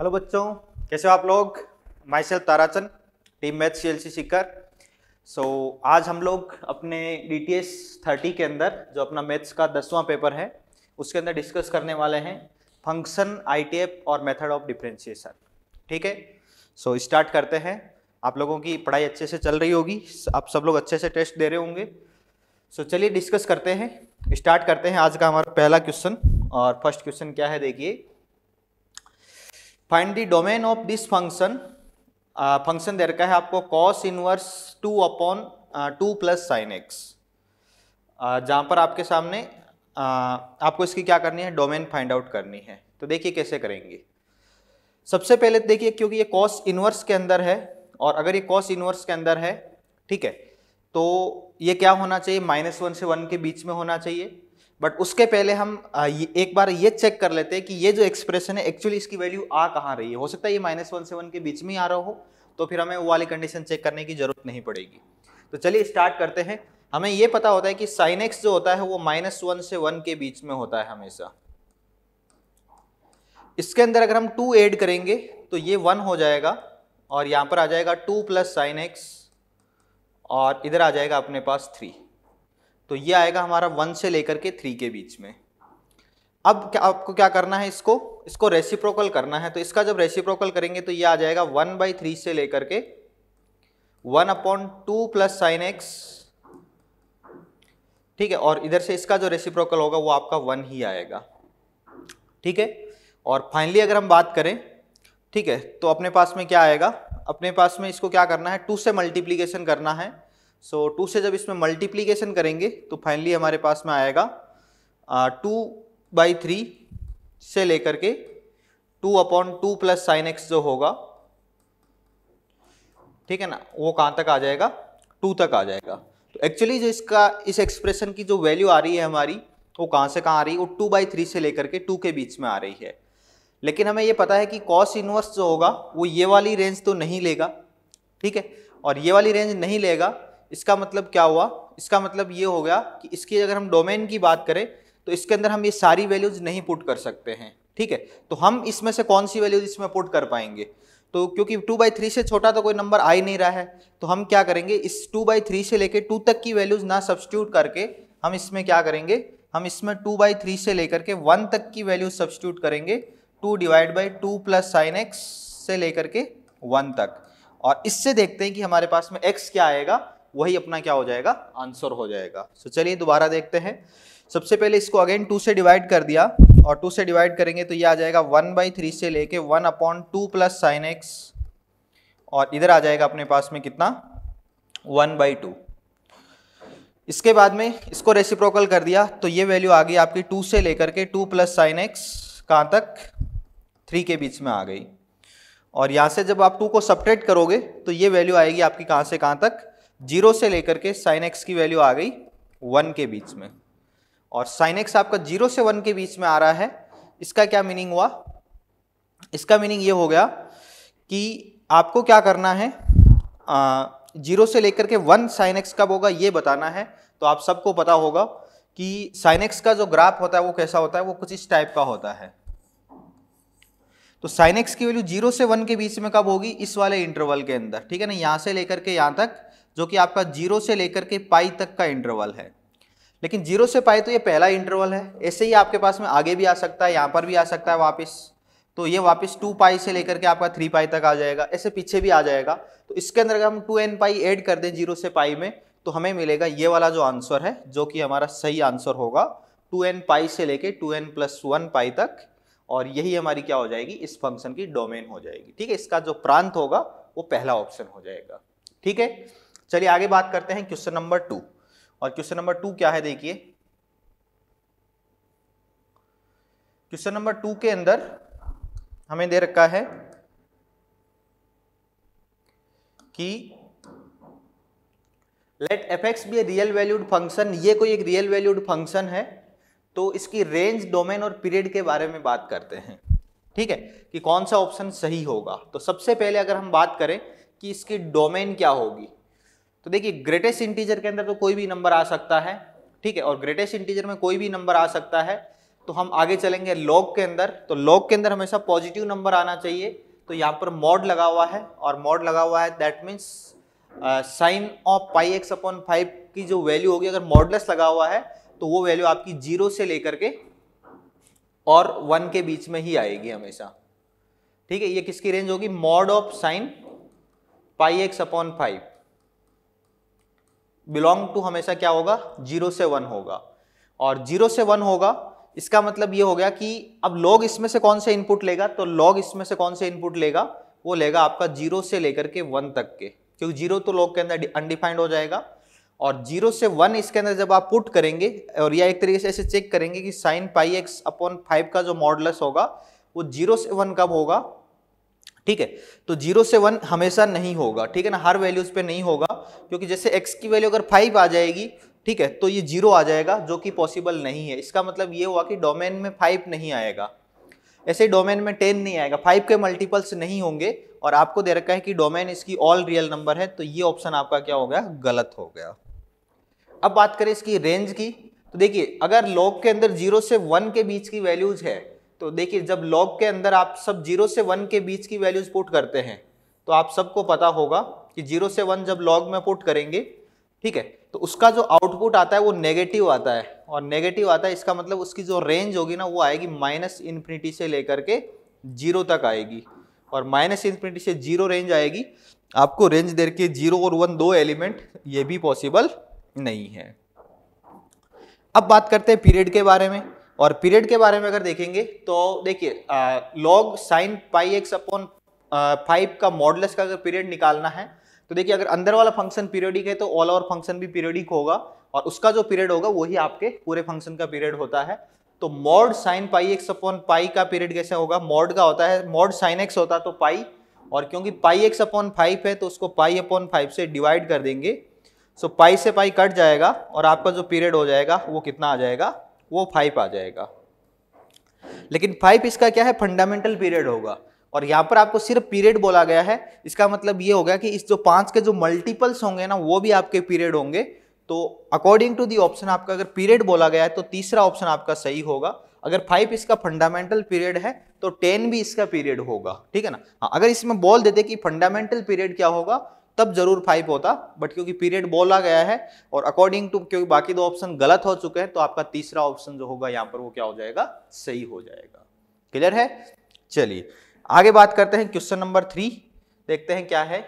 hello बच्चों कैसे हो आप लोग my self Tarachand team math C L C Sikar so आज हम लोग अपने डी टी एस थर्टी के अंदर जो अपना मैथ्स का दसवां पेपर है उसके अंदर डिस्कस करने वाले हैं फंक्शन आई टी एफ और मेथड ऑफ डिफ्रेंशिएशन ठीक है सो स्टार्ट करते हैं आप लोगों की पढ़ाई अच्छे से चल रही होगी आप सब लोग अच्छे से टेस्ट दे रहे होंगे सो so, चलिए डिस्कस करते हैं स्टार्ट करते हैं आज का हमारा पहला क्वेश्चन और फर्स्ट क्वेश्चन क्या है देखिए find the domain of this function function दे रखा है आपको cos inverse two upon two plus sine x जहाँ पर आपके सामने uh, आपको इसकी क्या करनी है डोमेन फाइंड आउट करनी है तो देखिए कैसे करेंगे सबसे पहले तो देखिए क्योंकि ये कॉस इनवर्स के अंदर है और अगर ये कॉस इनवर्स के अंदर है ठीक है तो ये क्या होना चाहिए माइनस वन से वन के बीच में होना चाहिए बट उसके पहले हम एक बार ये चेक कर लेते हैं कि ये जो एक्सप्रेशन है एक्चुअली इसकी वैल्यू आ कहाँ रही है हो सकता है ये माइनस वन से वन के बीच में ही आ रहा हो तो फिर हमें वो वाली कंडीशन चेक करने की जरूरत नहीं पड़ेगी तो चलिए स्टार्ट करते हैं हमें ये पता होता है कि साइन एक्स जो होता है वो माइनस वन से वन के बीच में होता है हमेशा इसके अंदर अगर हम टू एड करेंगे तो ये वन हो जाएगा और यहाँ पर आ जाएगा टू प्लस साइन एक्स और इधर आ जाएगा अपने पास थ्री तो ये आएगा हमारा वन से लेकर के थ्री के बीच में अब क्या आपको क्या करना है इसको इसको रेसिप्रोकल करना है तो इसका जब रेसिप्रोकल करेंगे तो ये आ जाएगा वन बाई थ्री से लेकर के one upon two plus sine x ठीक है और इधर से इसका जो रेसिप्रोकल होगा वो आपका वन ही आएगा ठीक है और फाइनली अगर हम बात करें ठीक है तो अपने पास में क्या आएगा अपने पास में इसको क्या करना है टू से मल्टीप्लीकेशन करना है सो so, टू से जब इसमें मल्टीप्लीकेशन करेंगे तो फाइनली हमारे पास में आएगा टू बाई थ्री से लेकर के two upon two plus sine x जो होगा ठीक है ना वो कहाँ तक आ जाएगा टू तक आ जाएगा तो एक्चुअली जो इसका इस एक्सप्रेशन की जो वैल्यू आ रही है हमारी वो कहाँ से कहाँ आ रही है वो टू बाई थ्री से लेकर के टू के बीच में आ रही है लेकिन हमें ये पता है कि कॉस इनवर्स जो होगा वो ये वाली रेंज तो नहीं लेगा ठीक है और ये वाली रेंज नहीं लेगा इसका मतलब क्या हुआ इसका मतलब ये हो गया कि इसकी अगर हम डोमेन की बात करें तो इसके अंदर हम ये सारी वैल्यूज नहीं पुट कर सकते हैं ठीक है तो हम इसमें से कौन सी वैल्यूज इसमें पुट कर पाएंगे तो क्योंकि टू बाई थ्री से छोटा तो कोई नंबर आ ही नहीं रहा है तो हम क्या करेंगे इस टू बाई थ्री से लेकर टू तक की वैल्यूज ना सब्सिट्यूट करके हम इसमें क्या करेंगे हम इसमें टू बाई थ्री से लेकर के वन तक की वैल्यूज सब्सिट्यूट करेंगे two divide by two plus sine x से लेकर के वन तक और इससे देखते हैं कि हमारे पास में एक्स क्या आएगा वही अपना क्या हो जाएगा आंसर हो जाएगा सो so, चलिए दोबारा देखते हैं सबसे पहले इसको अगेन टू से डिवाइड कर दिया और टू से डिवाइड करेंगे तो ये आ जाएगा वन बाई थ्री से लेके one upon two plus sine x और इधर आ जाएगा अपने पास में कितना वन बाई टू इसके बाद में इसको रेसिप्रोकल कर दिया तो ये वैल्यू आ गई आपकी टू से लेकर के टू प्लस साइन एक्स कहाँ तक थ्री के बीच में आ गई और यहाँ से जब आप टू को सपरेट करोगे तो ये वैल्यू आएगी आपकी कहाँ से कहाँ तक जीरो से लेकर के साइन एक्स की वैल्यू आ गई वन के बीच में और साइन एक्स आपका जीरो से वन के बीच में आ रहा है इसका क्या मीनिंग हुआ इसका मीनिंग ये हो गया कि आपको क्या करना है आ, जीरो से लेकर के वन साइन एक्स कब होगा ये बताना है तो आप सबको पता होगा कि साइन एक्स का जो ग्राफ होता है वो कैसा होता है वो कुछ इस टाइप का होता है तो साइन एक्स की वैल्यू जीरो से वन के बीच में कब होगी इस वाले इंटरवल के अंदर ठीक है ना यहां से लेकर के यहां तक जो कि आपका जीरो से लेकर के पाई तक का इंटरवल है लेकिन जीरो से पाई तो ये पहला इंटरवल है ऐसे ही आपके पास में आगे भी आ सकता है यहाँ पर भी आ सकता है वापस तो ये वापस टू पाई से लेकर के आपका थ्री पाई तक आ जाएगा ऐसे पीछे भी आ जाएगा तो इसके अंदर अगर हम टू एन पाई एड कर दें जीरो से पाई में तो हमें मिलेगा ये वाला जो आंसर है जो कि हमारा सही आंसर होगा टू एन पाई से लेकर two n plus one pi तक और यही हमारी क्या हो जाएगी इस फंक्शन की डोमेन हो जाएगी ठीक है इसका जो प्रांत होगा वो पहला ऑप्शन हो जाएगा ठीक है चलिए आगे बात करते हैं क्वेश्चन नंबर टू और क्वेश्चन नंबर टू क्या है देखिए क्वेश्चन नंबर टू के अंदर हमें दे रखा है कि let f x be a real valued function ये कोई एक रियल वैल्यूड फंक्शन है तो इसकी रेंज डोमेन और पीरियड के बारे में बात करते हैं ठीक है कि कौन सा ऑप्शन सही होगा तो सबसे पहले अगर हम बात करें कि इसकी डोमेन क्या होगी तो देखिए ग्रेटेस्ट इंटीजर के अंदर तो कोई भी नंबर आ सकता है ठीक है और ग्रेटेस्ट इंटीजर में कोई भी नंबर आ सकता है तो हम आगे चलेंगे लॉग के अंदर तो लॉग के अंदर हमेशा पॉजिटिव नंबर आना चाहिए तो यहाँ पर मॉड लगा हुआ है और मॉड लगा हुआ है that means sine of pi x upon five की जो वैल्यू होगी अगर मॉडलेस लगा हुआ है तो वो वैल्यू आपकी जीरो से लेकर के और वन के बीच में ही आएगी हमेशा ठीक है ये किसकी रेंज होगी mod of sine pi x upon five belong to हमेशा क्या होगा जीरो से वन होगा और जीरो से वन होगा इसका मतलब ये हो गया कि अब लॉग इसमें से कौन से इनपुट लेगा तो लॉग इसमें से कौन से इनपुट लेगा वो लेगा आपका जीरो से लेकर के वन तक के क्योंकि जीरो तो लॉग के अंदर अनडिफाइंड हो जाएगा और जीरो से वन इसके अंदर जब आप पुट करेंगे और या एक तरीके से ऐसे चेक करेंगे कि sine pi x upon five का जो मॉडलस होगा वो जीरो से वन कब होगा ठीक है तो जीरो से वन हमेशा नहीं होगा ठीक है ना हर वैल्यूज पे नहीं होगा क्योंकि जैसे एक्स की वैल्यू अगर फाइव आ जाएगी ठीक है तो ये जीरो आ जाएगा जो कि पॉसिबल नहीं है इसका मतलब ये हुआ कि डोमेन में फाइव नहीं आएगा ऐसे डोमेन में टेन नहीं आएगा फाइव के मल्टीपल्स नहीं होंगे और आपको दे रखा है कि डोमेन इसकी ऑल रियल नंबर है तो ये ऑप्शन आपका क्या हो गया गलत हो गया अब बात करें इसकी रेंज की तो देखिए अगर लॉग के अंदर जीरो से वन के बीच की वैल्यूज है तो देखिए जब लॉग के अंदर आप सब जीरो से वन के बीच की वैल्यूज पुट करते हैं तो आप सबको पता होगा कि जीरो से वन जब लॉग में पुट करेंगे ठीक है तो उसका जो आउटपुट आता है वो नेगेटिव आता है और नेगेटिव आता है इसका मतलब उसकी जो रेंज होगी ना वो आएगी माइनस इन्फिनिटी से लेकर के जीरो तक आएगी और माइनस इन्फिनिटी से जीरो रेंज आएगी आपको रेंज दे के जीरो और वन दो एलिमेंट ये भी पॉसिबल नहीं है अब बात करते हैं पीरियड के बारे में और पीरियड के बारे में अगर देखेंगे तो देखिए log sine pi x upon five का मॉडलस का अगर पीरियड निकालना है तो देखिए अगर अंदर वाला फंक्शन पीरियडिक है तो ऑल ओवर फंक्शन भी पीरियडिक होगा और उसका जो पीरियड होगा वही आपके पूरे फंक्शन का पीरियड होता है तो mod sine pi x upon pi का पीरियड कैसे होगा मॉड का होता है मॉड साइन एक्स होता है तो पाई और क्योंकि पाई एक्स अपॉन फाइव है तो उसको पाई अपॉन फाइव से डिवाइड कर देंगे सो पाई से पाई कट जाएगा और आपका जो पीरियड हो जाएगा वो कितना आ जाएगा वो फाइव आ जाएगा लेकिन फाइव इसका क्या है फंडामेंटल पीरियड होगा और यहाँ पर आपको सिर्फ पीरियड बोला गया है इसका मतलब ये हो गया कि इस जो पांच के जो मल्टीपल्स होंगे ना वो भी आपके पीरियड होंगे तो अकॉर्डिंग टू दी ऑप्शन आपका अगर पीरियड बोला गया है तो तीसरा ऑप्शन आपका सही होगा अगर फाइव इसका फंडामेंटल पीरियड है तो टेन भी इसका पीरियड होगा ठीक है ना हाँ अगर इसमें बोल देते कि फंडामेंटल पीरियड क्या होगा तब जरूर फाइव होता बट क्योंकि पीरियड बोला गया है और अकॉर्डिंग टू क्योंकि बाकी दो ऑप्शन गलत हो चुके हैं तो आपका तीसरा ऑप्शन जो होगा यहां पर वो क्या हो जाएगा सही हो जाएगा क्लियर है चलिए आगे बात करते हैं क्वेश्चन नंबर थ्री देखते हैं क्या है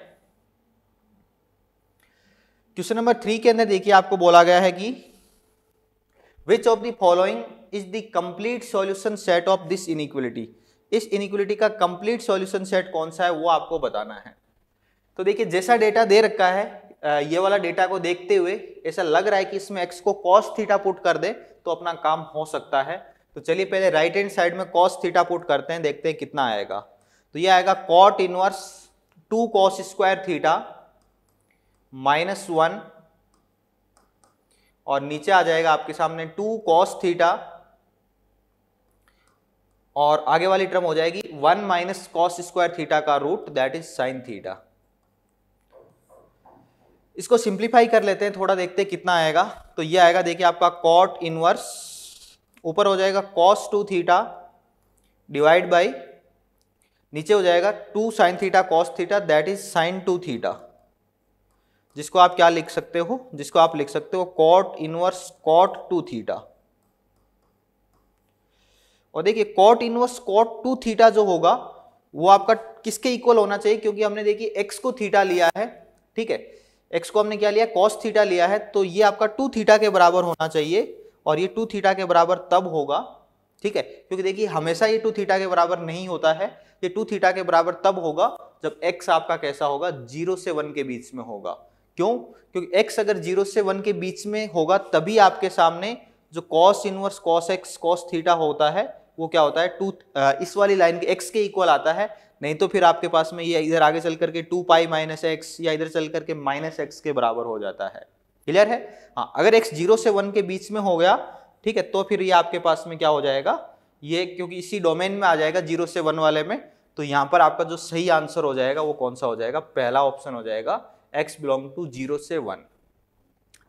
क्वेश्चन नंबर थ्री के अंदर देखिए आपको बोला गया है कि which of the following is the complete solution set of this inequality इस इनिक्वलिटी का कंप्लीट सॉल्यूशन सेट कौन सा है वो आपको बताना है तो देखिए जैसा डेटा दे रखा है ये वाला डेटा को देखते हुए ऐसा लग रहा है कि इसमें एक्स को कॉस थीटा पुट कर दे तो अपना काम हो सकता है तो चलिए पहले राइट हैंड साइड में कॉस थीटा पुट करते हैं देखते हैं कितना आएगा तो ये आएगा cot inverse two cos square theta minus one और नीचे आ जाएगा आपके सामने टू कॉस थीटा और आगे वाली टर्म हो जाएगी one minus cos square theta का root that is sine theta इसको सिंप्लीफाई कर लेते हैं थोड़ा देखते हैं कितना आएगा तो ये आएगा देखिए आपका कॉट इनवर्स ऊपर हो जाएगा cos two theta divide by नीचे हो जाएगा two sine theta cos theta that is sine two theta जिसको आप क्या लिख सकते हो जिसको आप लिख सकते हो cot inverse cot two theta और देखिए cot inverse cot two theta जो होगा वो आपका किसके इक्वल होना चाहिए क्योंकि हमने देखिए एक्स को थीटा लिया है ठीक है एक्स को हमने क्या लिया कॉस थीटा लिया है तो ये आपका टू थीटा के बराबर होना चाहिए और ये टू थीटा के बराबर तब होगा ठीक है क्योंकि देखिए हमेशा ये टू थीटा के बराबर नहीं होता है ये टू थीटा के बराबर तब होगा जब एक्स आपका कैसा होगा जीरो से वन के बीच में होगा क्यों क्योंकि एक्स अगर जीरो से वन के बीच में होगा तभी आपके सामने जो cos inverse cos x cos theta होता है वो क्या होता है टू इस वाली लाइन के एक्स के इक्वल आता है नहीं तो फिर आपके पास में ये इधर आगे चल करके टू पाई माइनस एक्स या इधर चल करके माइनस एक्स के बराबर हो जाता है क्लियर है हाँ अगर एक्स जीरो से वन के बीच में हो गया ठीक है तो फिर ये आपके पास में क्या हो जाएगा ये क्योंकि इसी डोमेन में आ जाएगा जीरो से वन वाले में तो यहाँ पर आपका जो सही आंसर हो जाएगा वो कौन सा हो जाएगा पहला ऑप्शन हो जाएगा एक्स बिलोंग टू जीरो से वन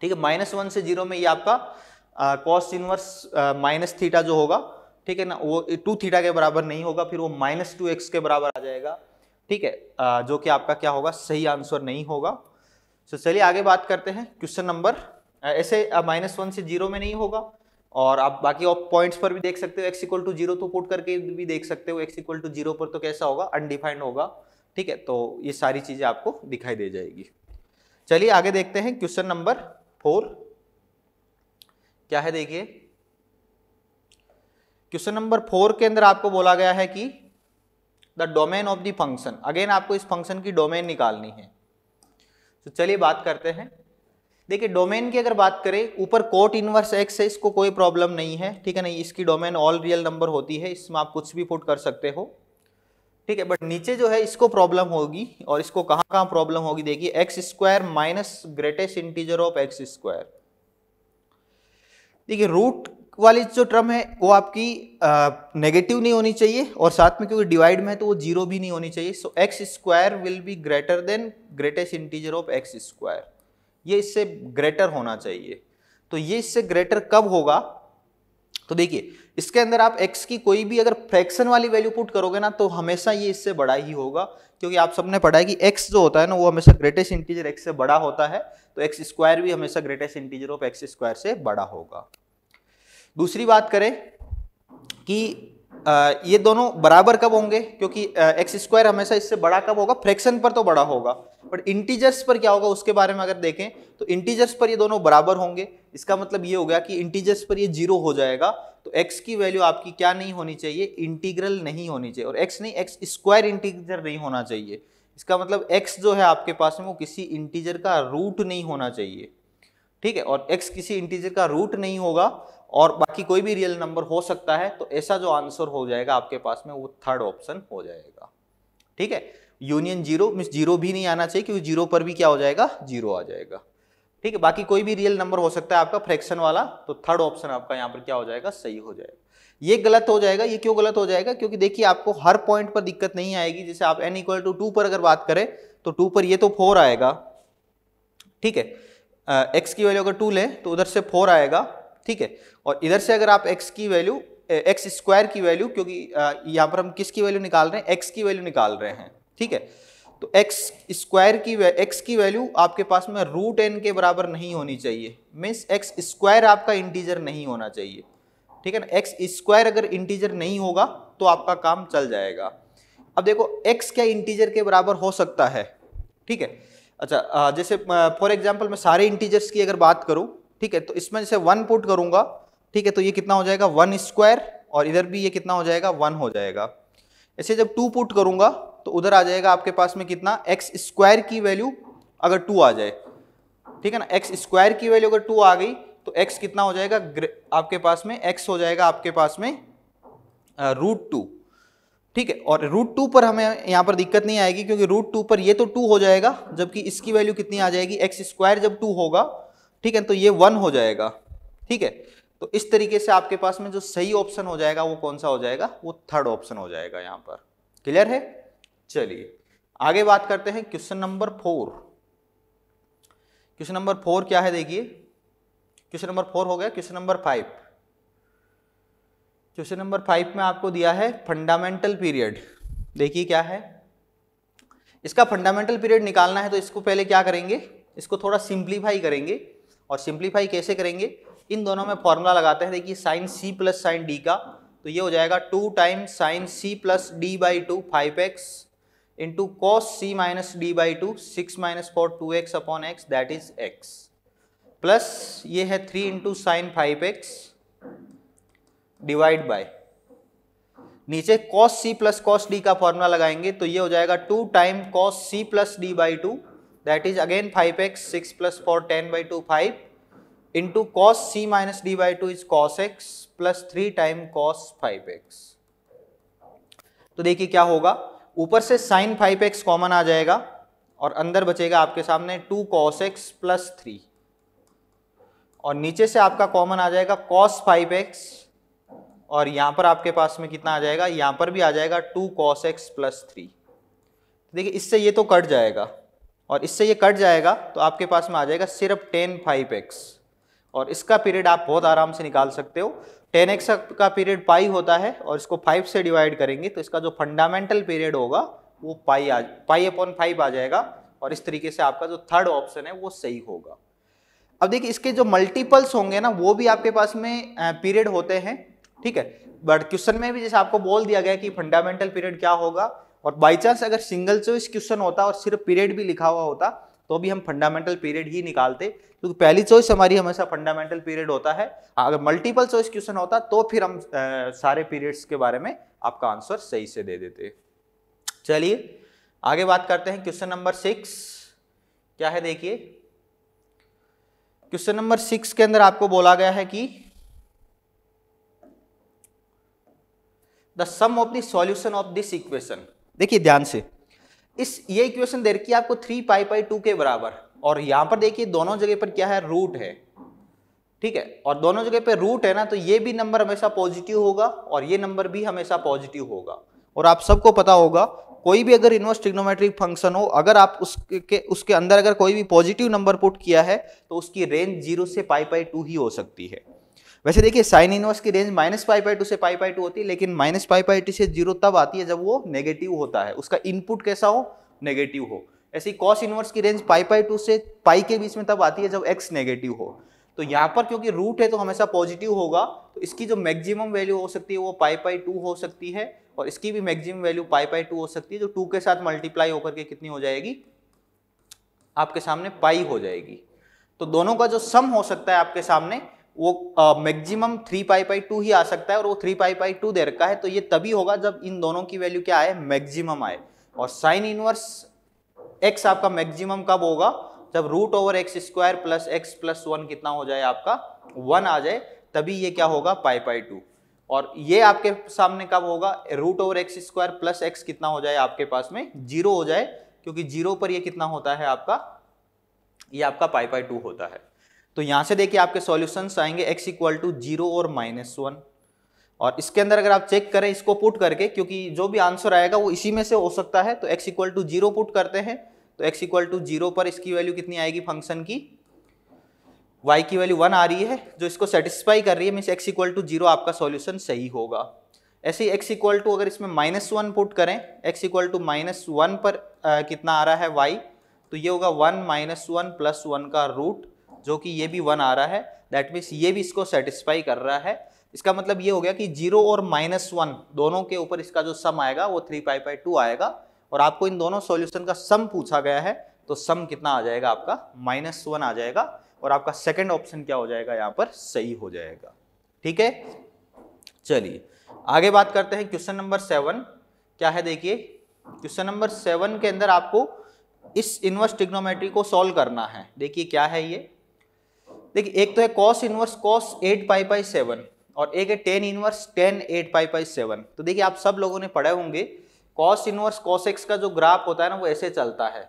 ठीक है माइनस वन से जीरो में ये आपका कॉस इनवर्स माइनस थीटा जो होगा ठीक है ना वो टू थीटा के बराबर नहीं होगा फिर वो माइनस टू एक्स के बराबर आ जाएगा ठीक है जो कि आपका क्या होगा सही आंसर नहीं होगा तो चलिए आगे बात करते हैं क्वेश्चन नंबर ऐसे माइनस वन से जीरो में नहीं होगा और आप बाकी आप पॉइंट्स पर भी देख सकते हो एक्स इक्वल टू जीरो तो पुट करके भी देख सकते हो एक्स इक्वल टू जीरो पर तो कैसा होगा अनडिफाइंड होगा ठीक है तो ये सारी चीज़ें आपको दिखाई दे जाएगी चलिए आगे देखते हैं क्वेश्चन नंबर फोर क्या है देखिए क्वेश्चन नंबर फोर के अंदर आपको बोला गया है कि the domain of the function again आपको इस फंक्शन की डोमेन निकालनी है तो चलिए बात करते हैं देखिए डोमेन की अगर बात करें ऊपर कोट इनवर्स एक्स है इसको कोई प्रॉब्लम नहीं है ठीक है नहीं इसकी डोमेन ऑल रियल नंबर होती है इसमें आप कुछ भी फुट कर सकते हो ठीक है बट नीचे जो है इसको प्रॉब्लम होगी और इसको कहाँ कहाँ प्रॉब्लम होगी देखिए x square minus greatest integer of x square देखिए रूट वाली जो टर्म है वो आपकी नेगेटिव नहीं होनी चाहिए और साथ में क्योंकि डिवाइड में है तो वो जीरो भी नहीं होनी चाहिए so x square will be greater than greatest integer of x square ये इससे ग्रेटर होना चाहिए तो ये इससे ग्रेटर कब होगा तो देखिए इसके अंदर आप x की कोई भी अगर फ्रैक्शन वाली वैल्यू पुट करोगे ना तो हमेशा ये इससे बड़ा ही होगा क्योंकि आप सबने पढ़ा है कि x जो होता है ना वो हमेशा ग्रेटेस्ट इंटीजर x से बड़ा होता है तो एक्स स्क्वायर भी हमेशा greatest integer of x square से बड़ा होगा दूसरी बात करें कि ये दोनों बराबर कब होंगे क्योंकि एक्स स्क्वायर हमेशा इससे बड़ा कब होगा फ्रैक्शन पर तो बड़ा होगा बट इंटीजर्स पर क्या होगा उसके बारे में अगर देखें तो इंटीजर्स पर ये दोनों बराबर होंगे इसका मतलब ये हो गया कि इंटीजर्स पर ये जीरो हो जाएगा तो एक्स की वैल्यू आपकी क्या नहीं होनी चाहिए इंटीग्रल नहीं होनी चाहिए और एक्स नहीं एक्स स्क्वायर इंटीजर नहीं होना चाहिए इसका मतलब एक्स जो है आपके पास में वो किसी इंटीजर का रूट नहीं होना चाहिए ठीक है और एक्स किसी इंटीजर का रूट नहीं होगा और बाकी कोई भी रियल नंबर हो सकता है तो ऐसा जो आंसर हो जाएगा आपके पास में वो थर्ड ऑप्शन हो जाएगा ठीक है यूनियन जीरो मीन जीरो भी नहीं आना चाहिए क्योंकि जीरो पर भी क्या हो जाएगा जीरो आ जाएगा ठीक है बाकी कोई भी रियल नंबर हो सकता है आपका फ्रैक्शन वाला तो थर्ड ऑप्शन आपका यहाँ पर क्या हो जाएगा सही हो जाएगा ये गलत हो जाएगा ये क्यों गलत हो जाएगा क्योंकि देखिए आपको हर पॉइंट पर दिक्कत नहीं आएगी जैसे आप एन इक्वल टू टू पर अगर बात करें तो टू पर ये तो फोर आएगा ठीक है एक्स की वैल्यू अगर टू लें तो उधर से फोर आएगा ठीक है और इधर से अगर आप एक्स की वैल्यू एक्स स्क्वायर की वैल्यू क्योंकि यहाँ पर हम किसकी वैल्यू निकाल रहे हैं एक्स की वैल्यू निकाल रहे हैं ठीक है तो एक्स स्क्वायर की एक्स की वैल्यू आपके पास में रूट एन के बराबर नहीं होनी चाहिए मीन्स एक्स स्क्वायर आपका इंटीजर नहीं होना चाहिए ठीक है ना एक्स स्क्वायर अगर इंटीजर नहीं होगा तो आपका काम चल जाएगा अब देखो एक्स क्या इंटीजर के बराबर हो सकता है ठीक है अच्छा जैसे फॉर एग्जाम्पल मैं सारे इंटीजर्स की अगर बात करूँ ठीक है तो इसमें जैसे वन पुट करूंगा ठीक है तो ये कितना हो जाएगा वन स्क्वायर और इधर भी ये कितना हो जाएगा वन हो जाएगा ऐसे जब टू पुट करूंगा तो उधर आ जाएगा आपके पास में कितना एक्स स्क्वायर की वैल्यू अगर टू आ जाए ठीक है ना एक्स स्क्वायर की वैल्यू अगर टू आ गई तो एक्स कितना हो जाएगा आपके पास में एक्स हो जाएगा आपके पास में रूट टू ठीक है और रूट टू पर हमें यहाँ पर दिक्कत नहीं आएगी क्योंकि रूट टू पर ये तो टू हो जाएगा जबकि इसकी वैल्यू कितनी आ जाएगी एक्स स्क्वायर जब टू होगा ठीक है तो ये वन हो जाएगा ठीक है तो इस तरीके से आपके पास में जो सही ऑप्शन हो जाएगा वो कौन सा हो जाएगा वो थर्ड ऑप्शन हो जाएगा यहां पर क्लियर है चलिए आगे बात करते हैं question number four question number four क्या है देखिए क्वेश्चन नंबर फोर हो गया question number five question number five में आपको दिया है फंडामेंटल पीरियड देखिए क्या है इसका फंडामेंटल पीरियड निकालना है तो इसको पहले क्या करेंगे इसको थोड़ा सिंप्लीफाई करेंगे और सिंप्लीफाई कैसे करेंगे इन दोनों में फॉर्मूला लगाते हैं देखिए sine C plus sine D का तो ये हो जाएगा two time sine C plus D by two five x into cos C minus D by two six minus four two x upon x that is x plus ये है three into sine five x divide by नीचे cos C plus cos D का formula लगाएंगे तो ये हो जाएगा two time cos C plus D by two that is again five x six plus four ten by two five into cos C minus D by two is cos x plus three time cos five x तो देखिए क्या होगा ऊपर से sine five x common आ जाएगा और अंदर बचेगा आपके सामने two cos x plus three और नीचे से आपका कॉमन आ जाएगा कॉस फाइव एक्स और यहां पर आपके पास में कितना आ जाएगा यहां पर भी आ जाएगा two cos x plus three देखिए इससे ये तो कट जाएगा और इससे ये कट जाएगा तो आपके पास में आ जाएगा सिर्फ टेन फाइव एक्स और इसका पीरियड आप बहुत आराम से निकाल सकते हो टेन एक्स का पीरियड पाई होता है और इसको फाइव से डिवाइड करेंगे तो इसका जो फंडामेंटल पीरियड होगा वो पाई आ पाई अपॉन फाइव आ जाएगा और इस तरीके से आपका जो थर्ड ऑप्शन है वो सही होगा अब देखिए इसके जो मल्टीपल्स होंगे ना वो भी आपके पास में पीरियड होते हैं ठीक है बट क्वेश्चन में भी जैसे आपको बोल दिया गया कि फंडामेंटल पीरियड क्या होगा और बाई चांस अगर सिंगल चॉइस क्वेश्चन होता और सिर्फ पीरियड भी लिखा हुआ होता तो भी हम फंडामेंटल पीरियड ही निकालते क्योंकि तो पहली चॉइस हमारी हमेशा फंडामेंटल पीरियड होता है हाँ, अगर मल्टीपल चॉइस क्वेश्चन होता तो फिर हम आ, सारे पीरियड्स के बारे में आपका आंसर सही से दे देते चलिए आगे बात करते हैं क्वेश्चन नंबर सिक्स क्या है देखिए क्वेश्चन नंबर सिक्स के अंदर आपको बोला गया है कि the sum of the solution of this equation देखिए ध्यान से इस ये इक्वेशन दे रखी है आपको थ्री पाई पाई टू के बराबर और यहां पर देखिए दोनों जगह पर क्या है रूट है ठीक है और दोनों जगह पर रूट है ना तो ये भी नंबर हमेशा पॉजिटिव होगा और ये नंबर भी हमेशा पॉजिटिव होगा और आप सबको पता होगा कोई भी अगर इन्वर्स ट्रिग्नोमेट्रिक फंक्शन हो अगर आप उसके उसके अंदर अगर कोई भी पॉजिटिव नंबर पुट किया है तो उसकी रेंज जीरो से पाई पाई टू ही हो सकती है वैसे देखिए साइन इनवर्स की range minus pi by two से पाई बाई टू होती है लेकिन माइनस पाई बाई टू से जीरो तब आती है जब वो नेगेटिव होता है उसका इनपुट कैसा हो नेगेटिव हो ऐसी कॉस इनवर्स की रेंज पाई बाई टू से पाई के बीच में तब आती है जब एक्स नेगेटिव हो तो यहाँ पर क्योंकि रूट है तो हमेशा पॉजिटिव होगा तो इसकी जो मैक्सिमम वैल्यू हो सकती है वो पाई पाई टू हो सकती है और इसकी भी maximum value pi pi two हो सकती है जो टू के साथ मल्टीप्लाई होकर के कितनी हो जाएगी आपके सामने पाई हो जाएगी तो दोनों का जो सम हो सकता है आपके सामने वो maximum three pi pi two ही आ सकता है और वो थ्री पाई पाई टू दे रखा है तो ये तभी होगा जब इन दोनों की वैल्यू क्या आए मैक्सिमम आए और साइन इनवर्स एक्स आपका मैक्सिमम कब होगा जब root over x square plus x plus one कितना हो जाए आपका वन आ जाए तभी ये क्या होगा पाई पाई टू और ये आपके सामने कब होगा root over x square plus x कितना हो जाए आपके पास में जीरो हो जाए क्योंकि जीरो पर ये कितना होता है आपका ये आपका पाई पाई टू होता है तो यहाँ से देखिए आपके सॉल्यूशंस आएंगे x इक्वल टू जीरो और माइनस वन और इसके अंदर अगर आप चेक करें इसको पुट करके क्योंकि जो भी आंसर आएगा वो इसी में से हो सकता है तो x equal to zero put करते हैं तो x इक्वल टू जीरो पर इसकी वैल्यू कितनी आएगी फंक्शन की y की वैल्यू वन आ रही है जो इसको सेटिस्फाई कर रही है mean x equal to zero आपका सोल्यूशन सही होगा ऐसे ही एक्स इक्वल टू अगर इसमें माइनस वन पुट करें x equal to minus one पर आ, कितना आ रहा है वाई तो ये होगा one minus one plus one का रूट जो कि ये भी वन आ रहा है दैट मीन्स ये भी इसको सेटिस्फाई कर रहा है इसका मतलब ये हो गया कि जीरो और माइनस वन दोनों के ऊपर इसका जो सम आएगा वो थ्री पाई बाई टू आएगा और आपको इन दोनों सॉल्यूशन का सम पूछा गया है तो सम कितना आ जाएगा आपका माइनस वन आ जाएगा और आपका सेकंड ऑप्शन क्या हो जाएगा यहाँ पर सही हो जाएगा ठीक है चलिए आगे बात करते हैं क्वेश्चन नंबर सेवन क्या है देखिए क्वेश्चन नंबर सेवन के अंदर आपको इस इन्वर्स ट्रिग्नोमेट्री को सॉल्व करना है देखिए क्या है ये देखिए एक तो है cos inverse cos eight pi pi seven और एक है ten inverse tan eight pi pi seven तो देखिए आप सब लोगों ने पढ़े होंगे कॉस इनवर्स कॉस एक्स का जो ग्राफ होता है ना वो ऐसे चलता है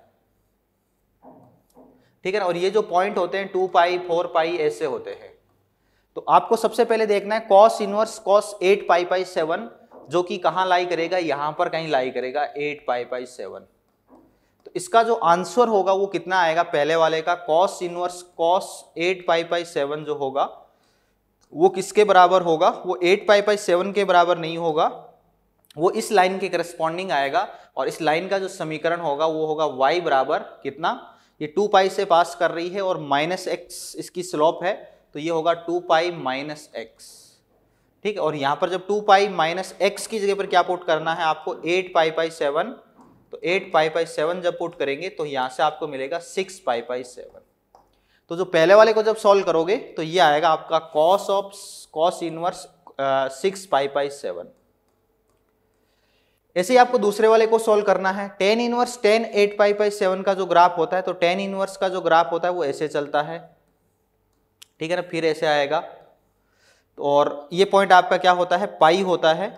ठीक है ना और ये जो पॉइंट होते हैं टू पाई फोर पाई ऐसे होते हैं तो आपको सबसे पहले देखना है cos inverse cos eight pi pi seven जो कि कहाँ लाई करेगा यहाँ पर कहीं लाई करेगा एट पाई पाई सेवन इसका जो आंसर होगा वो कितना आएगा पहले वाले का cos inverse cos eight pi pi seven जो होगा वो किसके बराबर होगा वो एट पाई पाई सेवन के बराबर नहीं होगा वो इस लाइन के करस्पॉन्डिंग आएगा और इस लाइन का जो समीकरण होगा वो होगा वाई बराबर कितना ये टू पाई से पास कर रही है और माइनस एक्स इसकी स्लोप है तो ये होगा टू पाई माइनस एक्स ठीक है और यहाँ पर जब टू पाई माइनस एक्स की जगह पर क्या पुट करना है आपको एट पाई पाई सेवन तो एट पाई पाई सेवन जब पुट करेंगे तो यहाँ से आपको मिलेगा सिक्स पाई पाई सेवन तो जो पहले वाले को जब सॉल्व करोगे तो ये आएगा आपका cos of cos inverse six pi pi seven ऐसे ही आपको दूसरे वाले को सॉल्व करना है ten inverse tan eight pi pi seven का जो ग्राफ होता है तो टेन इनवर्स का जो ग्राफ होता है वो ऐसे चलता है ठीक है ना फिर ऐसे आएगा तो और ये पॉइंट आपका क्या होता है पाई होता है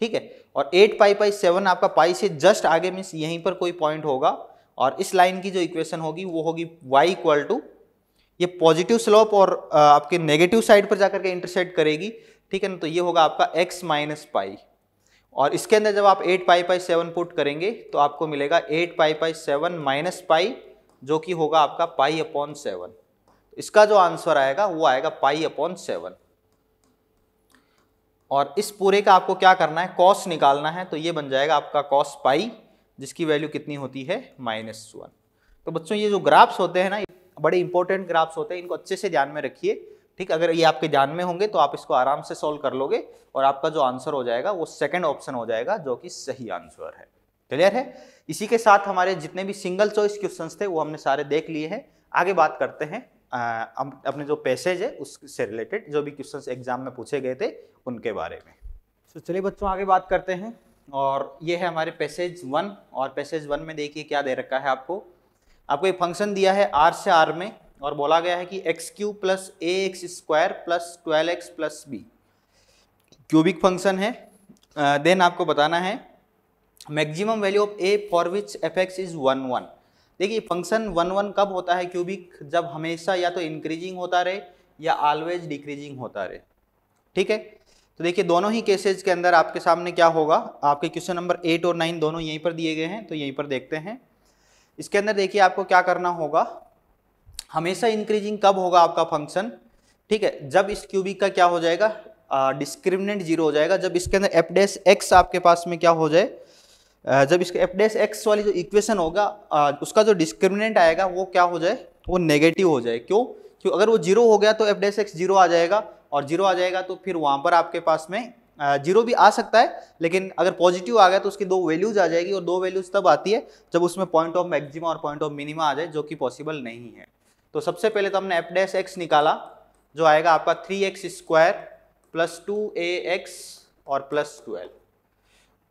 ठीक है और एट पाई पाई सेवन आपका पाई से जस्ट आगे मीन्स यहीं पर कोई पॉइंट होगा और इस लाइन की जो इक्वेशन होगी वो होगी वाई इक्वल टू ये पॉजिटिव स्लोप और आपके नेगेटिव साइड पर जाकर के इंटरसेक्ट करेगी ठीक है ना तो ये होगा आपका एक्स माइनस पाई और इसके अंदर जब आप eight pi pi seven put करेंगे तो आपको मिलेगा eight pi pi seven minus pi जो कि होगा आपका पाई अपॉन सेवन इसका जो आंसर आएगा वो आएगा पाई अपॉन सेवन और इस पूरे का आपको क्या करना है कॉस निकालना है तो ये बन जाएगा आपका कॉस पाई जिसकी वैल्यू कितनी होती है माइनस वन तो बच्चों ये जो ग्राफ्स होते हैं ना बड़े इंपॉर्टेंट ग्राफ्स होते हैं इनको अच्छे से ध्यान में रखिए ठीक अगर ये आपके ध्यान में होंगे तो आप इसको आराम से सॉल्व कर लोगे और आपका जो आंसर हो जाएगा वो सेकेंड ऑप्शन हो जाएगा जो कि सही आंसर है क्लियर है इसी के साथ हमारे जितने भी सिंगल चॉइस क्वेश्चन थे वो हमने सारे देख लिए हैं आगे बात करते हैं अपने जो पैसेज है उससे रिलेटेड जो भी क्वेश्चन एग्जाम में पूछे गए थे उनके बारे में तो चलिए बच्चों आगे बात करते हैं और ये है हमारे पैसेज वन और पैसेज वन में देखिए क्या दे रखा है आपको आपको एक फंक्शन दिया है आर से आर में और बोला गया है कि x cube plus a x square plus twelve x plus b cubic function है देन आपको बताना है maximum value of a for which f x is one one देखिए फंक्शन वन वन कब होता है क्यूबिक जब हमेशा या तो इंक्रीजिंग होता रहे या ऑलवेज डिक्रीजिंग होता रहे ठीक है तो देखिए दोनों ही केसेज के अंदर आपके सामने क्या होगा आपके क्वेश्चन नंबर एट और नाइन दोनों यहीं पर दिए गए हैं तो यहीं पर देखते हैं इसके अंदर देखिए आपको क्या करना होगा हमेशा इंक्रीजिंग कब होगा आपका फंक्शन ठीक है जब इस क्यूबिक का क्या हो जाएगा डिस्क्रिमिनेंट जीरो हो जाएगा जब इसके अंदर एफडेस एक्स आपके पास में क्या हो जाए जब इसका एफ डेस एक्स वाली जो इक्वेशन होगा उसका जो डिस्क्रिमिनेंट आएगा वो क्या हो जाए वो नेगेटिव हो जाए क्यों क्यों अगर वो जीरो हो गया तो एफ डेस एक्स जीरो आ जाएगा और जीरो आ जाएगा तो फिर वहाँ पर आपके पास में जीरो भी आ सकता है लेकिन अगर पॉजिटिव आ गया तो उसकी दो वैल्यूज आ जाएगी और दो वैल्यूज तब आती है जब उसमें पॉइंट ऑफ मैक्सिमा और पॉइंट ऑफ मिनिमा आ जाए जो कि पॉसिबल नहीं है तो सबसे पहले तो हमने एफ डेस एक्स निकाला जो आएगा आपका three x square plus two a x और प्लस ट्वेल्व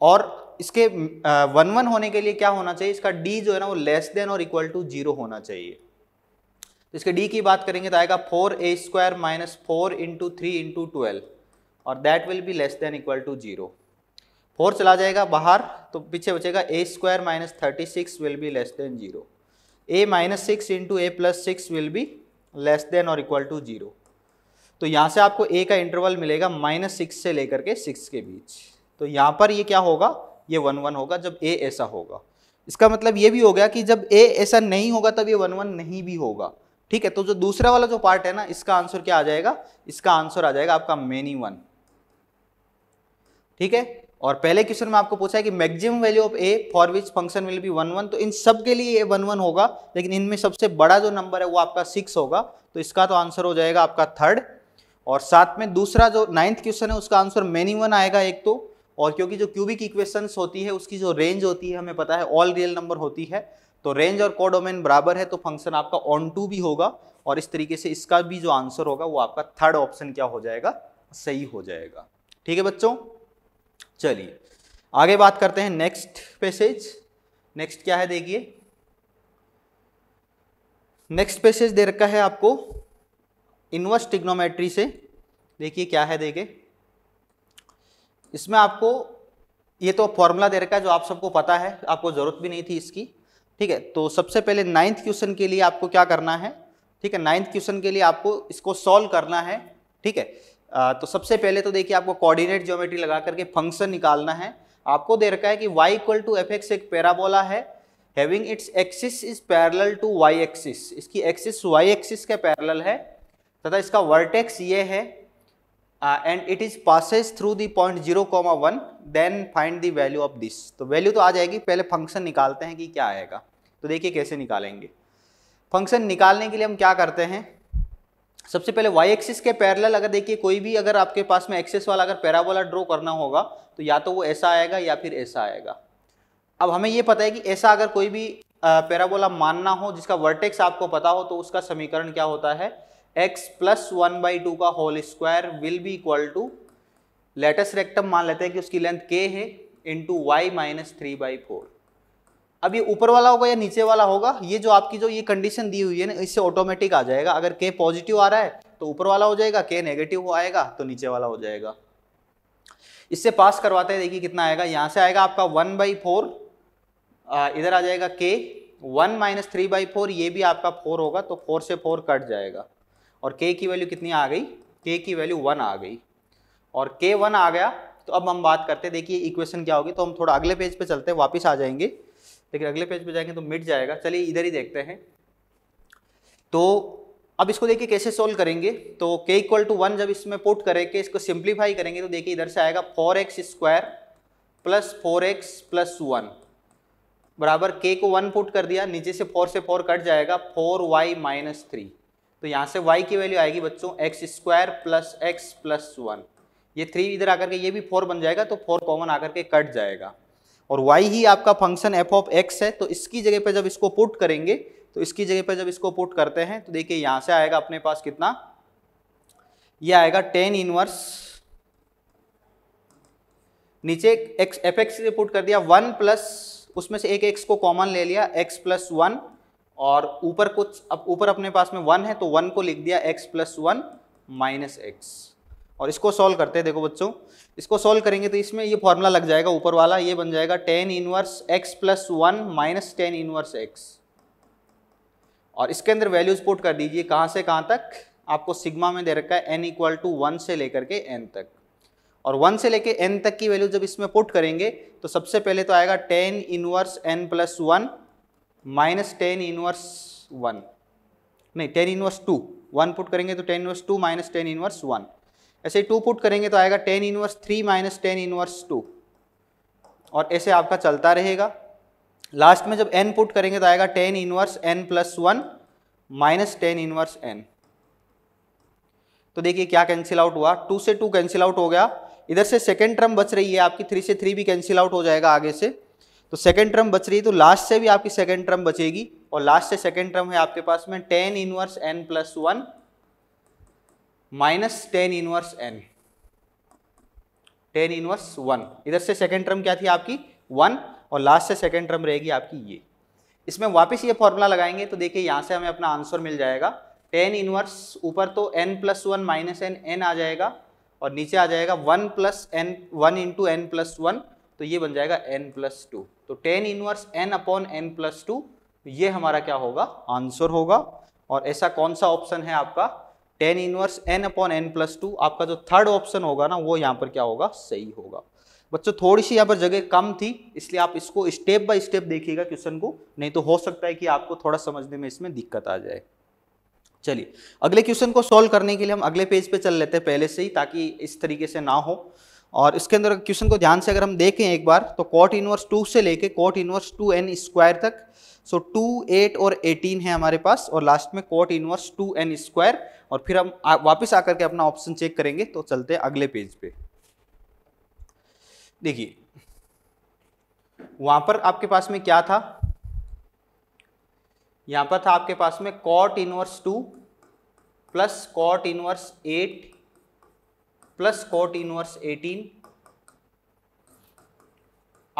और इसके वन वन होने के लिए क्या होना चाहिए इसका डी जो है ना वो लेस देन और इक्वल टू जीरो होना चाहिए तो इसके डी की बात करेंगे तो आएगा four a square minus four into three into twelve और that will be less than equal to zero four चला जाएगा बाहर तो पीछे बचेगा a square minus thirty six will be less than zero a minus six into a plus six will be less than और equal to zero तो यहाँ से आपको ए का इंटरवल मिलेगा माइनस सिक्स से लेकर के सिक्स के बीच तो यहाँ पर ये क्या होगा ये वन वन होगा जब ए ऐसा होगा इसका मतलब ये भी हो गया कि जब ए ऐसा नहीं होगा तब ये वन वन नहीं भी होगा ठीक है तो जो दूसरा वाला जो पार्ट है ना इसका आंसर क्या आ जाएगा इसका आंसर आ जाएगा आपका मेनी वन ठीक है और पहले क्वेश्चन में आपको पूछा है कि maximum value of a for which function will be one one तो इन सब के लिए ए वन वन होगा लेकिन इनमें सबसे बड़ा जो नंबर है वो आपका सिक्स होगा तो इसका तो आंसर हो जाएगा आपका थर्ड और साथ में दूसरा जो नाइन्थ क्वेश्चन है उसका आंसर मेनी वन आएगा एक तो और क्योंकि जो क्यूबिक इक्वेशंस होती है उसकी जो रेंज होती है हमें पता है ऑल रियल नंबर होती है तो रेंज और कोडोमेन बराबर है तो फंक्शन आपका ऑन टू भी होगा और इस तरीके से इसका भी जो आंसर होगा वो आपका थर्ड ऑप्शन क्या हो जाएगा सही हो जाएगा ठीक है बच्चों चलिए आगे बात करते हैं नेक्स्ट पैसेज नेक्स्ट क्या है देखिए नेक्स्ट पैसेज दे रखा है आपको इनवर्स टिग्नोमेट्री से देखिए क्या है देखिए इसमें आपको ये तो फॉर्मूला दे रखा है जो आप सबको पता है आपको ज़रूरत भी नहीं थी इसकी ठीक है तो सबसे पहले नाइन्थ क्वेश्चन के लिए आपको क्या करना है ठीक है नाइन्थ क्वेश्चन के लिए आपको इसको सॉल्व करना है ठीक है आ, तो सबसे पहले तो देखिए आपको कोऑर्डिनेट ज्योमेट्री लगा करके फंक्शन निकालना है आपको दे रखा है कि y इक्वल टू एफ एक पैराबोला है having its axis is parallel to y axis इसकी एक्सिस y एक्सिस के पैरल है तथा इसका वर्टेक्स ये है uh, and it is passes through the point zero comma one then find the value of this तो value तो आ जाएगी पहले फंक्शन निकालते हैं कि क्या आएगा तो देखिए कैसे निकालेंगे फंक्शन निकालने के लिए हम क्या करते हैं सबसे पहले y एक्सिस के पैरेलल अगर देखिए कोई भी अगर आपके पास में एक्सेस वाला अगर पैराबोला ड्रॉ करना होगा तो या तो वो ऐसा आएगा या फिर ऐसा आएगा अब हमें ये पता है कि ऐसा अगर कोई भी पैराबोला uh, मानना हो जिसका वर्टेक्स आपको पता हो तो उसका समीकरण क्या होता है x plus one by two का whole square will be equal to latus rectum मान लेते हैं कि उसकी लेंथ के है into y minus three by four अब ये ऊपर वाला होगा या नीचे वाला होगा ये जो आपकी जो ये कंडीशन दी हुई है ना इससे ऑटोमेटिक आ जाएगा अगर के पॉजिटिव आ रहा है तो ऊपर वाला हो जाएगा के नेगेटिव आएगा तो नीचे वाला हो जाएगा इससे पास करवाते हैं देखिए कितना आएगा यहाँ से आएगा आपका वन बाई फोर इधर आ जाएगा k one minus three by four ये भी आपका फोर होगा तो फोर से फोर कट जाएगा और के की वैल्यू कितनी आ गई के की वैल्यू वन आ गई और के वन आ गया तो अब हम बात करते हैं देखिए इक्वेशन क्या होगी तो हम थोड़ा अगले पेज पे चलते हैं वापस आ जाएंगे लेकिन अगले पेज पे जाएंगे तो मिट जाएगा चलिए इधर ही देखते हैं तो अब इसको देखिए कैसे सोल्व करेंगे तो के इक्वल टू वन जब इसमें पुट करेंगे इसको सिंप्लीफाई करेंगे तो देखिए इधर से आएगा four x square plus four x plus one बराबर के को वन पुट कर दिया नीचे से फोर से फोर कट जाएगा फोर वाई माइनस थ्री तो यहाँ से y की वैल्यू आएगी बच्चों x square plus x plus one ये थ्री इधर आकर के ये भी फोर बन जाएगा तो फोर कॉमन आकर के कट जाएगा और y ही आपका फंक्शन एफ ऑफ एक्स है तो इसकी जगह पर जब इसको पुट करेंगे तो इसकी जगह पर जब इसको पुट करते हैं तो देखिए यहाँ से आएगा अपने पास कितना ये आएगा टेन इनवर्स नीचे एक्स एफ एक्स पुट कर दिया वन प्लस उसमें से एक एक्स को कॉमन ले लिया एक्स प्लस वन और ऊपर कुछ अब ऊपर अपने पास में वन है तो वन को लिख दिया x plus one minus x और इसको सॉल्व करते हैं देखो बच्चों इसको सॉल्व करेंगे तो इसमें ये फॉर्मूला लग जाएगा ऊपर वाला ये बन जाएगा ten inverse x plus one minus ten inverse x और इसके अंदर वैल्यूज पुट कर दीजिए कहाँ से कहाँ तक आपको सिग्मा में दे रखा है एन इक्वल टू वन से लेकर के एन तक और वन से लेकर एन तक की वैल्यू जब इसमें पुट करेंगे तो सबसे पहले तो आएगा tan inverse n plus one minus ten inverse one नहीं tan inverse two one put करेंगे तो ten inverse two minus ten inverse one ऐसे टू पुट करेंगे तो आएगा tan inverse three minus ten inverse two और ऐसे आपका चलता रहेगा लास्ट में जब एन पुट करेंगे तो आएगा tan inverse n plus one minus ten inverse n तो देखिए क्या कैंसिल आउट हुआ टू से टू कैंसिल आउट हो गया इधर से सेकेंड टर्म बच रही है आपकी थ्री से थ्री भी कैंसिल आउट हो जाएगा आगे से तो सेकेंड टर्म बच रही है तो लास्ट से भी आपकी सेकेंड टर्म बचेगी और लास्ट से सेकेंड टर्म है आपके पास में ten inverse n plus one minus ten inverse n tan inverse one इधर से सेकेंड टर्म क्या थी आपकी वन और लास्ट से सेकेंड टर्म रहेगी आपकी ये इसमें वापस ये फॉर्मूला लगाएंगे तो देखिए यहाँ से हमें अपना आंसर मिल जाएगा टेन इनवर्स ऊपर तो n plus one minus n n आ जाएगा और नीचे आ जाएगा one plus n one into n plus one तो ये बन जाएगा एन प्लस टू तो ten inverse n upon n plus two ये हमारा क्या होगा आंसर होगा और ऐसा कौन सा ऑप्शन है आपका tan inverse n upon n plus two आपका जो थर्ड ऑप्शन होगा ना वो यहाँ पर क्या होगा सही होगा बच्चों थोड़ी सी यहाँ पर जगह कम थी इसलिए आप इसको स्टेप बाय स्टेप देखिएगा क्वेश्चन को नहीं तो हो सकता है कि आपको थोड़ा समझने में इसमें दिक्कत आ जाए चलिए अगले क्वेश्चन को सॉल्व करने के लिए हम अगले पेज पे चल लेते हैं पहले से ही ताकि इस तरीके से ना हो और इसके अंदर क्वेश्चन को ध्यान से अगर हम देखें एक बार तो कॉट इनवर्स टू से लेके cot inverse two n square तक सो टू एट और एटीन है हमारे पास और लास्ट में cot inverse two n square और फिर हम वापस आकर के अपना ऑप्शन चेक करेंगे तो चलते हैं अगले पेज पे देखिए वहां पर आपके पास में क्या था यहां पर था आपके पास में cot inverse two plus cot inverse eight plus cot inverse 18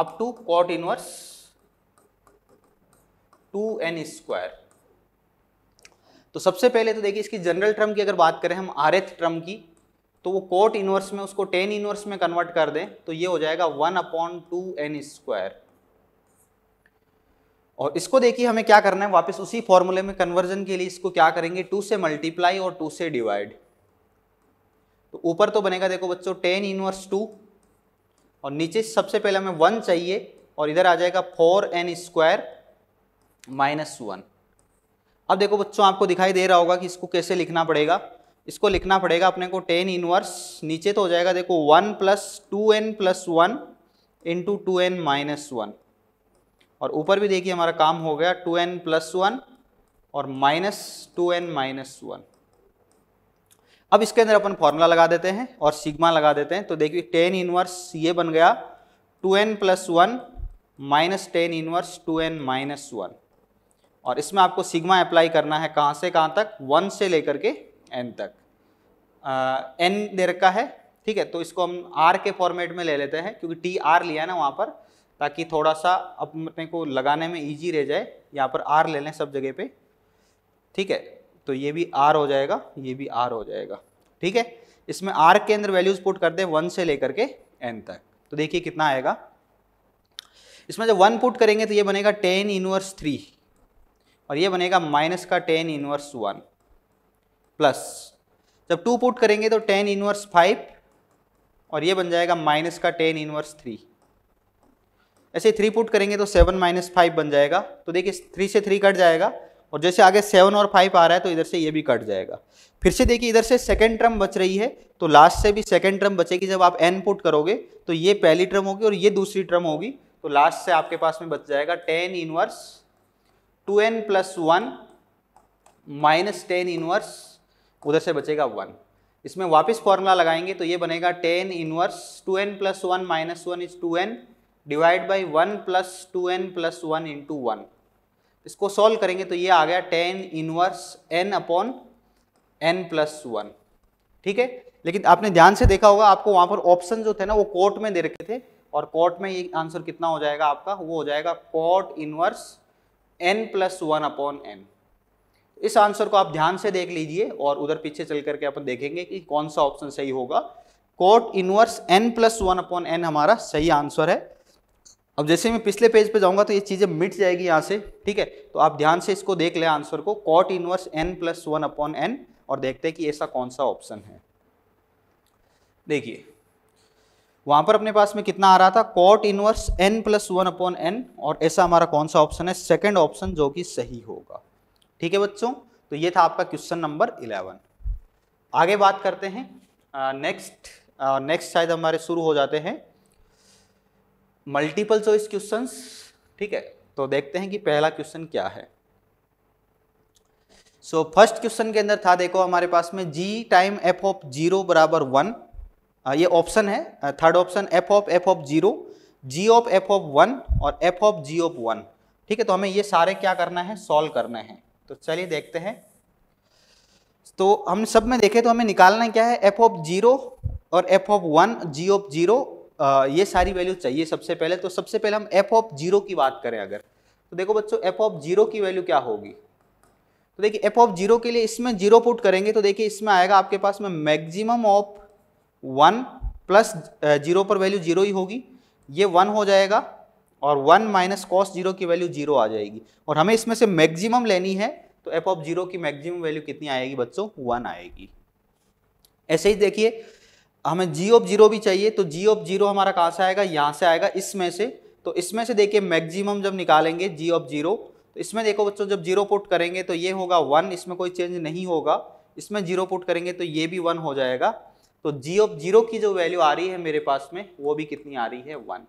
up to cot inverse 2n square तो सबसे पहले तो देखिए इसकी जनरल टर्म की अगर बात करें हम आर टर्म की तो वो कोट इनवर्स में उसको टेन इनवर्स में कन्वर्ट कर दें तो ये हो जाएगा one upon two n square और इसको देखिए हमें क्या करना है वापस उसी फॉर्मूले में कन्वर्जन के लिए इसको क्या करेंगे टू से मल्टीप्लाई और टू से डिवाइड तो ऊपर तो बनेगा देखो बच्चों टेन इनवर्स टू और नीचे सबसे पहले हमें वन चाहिए और इधर आ जाएगा four n square minus one अब देखो बच्चों आपको दिखाई दे रहा होगा कि इसको कैसे लिखना पड़ेगा इसको लिखना पड़ेगा अपने को टेन इनवर्स नीचे तो हो जाएगा देखो one plus two n plus one into two n minus one और ऊपर भी देखिए हमारा काम हो गया टू एन प्लस वन और minus two n minus one अब इसके अंदर अपन फॉर्मूला लगा देते हैं और सिग्मा लगा देते हैं तो देखिए टेन इनवर्स ये बन गया two n plus one minus ten inverse two n minus one और इसमें आपको सिग्मा अप्लाई करना है कहाँ से कहाँ तक वन से लेकर के एन तक एन दे रखा है ठीक है तो इसको हम आर के फॉर्मेट में ले लेते हैं क्योंकि टी आर लिया ना वहाँ पर ताकि थोड़ा सा अपने को लगाने में ईजी रह जाए यहाँ पर आर ले लें सब जगह पर ठीक है तो ये भी आर हो जाएगा ये भी आर हो जाएगा ठीक है इसमें आर के अंदर वैल्यूज पुट कर दें वन से लेकर के एन तक तो देखिए कितना आएगा इसमें जब वन पुट करेंगे तो ये बनेगा टेन इनवर्स थ्री और ये बनेगा माइनस का टेन इनवर्स वन प्लस जब टू पुट करेंगे तो टेन इनवर्स फाइव और ये बन जाएगा माइनस का टेन इनवर्स थ्री ऐसे थ्री पुट करेंगे तो सेवन माइनस फाइव बन जाएगा तो देखिए थ्री से थ्री कट जाएगा और जैसे आगे सेवन और फाइव आ रहा है तो इधर से ये भी कट जाएगा फिर से देखिए इधर से सेकेंड टर्म बच रही है तो लास्ट से भी सेकेंड टर्म बचेगी जब आप एन पुट करोगे तो ये पहली टर्म होगी और ये दूसरी टर्म होगी तो लास्ट से आपके पास में बच जाएगा ten inverse two n plus one minus ten inverse उधर से बचेगा वन इसमें वापस फॉर्मूला लगाएंगे तो ये बनेगा tan inverse two n plus one minus one is two n divide by one plus two n plus one into one इसको सॉल्व करेंगे तो ये आ गया tan inverse n upon n plus one ठीक है लेकिन आपने ध्यान से देखा होगा आपको वहां पर ऑप्शन जो थे ना वो कोर्ट में दे रखे थे और कोर्ट में ये आंसर कितना हो जाएगा आपका वो हो जाएगा cot inverse n plus one upon n इस आंसर को आप ध्यान से देख लीजिए और उधर पीछे चल करके अपन देखेंगे कि कौन सा ऑप्शन सही होगा cot inverse n plus one upon n हमारा सही आंसर है अब जैसे मैं पिछले पेज पे जाऊंगा तो ये चीज़ें मिट जाएगी यहाँ से ठीक है तो आप ध्यान से इसको देख लें आंसर को cot inverse n plus one upon n और देखते हैं कि ऐसा कौन सा ऑप्शन है देखिए वहाँ पर अपने पास में कितना आ रहा था cot inverse n plus one upon n और ऐसा हमारा कौन सा ऑप्शन है सेकेंड ऑप्शन जो कि सही होगा ठीक है बच्चों तो ये था आपका क्वेश्चन नंबर इलेवन आगे बात करते हैं नेक्स्ट नेक्स्ट शायद हमारे शुरू हो जाते हैं मल्टीपल चॉइस क्वेश्चन ठीक है तो देखते हैं कि पहला क्वेश्चन क्या है सो फर्स्ट क्वेश्चन के अंदर था देखो हमारे पास में g time f of zero बराबर वन ये ऑप्शन है third option f of f of zero g of f of one और f of g of one ठीक है तो हमें ये सारे क्या करना है सॉल्व करना है तो चलिए देखते हैं तो हम सब में देखें तो हमें निकालना क्या है एफ ऑफ जीरो और f of one g of zero ये सारी वैल्यू चाहिए सबसे पहले तो सबसे पहले हम एफ ऑफ जीरो की बात करें अगर तो देखो बच्चों एफ ऑफ जीरो की वैल्यू क्या होगी तो देखिए एफ ऑफ जीरो के लिए इसमें जीरो पुट करेंगे तो देखिए इसमें आएगा आपके पास में maximum of one plus zero पर वैल्यू जीरो ही होगी ये वन हो जाएगा और वन माइनस कॉस जीरो की वैल्यू जीरो आ जाएगी और हमें इसमें से मैक्सिमम लेनी है तो एफ ऑफ जीरो की मैक्सिमम वैल्यू कितनी आएगी बच्चों वन आएगी ऐसे ही देखिए हमें जी ऑफ जीरो भी चाहिए तो जी ऑफ जीरो हमारा कहाँ से आएगा यहाँ से आएगा इसमें से तो इसमें से देखिए मैक्सिमम जब निकालेंगे जी ऑफ जीरो तो इसमें देखो बच्चों जब जीरो पुट करेंगे तो ये होगा वन इसमें कोई चेंज नहीं होगा इसमें जीरो पुट करेंगे तो ये भी वन हो जाएगा तो जी ऑफ जीरो की जो वैल्यू आ रही है मेरे पास में वो भी कितनी आ रही है वन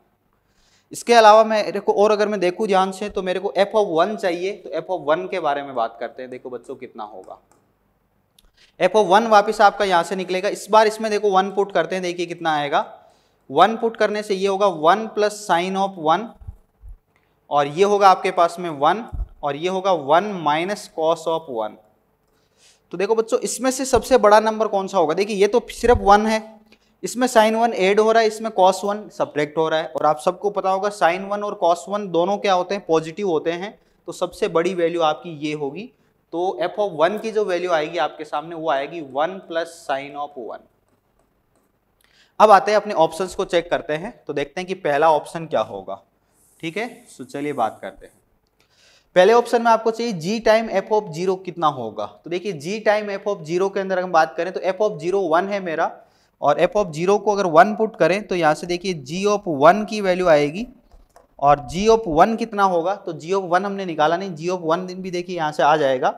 इसके अलावा मैं देखो और अगर मैं देखूँ ध्यान से तो मेरे को एफ ऑफ वन चाहिए तो एफ ऑफ वन के बारे में बात करते हैं देखो बच्चों कितना होगा एफ ओ वन वापिस आपका यहाँ से निकलेगा इस बार इसमें देखो वन पुट करते हैं देखिए कितना आएगा वन पुट करने से ये होगा one plus sine of one और ये होगा आपके पास में वन और ये होगा one minus cos of one तो देखो बच्चों इसमें से सबसे बड़ा नंबर कौन सा होगा देखिए ये तो सिर्फ वन है इसमें साइन वन एड हो रहा है इसमें कॉस वन सब्रेक्ट हो रहा है और आप सबको पता होगा साइन वन और कॉस वन दोनों क्या होते हैं पॉजिटिव होते हैं तो सबसे बड़ी वैल्यू आपकी ये होगी तो एफ ऑफ वन की जो वैल्यू आएगी आपके सामने वो आएगी one plus sine of one अब आते हैं अपने ऑप्शंस को चेक करते हैं तो देखते हैं कि पहला ऑप्शन क्या होगा ठीक है तो चलिए बात करते हैं पहले ऑप्शन में आपको चाहिए g time f of zero कितना होगा तो देखिए g time f of zero के अंदर हम बात करें तो एफ ऑफ जीरो वन है मेरा और एफ ऑफ जीरो को अगर वन पुट करें तो यहाँ से देखिए जी ऑफ वन की वैल्यू आएगी और जी ओप वन कितना होगा तो जी ओप वन हमने निकाला नहीं जी ओप वन दिन भी देखिए यहाँ से आ जाएगा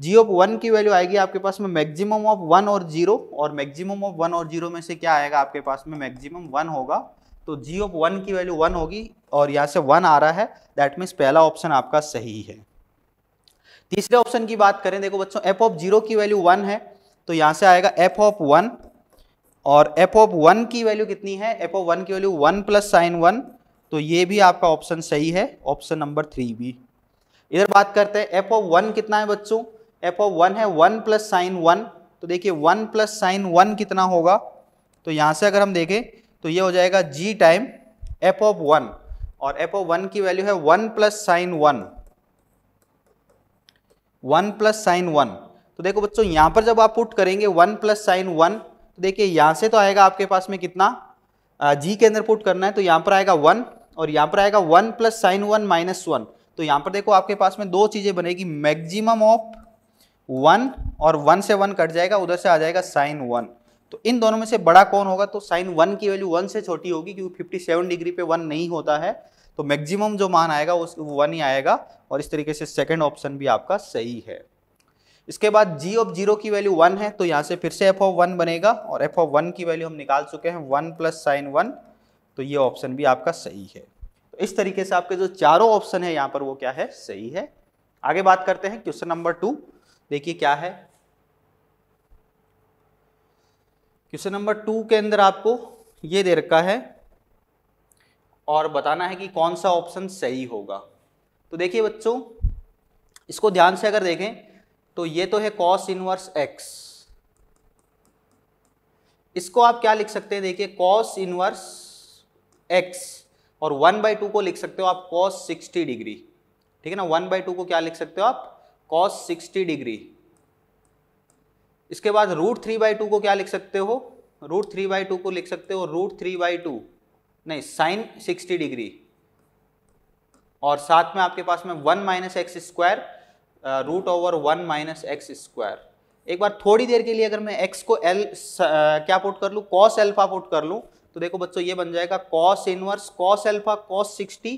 जी ओप वन की वैल्यू आएगी आपके पास में मैक्सिमम ऑफ वन और जीरो और मैक्सिमम ऑफ वन और जीरो में से क्या आएगा आपके पास में मैक्सिमम वन होगा तो जी ओप वन की वैल्यू वन होगी और यहाँ से वन आ रहा है दैट मीन्स पहला ऑप्शन आपका सही है तीसरे ऑप्शन की बात करें देखो बच्चों एफ ऑफ जीरो की वैल्यू वन है तो यहाँ से आएगा एफ ऑफ वन और एफ ऑफ वन की वैल्यू कितनी है एफ ऑफ वन की value one plus sine one तो ये भी आपका ऑप्शन सही है ऑप्शन नंबर थ्री भी इधर बात करते हैं एफ ऑफ वन कितना है बच्चों एफ ऑफ वन है वन प्लस साइन वन तो देखिए वन प्लस साइन वन कितना होगा तो यहाँ से अगर हम देखें तो ये हो जाएगा g time f of one और एफ ऑफ वन की वैल्यू है one plus sine one one plus sine one तो देखो बच्चों यहाँ पर जब आप पुट करेंगे वन प्लस साइन वन तो देखिए यहाँ से तो आएगा आपके पास में कितना जी के अंदर पुट करना है तो यहाँ पर आएगा वन और यहाँ पर आएगा one plus sine one minus one तो यहाँ पर देखो आपके पास में दो चीज़ें बनेगी मैक्सिमम ऑफ वन और वन से वन कट जाएगा उधर से आ जाएगा साइन वन तो इन दोनों में से बड़ा कौन होगा तो साइन वन की वैल्यू वन से छोटी होगी क्योंकि फिफ्टी सेवन डिग्री पे वन नहीं होता है तो मैक्सिमम जो मान आएगा वो वन ही आएगा और इस तरीके से सेकेंड ऑप्शन भी आपका सही है इसके बाद जी ऑफ जीरो की वैल्यू वन है तो यहाँ से फिर से एफ ऑफ वन बनेगा और एफ ऑफ वन की वैल्यू हम निकाल चुके हैं वन प्लस साइन वन तो ये ऑप्शन भी आपका सही है इस तरीके से आपके जो चारों ऑप्शन है यहां पर वो क्या है सही है आगे बात करते हैं क्वेश्चन नंबर टू देखिए क्या है क्वेश्चन नंबर टू के अंदर आपको ये दे रखा है और बताना है कि कौन सा ऑप्शन सही होगा तो देखिए बच्चों इसको ध्यान से अगर देखें तो ये तो है कॉस इनवर्स एक्स इसको आप क्या लिख सकते हैं देखिए कॉस इनवर्स एक्स और वन बाई टू को लिख सकते हो आप कॉस सिक्सटी डिग्री ठीक है ना वन बाई टू को क्या लिख सकते हो आप कॉस सिक्सटी डिग्री इसके बाद रूट थ्री बाई टू को क्या लिख सकते हो रूट थ्री बाई टू को लिख सकते हो रूट थ्री बाई टू नहीं साइन सिक्सटी डिग्री और साथ में आपके पास में one minus x square root over one minus x square एक बार थोड़ी देर के लिए अगर मैं एक्स को एल uh, क्या पुट कर लूँ कॉस एल्फा पुट कर लूँ तो देखो बच्चों ये बन जाएगा cos inverse cos alpha cos sixty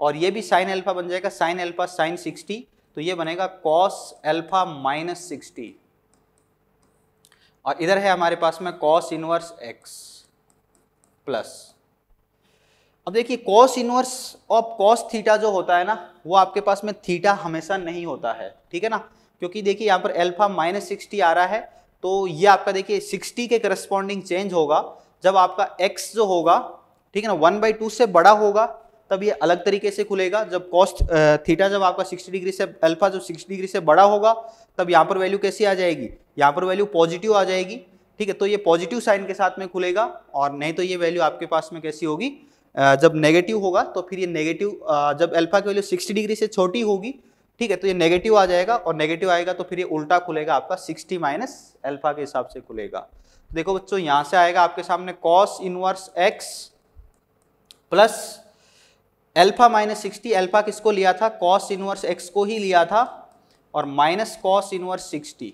और ये भी साइन एल्फा बन जाएगा साइन एल्फा साइन सिक्सटी तो ये बनेगा कॉस एल्फा माइनस सिक्सटी और इधर है हमारे पास में कॉस इनवर्स एक्स प्लस अब देखिए cos inverse of cos theta जो होता है ना वो आपके पास में थीटा हमेशा नहीं होता है ठीक है ना क्योंकि देखिए यहाँ पर एल्फा माइनस सिक्सटी आ रहा है तो ये आपका देखिए सिक्सटी के करस्पॉन्डिंग चेंज होगा जब आपका एक्स जो होगा ठीक है ना वन बाई टू से बड़ा होगा तब ये अलग तरीके से खुलेगा जब कॉस्ट थीटा जब आपका 60 डिग्री से अल्फा जब 60 डिग्री से बड़ा होगा तब यहाँ पर वैल्यू कैसी आ जाएगी यहाँ पर वैल्यू पॉजिटिव आ जाएगी ठीक है तो ये पॉजिटिव साइन के साथ में खुलेगा और नहीं तो ये वैल्यू आपके पास में कैसी होगी जब नेगेटिव होगा तो फिर ये नेगेटिव जब अल्फा की वैल्यू 60 डिग्री से छोटी होगी ठीक है तो ये नेगेटिव आ जाएगा और नेगेटिव आएगा तो फिर ये उल्टा खुलेगा आपका 60 माइनस अल्फा के हिसाब से खुलेगा देखो बच्चों यहां से आएगा आपके सामने cos inverse x plus alpha minus sixty alpha किसको लिया था कॉस इनवर्स एक्स को ही लिया था और माइनस कॉस इनवर्स सिक्सटी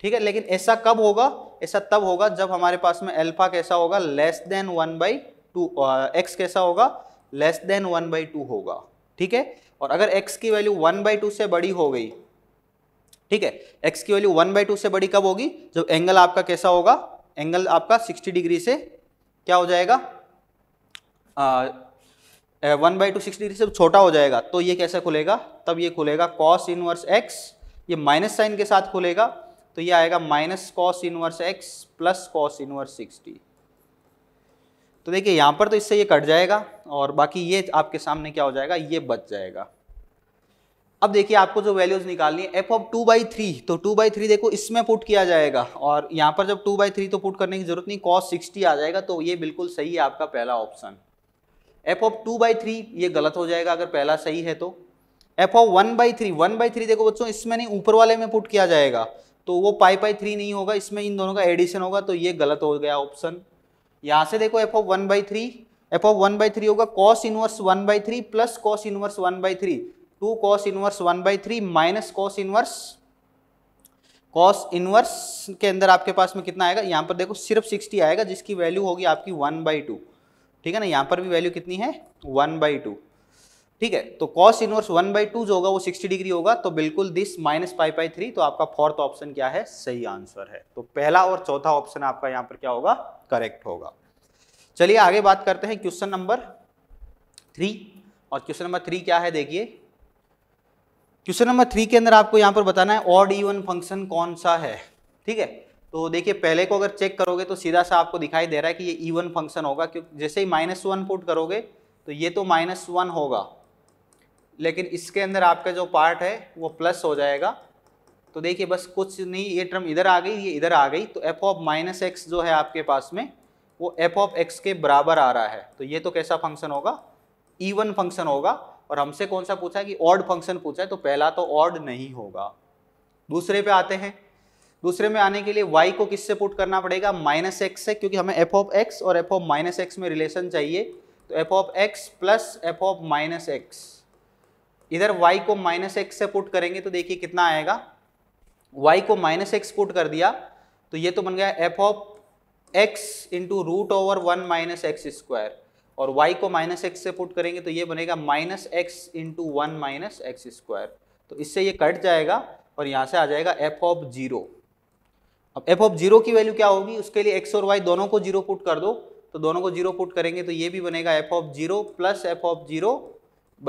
ठीक है लेकिन ऐसा कब होगा ऐसा तब होगा जब हमारे पास में एल्फा कैसा होगा less than one by two x कैसा होगा less than one by two होगा ठीक है और अगर एक्स की वैल्यू वन बाई टू से बड़ी हो गई ठीक है एक्स की वैल्यू वन बाई टू से बड़ी कब होगी जब एंगल आपका कैसा होगा एंगल आपका सिक्सटी डिग्री से क्या हो जाएगा one by two sixty degree से छोटा हो जाएगा तो ये कैसे खुलेगा तब ये खुलेगा कॉस इनवर्स एक्स ये माइनस साइन के साथ खुलेगा तो ये आएगा minus cos inverse x plus cos inverse sixty तो देखिए यहाँ पर तो इससे ये कट जाएगा और बाकी ये आपके सामने क्या हो जाएगा ये बच जाएगा अब देखिए आपको जो वैल्यूज निकालनी है f of two by three तो टू बाई थ्री देखो इसमें पुट किया जाएगा और यहाँ पर जब टू बाई थ्री तो पुट करने की जरूरत नहीं कॉस सिक्सटी आ जाएगा तो ये बिल्कुल सही है आपका पहला option f of two by three ये गलत हो जाएगा अगर पहला सही है तो f of one by three one by three देखो बच्चों इसमें नहीं ऊपर वाले में पुट किया जाएगा तो वो पाई बाई थ्री नहीं होगा इसमें इन दोनों का एडिशन होगा तो ये गलत हो गया ऑप्शन यहाँ से देखो f of one by three f of one by three होगा cos inverse one by three plus cos inverse one by three two cos inverse one by three minus cos inverse cos inverse के अंदर आपके पास में कितना आएगा यहाँ पर देखो सिर्फ सिक्सटी आएगा जिसकी वैल्यू होगी आपकी वन बाई टू ठीक है ना यहाँ पर भी वैल्यू कितनी है वन बाई टू ठीक है तो cos inverse one by two जो होगा वो सिक्सटी डिग्री होगा तो बिल्कुल this minus five by three तो आपका फोर्थ ऑप्शन क्या है सही आंसर है तो पहला और चौथा ऑप्शन आपका यहाँ पर क्या होगा करेक्ट होगा चलिए आगे बात करते हैं क्वेश्चन नंबर थ्री और क्वेश्चन नंबर थ्री क्या है देखिए क्वेश्चन नंबर थ्री के अंदर आपको यहाँ पर बताना है ऑड इवन फंक्शन कौन सा है ठीक है तो देखिए पहले को अगर चेक करोगे तो सीधा सा आपको दिखाई दे रहा है कि ये इवन फंक्शन होगा क्योंकि जैसे ही माइनस वन पुट करोगे तो ये तो माइनस वन होगा लेकिन इसके अंदर आपका जो पार्ट है वो प्लस हो जाएगा तो देखिए बस कुछ नहीं ये टर्म इधर आ गई ये इधर आ गई तो एफ ऑफ माइनस एक्स जो है आपके पास में वो एफ ऑफ एक्स के बराबर आ रहा है तो ये तो कैसा फंक्शन होगा ईवन फंक्शन होगा और हमसे कौन सा पूछा है कि ऑड फंक्शन पूछा है तो पहला तो ऑड नहीं होगा दूसरे पे आते हैं दूसरे में आने के लिए y को किससे पुट करना पड़ेगा माइनस एक्स से क्योंकि हमें एफ ऑफ एक्स और एफ ऑफ माइनस एक्स में रिलेशन चाहिए तो f of x plus f of minus x इधर y को माइनस एक्स से पुट करेंगे तो देखिए कितना आएगा y को माइनस एक्स पुट कर दिया तो ये तो बन गया f of x into root over one minus x square और y को माइनस एक्स से पुट करेंगे तो ये बनेगा minus x into one minus x square तो इससे ये कट जाएगा और यहाँ से आ जाएगा एफ ऑफ जीरो अब f ऑफ जीरो की वैल्यू क्या होगी उसके लिए एक्स और वाई दोनों को जीरो पुट कर दो तो दोनों को जीरो पुट करेंगे तो ये भी बनेगा f of zero plus f of zero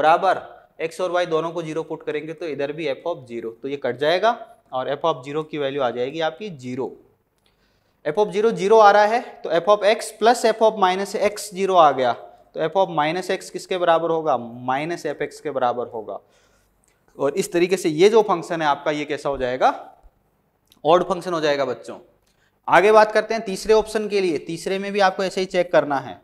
बराबर एक्स और वाई दोनों को जीरो पुट करेंगे तो इधर भी एफ ऑफ जीरो तो ये कट जाएगा और एफ ऑफ जीरो की वैल्यू आ जाएगी आपकी zero f of zero zero आ रहा है तो f of x plus f of minus x zero आ गया तो एफ ऑफ माइनस एक्स किसके बराबर होगा माइनस एफ एक्स के बराबर होगा और इस तरीके से ये जो फंक्शन है आपका ये कैसा हो जाएगा ऑड फंक्शन हो जाएगा बच्चों आगे बात करते हैं तीसरे ऑप्शन के लिए तीसरे में भी आपको ऐसे ही चेक करना है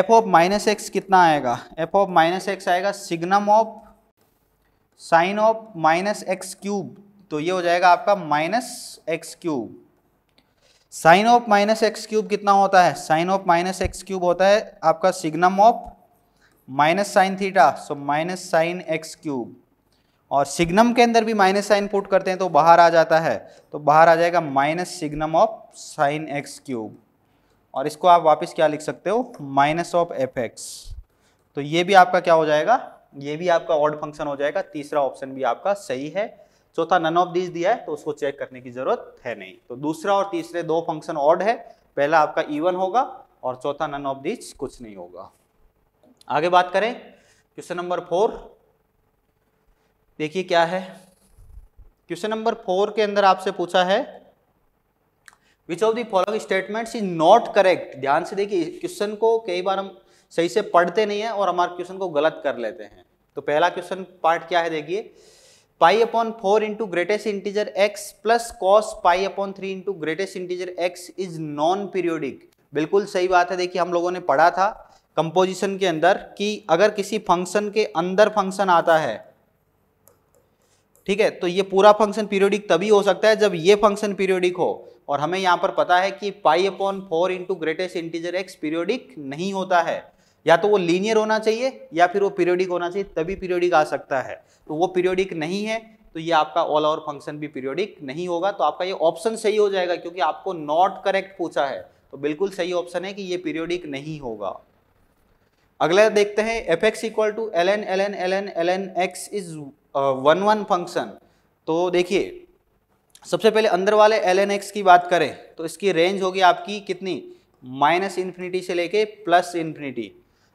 एफ ऑफ माइनस एक्स कितना आएगा एफ ऑफ माइनस एक्स आएगा signum of sine of minus x cube तो ये हो जाएगा आपका minus x cube sine of minus x cube कितना होता है sine of minus x cube होता है आपका signum of minus sine theta so minus sine x cube और सिग्नम के अंदर भी माइनस साइन पुट करते हैं तो बाहर आ जाता है तो बाहर आ जाएगा minus signum of sine x cube और इसको आप वापस क्या लिख सकते हो माइनस ऑफ एफ एक्स तो ये भी आपका क्या हो जाएगा ये भी आपका ऑड फंक्शन हो जाएगा तीसरा ऑप्शन भी आपका सही है चौथा नन ऑफ दीज दिया है तो उसको चेक करने की जरूरत है नहीं तो दूसरा और तीसरे दो फंक्शन ऑड है पहला आपका इवन होगा और चौथा नन ऑफ दीज कुछ नहीं होगा आगे बात करें क्वेश्चन नंबर फोर देखिए क्या है क्वेश्चन नंबर फोर के अंदर आपसे पूछा है which of the following statements is not correct ध्यान से देखिए क्वेश्चन को कई बार हम सही से पढ़ते नहीं है और हमारे क्वेश्चन को गलत कर लेते हैं तो पहला क्वेश्चन पार्ट क्या है देखिए pi upon four into greatest integer x plus cos pi upon three into greatest integer x is non periodic बिल्कुल सही बात है देखिए हम लोगों ने पढ़ा था कंपोजिशन के अंदर कि अगर किसी फंक्शन के अंदर फंक्शन आता है ठीक है तो ये पूरा फंक्शन पीरियोडिक तभी हो सकता है जब ये फंक्शन पीरियोडिक हो और हमें यहाँ पर पता है कि pi upon four into greatest integer x periodic नहीं होता है या तो वो लीनियर होना चाहिए या फिर वो पीरियोडिक होना चाहिए तभी पीरियोडिक आ सकता है तो वो पीरियोडिक नहीं है तो ये आपका ऑल ओवर फंक्शन भी पीरियोडिक नहीं होगा तो आपका ये ऑप्शन सही हो जाएगा क्योंकि आपको नॉट करेक्ट पूछा है तो बिल्कुल सही ऑप्शन है कि ये पीरियोडिक नहीं होगा अगला देखते हैं f x equal to l n l n l n l n x is one one function तो देखिए सबसे पहले अंदर वाले एल एन एक्स की बात करें तो इसकी रेंज होगी आपकी कितनी माइनस इन्फिनिटी से लेके प्लस इन्फिनिटी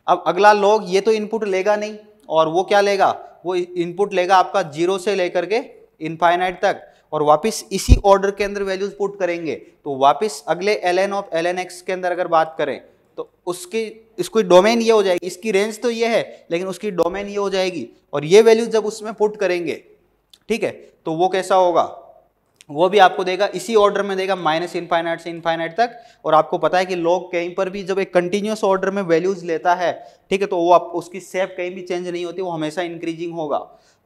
अब अगला लॉग ये तो इनपुट लेगा नहीं और वो क्या लेगा वो इनपुट लेगा आपका जीरो से लेकर के इनफाइनाइट तक और वापस इसी ऑर्डर के अंदर वैल्यूज पुट करेंगे तो वापस अगले l N of l n x के अंदर अगर बात करें तो उसकी इसकी डोमेन ये हो जाएगी इसकी रेंज तो ये है लेकिन उसकी डोमेन ये हो जाएगी और ये वैल्यूज जब उसमें पुट करेंगे ठीक है तो वो कैसा होगा वो भी आपको देगा इसी ऑर्डर में देगा माइनस इनफाइनाइट से इनफाइनाइट तक और आपको पता है कि लॉग कहीं पर भी जब एक कंटिन्यूस ऑर्डर में वैल्यूज लेता है ठीक है तो वो आप उसकी सेप कहीं भी चेंज नहीं होती वो हमेशा इंक्रीजिंग होगा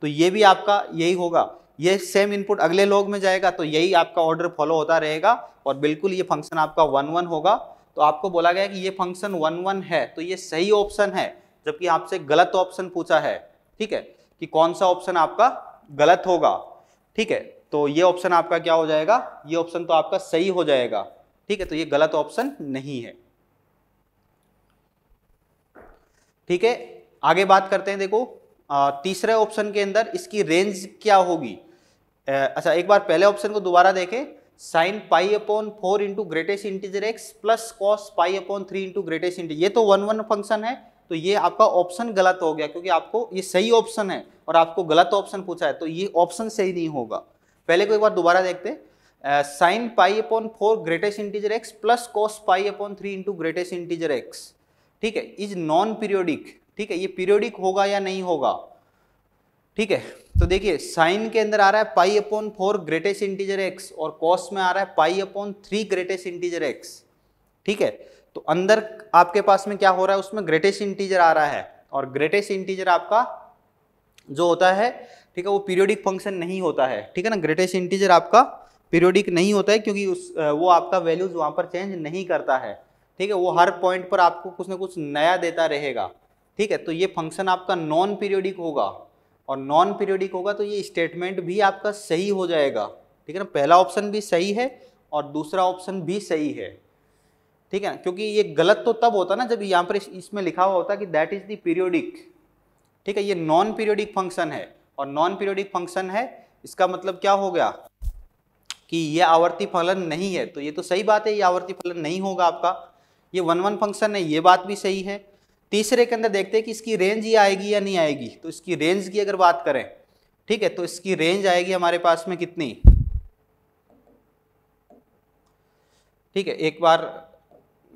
तो ये भी आपका यही होगा ये सेम इनपुट अगले लॉग में जाएगा तो यही आपका ऑर्डर फॉलो होता रहेगा और बिल्कुल ये फंक्शन आपका वन वन होगा तो आपको बोला गया कि ये फंक्शन वन वन है तो ये सही ऑप्शन है जबकि आपसे गलत ऑप्शन पूछा है ठीक है कि कौन सा ऑप्शन आपका गलत होगा ठीक है तो ये ऑप्शन आपका क्या हो जाएगा ये ऑप्शन तो आपका सही हो जाएगा ठीक है तो ये गलत ऑप्शन नहीं है ठीक है आगे बात करते हैं देखो तीसरे ऑप्शन के अंदर इसकी रेंज क्या होगी अच्छा एक बार पहले ऑप्शन को दोबारा देखें sine pi upon four into greatest integer x plus cos pi upon three into greatest integer ये तो वन वन फंक्शन है तो ये आपका ऑप्शन गलत हो गया क्योंकि आपको ये सही ऑप्शन है और आपको गलत ऑप्शन पूछा है तो ये ऑप्शन सही नहीं होगा पहले को एक बार दोबारा देखते sine pi upon four greatest integer x plus cos pi upon three into greatest integer x ठीक है इज नॉन पीरियोडिक ठीक है ये पीरियोडिक होगा या नहीं होगा ठीक है तो देखिए साइन के अंदर आ रहा है pi upon four greatest integer x और कॉस में आ रहा है pi upon three greatest integer x ठीक है तो अंदर आपके पास में क्या हो रहा है उसमें ग्रेटेस्ट इंटीजर आ रहा है और ग्रेटेस्ट इंटीजर आपका जो होता है ठीक है वो पीरियोडिक फंक्शन नहीं होता है ठीक है ना ग्रेटेस्ट इंटीजर आपका पीरियोडिक नहीं होता है क्योंकि उस वो आपका वैल्यूज़ वहाँ पर चेंज नहीं करता है ठीक है वो हर पॉइंट पर आपको कुछ ना कुछ नया देता रहेगा ठीक है तो ये फंक्शन आपका नॉन पीरियोडिक होगा और नॉन पीरियोडिक होगा तो ये स्टेटमेंट भी आपका सही हो जाएगा ठीक है ना पहला ऑप्शन भी सही है और दूसरा ऑप्शन भी सही है ठीक है क्योंकि ये गलत तो तब होता ना जब यहाँ पर इसमें लिखा हुआ होता कि दैट इज़ द पीरियोडिक ठीक है ये नॉन पीरियोडिक फंक्शन है और नॉन पीरियोडिक फंक्शन है इसका मतलब क्या हो गया कि यह आवर्ती फलन नहीं है तो ये तो सही बात है ये आवर्ती फलन नहीं होगा आपका ये वन वन फंक्शन है ये बात भी सही है तीसरे के अंदर देखते हैं कि इसकी रेंज ये आएगी या नहीं आएगी तो इसकी रेंज की अगर बात करें ठीक है तो इसकी रेंज आएगी हमारे पास में कितनी ठीक है एक बार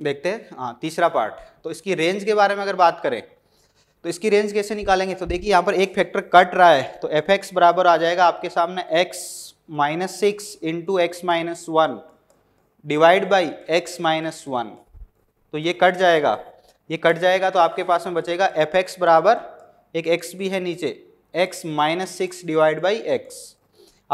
देखते हैं हाँ तीसरा पार्ट तो इसकी रेंज के बारे में अगर बात करें तो इसकी रेंज कैसे निकालेंगे तो देखिए यहाँ पर एक फैक्टर कट रहा है तो एफ एक्स बराबर आ जाएगा आपके सामने x minus six into x minus one divide by x minus one तो ये कट जाएगा ये कट जाएगा तो आपके पास में बचेगा एफ एक्स बराबर एक एक्स भी है नीचे x minus six divide by x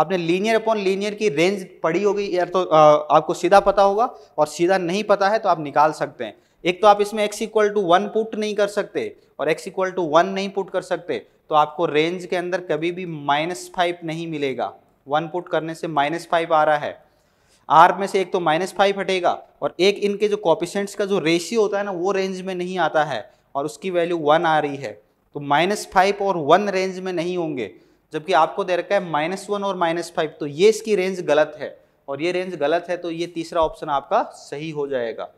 आपने लीनियर अपॉन लीनियर की रेंज पढ़ी होगी यार तो आ, आपको सीधा पता होगा और सीधा नहीं पता है तो आप निकाल सकते हैं एक तो आप इसमें x equal to one put नहीं कर सकते और x इक्वल टू वन नहीं पुट कर सकते तो आपको रेंज के अंदर कभी भी माइनस फाइव नहीं मिलेगा वन पुट करने से माइनस फाइव आ रहा है आर में से एक तो माइनस फाइव हटेगा और एक इनके जो कॉपिशेंट्स का जो रेशियो होता है ना वो रेंज में नहीं आता है और उसकी वैल्यू वन आ रही है तो माइनस फाइव और वन रेंज में नहीं होंगे जबकि आपको दे रखा है माइनस वन और माइनस फाइव तो ये इसकी रेंज गलत है और ये रेंज गलत है तो ये तीसरा ऑप्शन आपका सही हो जाएगा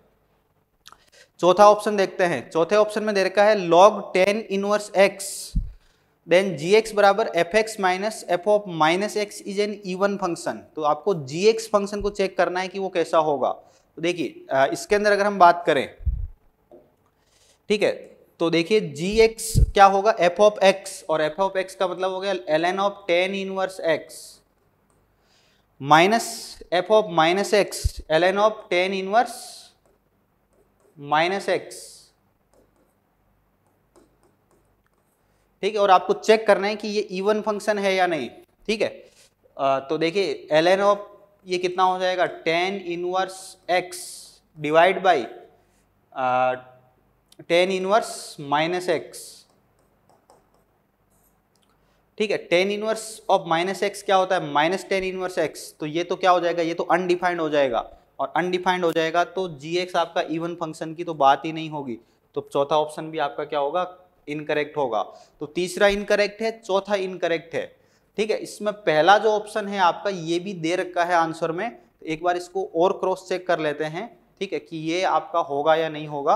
चौथा ऑप्शन देखते हैं चौथे ऑप्शन में दे रखा है log ten inverse x then g x बराबर f x minus f of minus x is an even function तो आपको जी एक्स फंक्शन को चेक करना है कि वो कैसा होगा तो देखिए इसके अंदर अगर हम बात करें ठीक है तो देखिए जी एक्स क्या होगा एफ ऑफ एक्स और एफ ऑफ एक्स का मतलब हो गया l N of ten inverse x minus f of minus x l N of ten inverse minus x ठीक है और आपको चेक करना है कि ये इवन फंक्शन है या नहीं ठीक है आ, तो देखिए एल एन ऑफ ये कितना हो जाएगा ten inverse x divide by ten inverse minus x ठीक है ten inverse of minus x क्या होता है माइनस टेन इनवर्स एक्स तो ये तो क्या हो जाएगा ये तो अनडिफाइंड हो जाएगा और अनडिफाइंड हो जाएगा तो जी एक्स आपका इवन फंक्शन की तो बात ही नहीं होगी तो चौथा ऑप्शन भी आपका क्या होगा इनकरेक्ट होगा तो तीसरा इनकरेक्ट है चौथा इनकरेक्ट है ठीक है इसमें पहला जो ऑप्शन है आपका ये भी दे रखा है आंसर में तो एक बार इसको और क्रॉस चेक कर लेते हैं ठीक है कि ये आपका होगा या नहीं होगा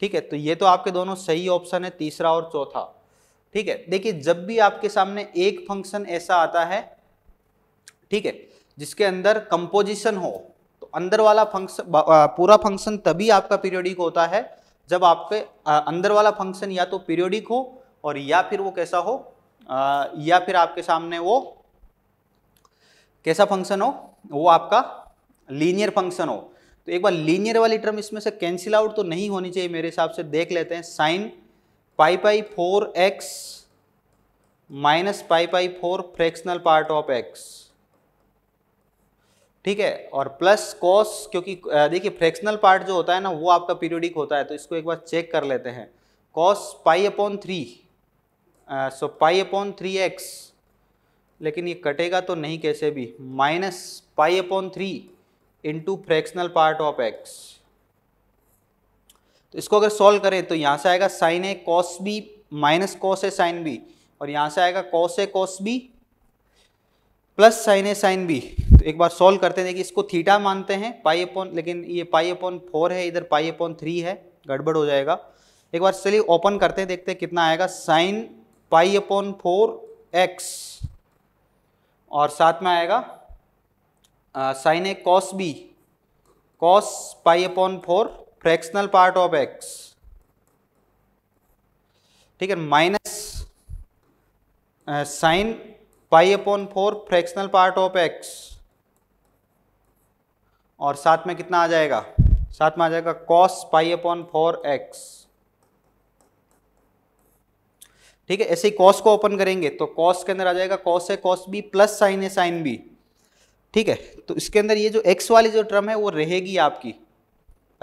ठीक है तो ये तो आपके दोनों सही ऑप्शन है तीसरा और चौथा ठीक है देखिए जब भी आपके सामने एक फंक्शन ऐसा आता है ठीक है जिसके अंदर कंपोजिशन हो अंदर वाला फंक्शन पूरा फंक्शन तभी आपका पीरियोडिक होता है जब आपके अंदर वाला फंक्शन या तो पीरियोडिक हो और या फिर वो कैसा हो या फिर आपके सामने वो कैसा फंक्शन हो वो आपका लीनियर फंक्शन हो तो एक बार लीनियर वाली टर्म इसमें से कैंसिल आउट तो नहीं होनी चाहिए मेरे हिसाब से देख लेते हैं sine pi pi four x minus pi pi four fractional part of x ठीक है और प्लस कॉस क्योंकि देखिए फ्रैक्शनल पार्ट जो होता है ना वो आपका पीरियोडिक होता है तो इसको एक बार चेक कर लेते हैं cos pi upon three so pi upon three x लेकिन ये कटेगा तो नहीं कैसे भी minus pi upon three into fractional part of x तो इसको अगर सॉल्व करें तो यहाँ से आएगा sine a cos b minus cos a sine b और यहाँ से आएगा cos a cos b plus sine a sine b तो एक बार सॉल्व करते हैं देखिए इसको थीटा मानते हैं पाई अपॉन लेकिन ये पाई अपॉन फोर है इधर पाई अपॉन थ्री है गड़बड़ हो जाएगा एक बार चलिए ओपन करते हैं देखते हैं कितना आएगा sine pi upon four x और साथ में आएगा sine a cos b cos pi upon four fractional part of x ठीक है minus sine pi upon four fractional part of x और साथ में कितना आ जाएगा साथ में आ जाएगा cos pi upon four x ठीक है ऐसे ही कॉस को ओपन करेंगे तो कॉस के अंदर आ जाएगा कॉस है कॉस बी प्लस साइन है साइन बी ठीक है तो इसके अंदर ये जो एक्स वाली जो टर्म है वो रहेगी आपकी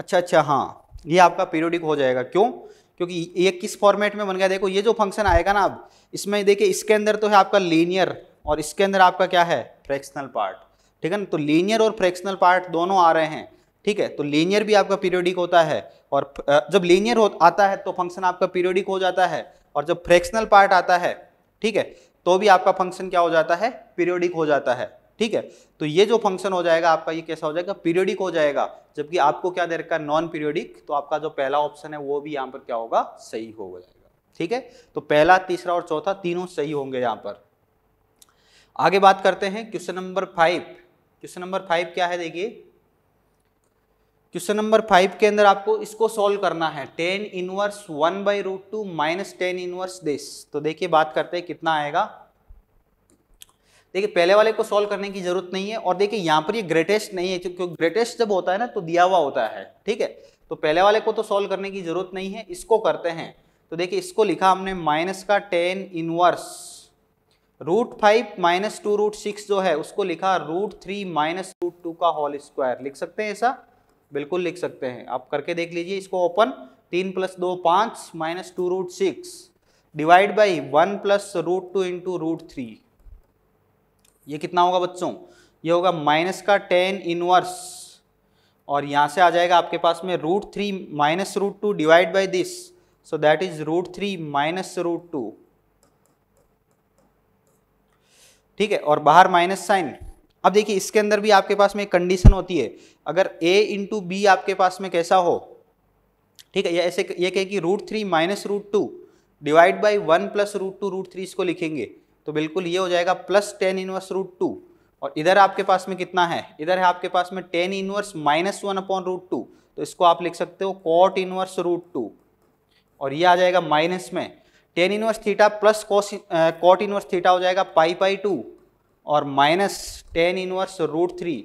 अच्छा अच्छा हाँ ये आपका पीरियोडिक हो जाएगा क्यों क्योंकि ये किस फॉर्मेट में बन गया देखो ये जो फंक्शन आएगा ना अब इसमें देखिए इसके अंदर तो है आपका लीनियर और इसके अंदर आपका क्या है फ्रैक्शनल पार्ट ठीक है ना तो लीनियर और फ्रैक्शनल पार्ट दोनों आ रहे हैं ठीक है तो लीनियर भी आपका पीरियोडिक होता है और जब लीनियर आता है तो फंक्शन आपका पीरियोडिक हो जाता है और जब फ्रैक्शनल पार्ट आता है ठीक है तो भी आपका फंक्शन क्या हो जाता है पीरियोडिक हो जाता है ठीक है तो ये जो फंक्शन हो जाएगा आपका ये कैसा हो जाएगा पीरियोडिक हो जाएगा जबकि आपको क्या दे रखा है नॉन पीरियोडिक तो आपका जो पहला ऑप्शन है वो भी यहाँ पर क्या होगा सही हो जाएगा ठीक है तो पहला तीसरा और चौथा तीनों सही होंगे यहाँ पर आगे बात करते हैं question number five question number five क्या है देखिए क्वेश्चन नंबर फाइव के अंदर आपको इसको सॉल्व करना है ten inverse one by root two minus ten inverse this तो देखिए बात करते हैं कितना आएगा देखिए पहले वाले को सॉल्व करने की जरूरत नहीं है और देखिए यहाँ पर ये ग्रेटेस्ट नहीं है क्योंकि ग्रेटेस्ट जब होता है ना तो दिया हुआ होता है ठीक है तो पहले वाले को तो सॉल्व करने की जरूरत नहीं है इसको करते हैं तो देखिए इसको लिखा हमने माइनस का ten inverse root five minus two root six जो है उसको लिखा root three minus root two का होल स्क्वायर लिख सकते हैं ऐसा बिल्कुल लिख सकते हैं आप करके देख लीजिए इसको ओपन तीन प्लस दो पाँच minus two root six divide by one plus root two into root three ये कितना होगा बच्चों ये होगा माइनस का टेन इनवर्स और यहाँ से आ जाएगा आपके पास में root three minus root two divide by this so that is root three minus root two ठीक है और बाहर माइनस साइन अब देखिए इसके अंदर भी आपके पास में एक कंडीशन होती है अगर ए इंटू बी आपके पास में कैसा हो ठीक है ये ऐसे ये कहे कि root three minus root two divide by one plus root two root three इसको लिखेंगे तो बिल्कुल ये हो जाएगा plus ten inverse root two और इधर आपके पास में कितना है इधर है आपके पास में ten inverse minus one upon root two तो इसको आप लिख सकते हो कॉट इनवर्स रूट टू और ये आ जाएगा माइनस में ten inverse theta plus cot inverse theta हो जाएगा पाई पाई टू और minus ten inverse root three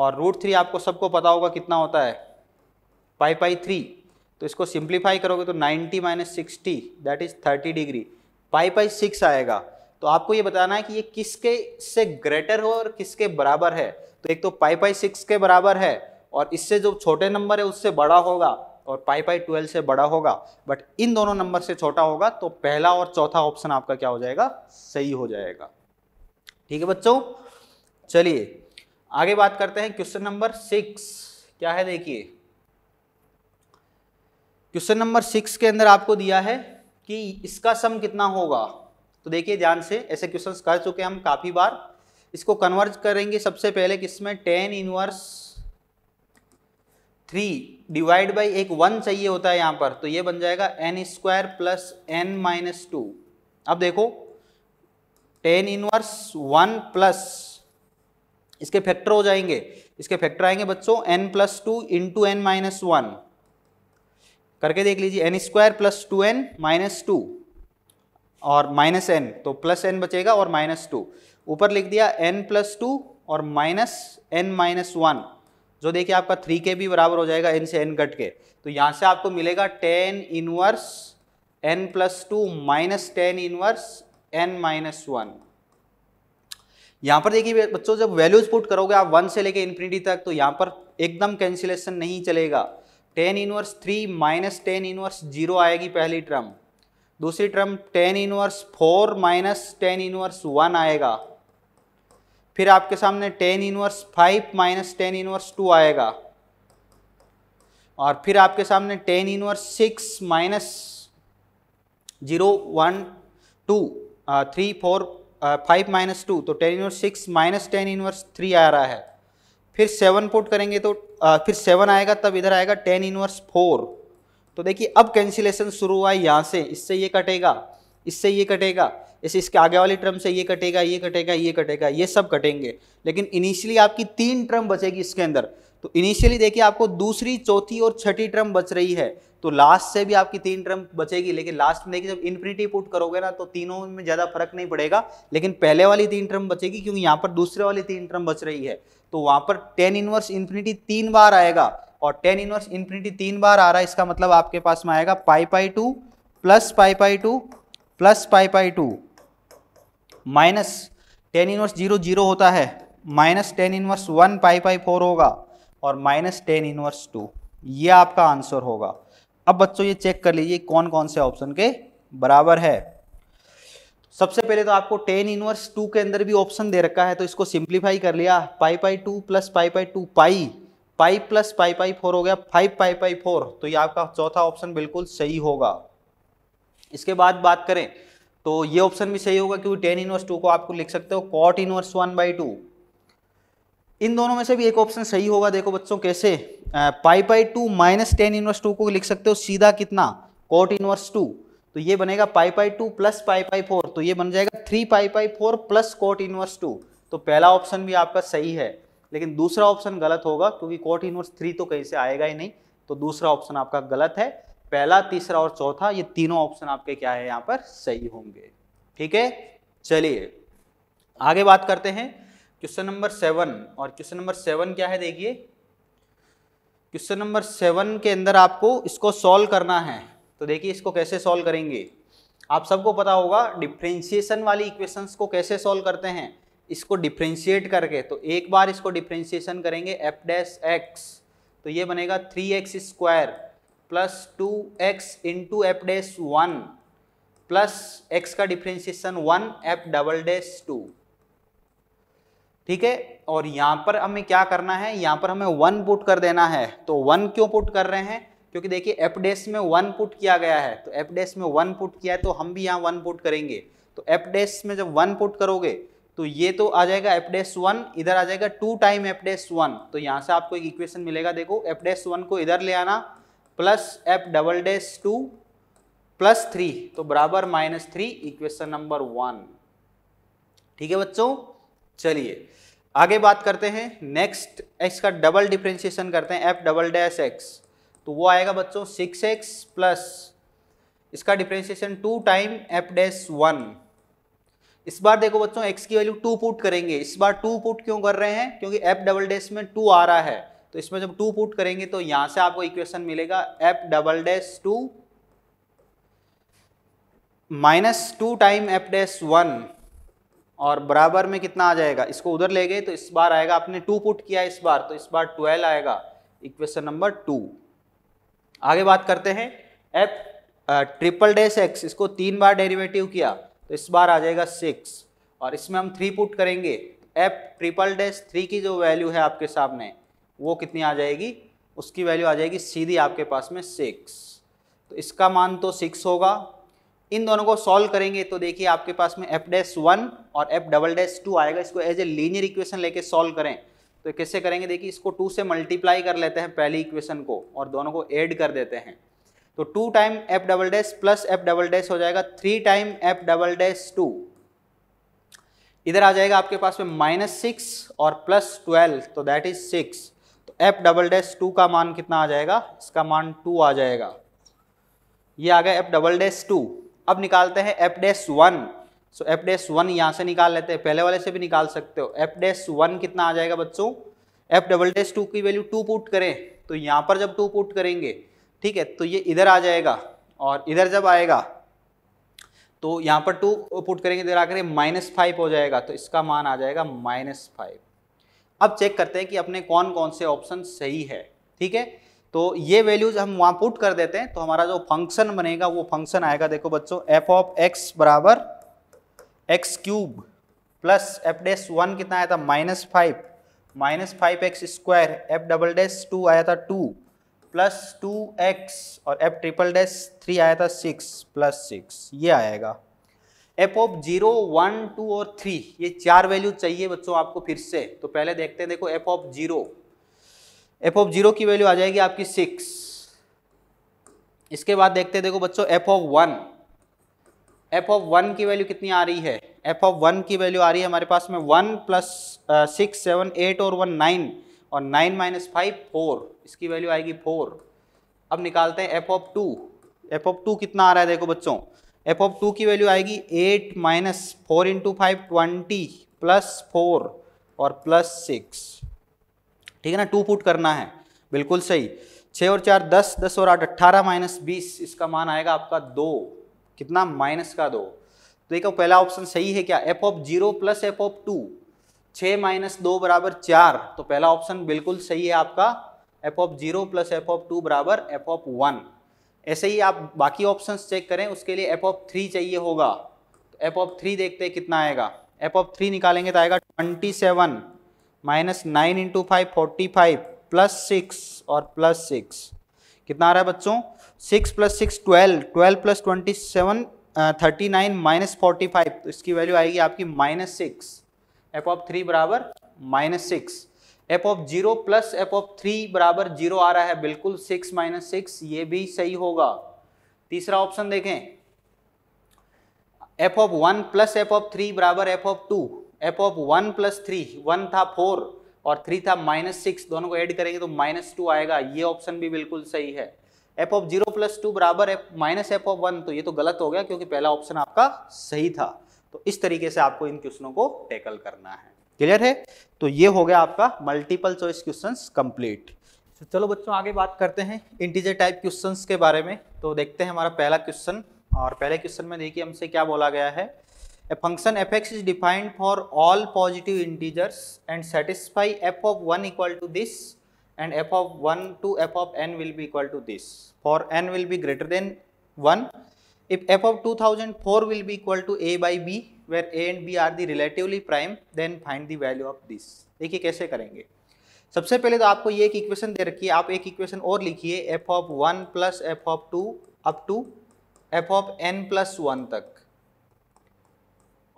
और रूट थ्री आपको सबको पता होगा कितना होता है पाई पाई थ्री तो इसको सिंप्लीफाई करोगे तो 90 minus sixty that is 30 degree pi pi six आएगा तो आपको ये बताना है कि ये किसके से ग्रेटर हो और किसके बराबर है तो एक तो पाई पाई सिक्स के बराबर है और इससे जो छोटे नंबर है उससे बड़ा होगा और पाई पाई ट्वेल्व से बड़ा होगा बट इन दोनों नंबर से छोटा होगा तो पहला और चौथा ऑप्शन आपका क्या हो जाएगा सही हो जाएगा ठीक है बच्चों चलिए आगे बात करते हैं क्वेश्चन नंबर सिक्स क्या है देखिए क्वेश्चन नंबर सिक्स के अंदर आपको दिया है कि इसका सम कितना होगा तो देखिए ध्यान से ऐसे क्वेश्चंस कर चुके हम काफ़ी बार इसको कन्वर्ज करेंगे सबसे पहले किसमें ten inverse three divide by एक वन चाहिए होता है यहाँ पर तो ये बन जाएगा n square plus n minus two अब देखो टेन इनवर्स वन प्लस इसके फैक्टर हो जाएंगे इसके फैक्टर आएंगे बच्चों n plus two into n minus one करके देख लीजिए n square plus two n minus two और माइनस एन तो प्लस एन बचेगा और माइनस टू ऊपर लिख दिया एन प्लस टू और माइनस एन माइनस वन जो देखिए आपका थ्री के भी बराबर हो जाएगा एन से एन कट के तो यहाँ से आपको मिलेगा ten inverse n plus two minus ten inverse n minus one यहाँ पर देखिए बच्चों जब वैल्यूज पुट करोगे आप वन से लेके इन्फिनिटी तक तो यहाँ पर एकदम कैंसिलेशन नहीं चलेगा ten inverse three minus ten inverse zero आएगी पहली टर्म दूसरी term ten inverse four minus ten inverse one आएगा फिर आपके सामने ten inverse five minus ten inverse two आएगा और फिर आपके सामने ten inverse six minus zero one two three four five minus two तो ten inverse six minus ten inverse three आ रहा है फिर सेवन पुट करेंगे तो uh, फिर सेवन आएगा तब इधर आएगा टेन इनवर्स फोर तो देखिए अब कैंसिलेशन शुरू हुआ है यहाँ से इससे ये कटेगा इससे ये कटेगा इस इसके आगे वाली टर्म से ये कटेगा ये कटेगा ये कटेगा ये सब कटेंगे लेकिन इनिशियली आपकी तीन टर्म बचेगी इसके अंदर तो इनिशियली देखिए आपको दूसरी चौथी और छठी टर्म बच रही है तो लास्ट से भी आपकी तीन टर्म बचेगी लेकिन लास्ट में देखिए जब इन्फिनिटी पुट करोगे ना तो तीनों में ज़्यादा फर्क नहीं पड़ेगा लेकिन पहले वाली तीन टर्म बचेगी क्योंकि यहाँ पर दूसरे वाली तीन टर्म बच रही है तो वहाँ पर टेन इनवर्स इन्फिनिटी तीन बार आएगा और टेन इनवर्स इन्फिनिटी तीन बार आ रहा है इसका मतलब आपके पास में आएगा pi pi two plus pi pi two plus pi pi two minus ten inverse zero zero होता है minus ten inverse one pi pi four होगा और माइनस टेन इनवर्स टू ये आपका आंसर होगा अब बच्चों ये चेक कर लीजिए कौन कौन से ऑप्शन के बराबर है सबसे पहले तो आपको टेन इनवर्स टू के अंदर भी ऑप्शन दे रखा है तो इसको सिंप्लीफाई कर लिया pi pi two plus pi pi two pi pi plus pi pi four हो गया फाइव पाई पाई फोर तो ये आपका चौथा ऑप्शन बिल्कुल सही होगा इसके बाद बात करें तो ये ऑप्शन भी सही होगा क्योंकि टेन इनवर्स टू को आपको लिख सकते हो cot inverse one by two इन दोनों में से भी एक ऑप्शन सही होगा देखो बच्चों कैसे pi by two minus ten inverse two को लिख सकते हो सीधा कितना कॉट इनवर्स टू तो ये बनेगा pi pi two plus pi pi four तो ये बन जाएगा three pi pi four plus cot inverse two तो पहला ऑप्शन भी आपका सही है लेकिन दूसरा ऑप्शन गलत होगा क्योंकि कॉट इनवर्स थ्री तो कहीं से आएगा ही नहीं तो दूसरा ऑप्शन आपका गलत है पहला तीसरा और चौथा ये तीनों ऑप्शन आपके क्या है यहाँ पर सही होंगे ठीक है चलिए आगे बात करते हैं क्वेश्चन नंबर सेवन और क्वेश्चन नंबर सेवन क्या है देखिए क्वेश्चन नंबर सेवन के अंदर आपको इसको सॉल्व करना है तो देखिए इसको कैसे सॉल्व करेंगे आप सबको पता होगा डिफ्रेंशिएशन वाली इक्वेशंस को कैसे सॉल्व करते हैं इसको डिफ्रेंशिएट करके तो एक बार इसको डिफ्रेंशिएशन करेंगे एफ डैश एक्स तो ये बनेगा three x square plus two x into f dash one plus x का differentiation one f double dash two ठीक है और यहां पर हमें क्या करना है यहां पर हमें वन पुट कर देना है तो वन क्यों पुट कर रहे हैं क्योंकि देखिए एफ डैश में वन पुट किया गया है तो एफ डैश में वन पुट किया है तो हम भी यहाँ वन पुट करेंगे तो एफ डैश में जब वन पुट करोगे तो ये तो आ जाएगा एफ डैश वन इधर आ जाएगा two time f dash one तो यहाँ से आपको एक इक्वेशन मिलेगा देखो एफ डैश वन को इधर ले आना plus f double dash two plus three तो बराबर minus three equation number one ठीक है बच्चों चलिए आगे बात करते हैं नेक्स्ट एक्स का डबल डिफ्रेंशिएशन करते हैं एफ डबल डैश एक्स तो वो आएगा बच्चों सिक्स एक्स प्लस इसका differentiation two time f dash one इस बार देखो बच्चों एक्स की वैल्यू टू पुट करेंगे इस बार टू पुट क्यों कर रहे हैं क्योंकि एफ डबल डैश में टू आ रहा है तो इसमें जब टू पुट करेंगे तो यहां से आपको इक्वेशन मिलेगा f double dash two minus two time f dash one और बराबर में कितना आ जाएगा इसको उधर ले गए तो इस बार आएगा आपने टू पुट किया इस बार तो इस बार ट्वेल्व आएगा इक्वेशन नंबर टू आगे बात करते हैं एफ ट्रिपल डैश एक्स इसको तीन बार डेरिवेटिव किया तो इस बार आ जाएगा सिक्स और इसमें हम थ्री पुट करेंगे एफ ट्रिपल डैश थ्री की जो वैल्यू है आपके सामने वो कितनी आ जाएगी उसकी वैल्यू आ जाएगी सीधी आपके पास में सिक्स तो इसका मान तो सिक्स होगा इन दोनों को सॉल्व करेंगे तो देखिए आपके पास में एफ डैस वन और एफ डबल डैस टू आएगा इसको एज ए लीनियर इक्वेशन लेके सॉल्व करें तो कैसे करेंगे देखिए इसको टू से मल्टीप्लाई कर लेते हैं पहली इक्वेशन को और दोनों को ऐड कर देते हैं तो two time f double dash plus f double dash हो जाएगा three time f double dash two इधर आ जाएगा आपके पास में माइनस सिक्स और प्लस ट्वेल्व तो that is six f double dash two का मान कितना आ जाएगा इसका मान टू आ जाएगा ये आ गया एफ डबल डैश टू अब निकालते हैं f dash one so f dash one यहाँ से निकाल लेते हैं पहले वाले से भी निकाल सकते हो एफ डैश वन कितना आ जाएगा बच्चों एफ डबल डैश टू की वैल्यू टू पुट करें तो यहाँ पर जब टू पुट करेंगे ठीक है तो ये इधर आ जाएगा और इधर जब आएगा तो यहाँ पर टू पुट करेंगे इधर आकर माइनस फाइव हो जाएगा तो इसका मान आ जाएगा माइनस फाइव अब चेक करते हैं कि अपने कौन कौन से ऑप्शन सही है ठीक है तो ये वैल्यूज हम वहां पुट कर देते हैं तो हमारा जो फंक्शन बनेगा वो फंक्शन आएगा देखो बच्चों एफ ऑफ एक्स बराबर x cube plus f dash one कितना आया था minus five minus five x square f double dash two आया था टू प्लस टू एक्स और एफ ट्रिपल डैश थ्री आया था सिक्स प्लस सिक्स ये आएगा f of zero one two और थ्री ये चार वैल्यू चाहिए बच्चों आपको फिर से तो पहले देखते हैं देखो f of zero f of zero की वैल्यू आ जाएगी आपकी सिक्स इसके बाद देखते हैं देखो बच्चों f of one f of one की वैल्यू कितनी आ रही है एफ ऑफ वन की वैल्यू आ रही है हमारे पास में one plus six seven eight और वन नाइन और नाइन माइनस फाइव फोर इसकी वैल्यू आएगी फोर अब निकालते हैं f of two f of to कितना आ रहा है देखो बच्चों एफ ऑफ टू की वैल्यू आएगी eight minus four into five twenty plus four और प्लस सिक्स ठीक है ना टू फुट करना है बिल्कुल सही छः और चार दस दस और आठ अट्ठारह माइनस बीस इसका मान आएगा आपका दो कितना माइनस का दो तो देखो पहला ऑप्शन सही है क्या f of zero plus f of two छः माइनस दो बराबर चार तो पहला ऑप्शन बिल्कुल सही है आपका f of zero plus f of two बराबर एफ ऑफ वन ऐसे ही आप बाकी ऑप्शन चेक करें उसके लिए एप ऑफ थ्री चाहिए होगा तो एप ऑफ थ्री देखते हैं कितना आएगा एप ऑफ थ्री निकालेंगे तो आएगा twenty seven minus nine into five forty five plus six और प्लस सिक्स कितना आ रहा है बच्चों six plus six twelve twelve plus twenty seven thirty nine minus forty five तो इसकी वैल्यू आएगी आपकी minus six f of three बराबर minus six f of zero plus f of three बराबर जीरो आ रहा है बिल्कुल सिक्स माइनस सिक्स ये भी सही होगा तीसरा ऑप्शन देखें f of one plus f of three बराबर f of two f of one plus three one था फोर और थ्री था माइनस सिक्स दोनों को ऐड करेंगे तो माइनस टू आएगा ये ऑप्शन भी बिल्कुल सही है f of zero plus two बराबर f minus f of one तो ये तो गलत हो गया क्योंकि पहला ऑप्शन आपका सही था तो इस तरीके से आपको इन क्वेश्चनों को टैकल करना है क्लियर है तो ये हो गया आपका मल्टीपल चॉइस क्वेश्चन कंप्लीट तो चलो बच्चों आगे बात करते हैं इंटीजर टाइप क्वेश्चन के बारे में तो देखते हैं हमारा पहला क्वेश्चन और पहले क्वेश्चन में देखिए हमसे क्या बोला गया है a function f x is defined for all positive integers and satisfy f of one equal to this and f of one two f of n will be equal to this for n will be greater than one if f of two thousand four will be equal to a by b where a and b are the relatively prime then find the value of this देखिए कैसे करेंगे सबसे पहले तो आपको ये एक equation दे रखी है आप एक इक्वेशन और लिखिए f of one plus f of two up to f of n plus one तक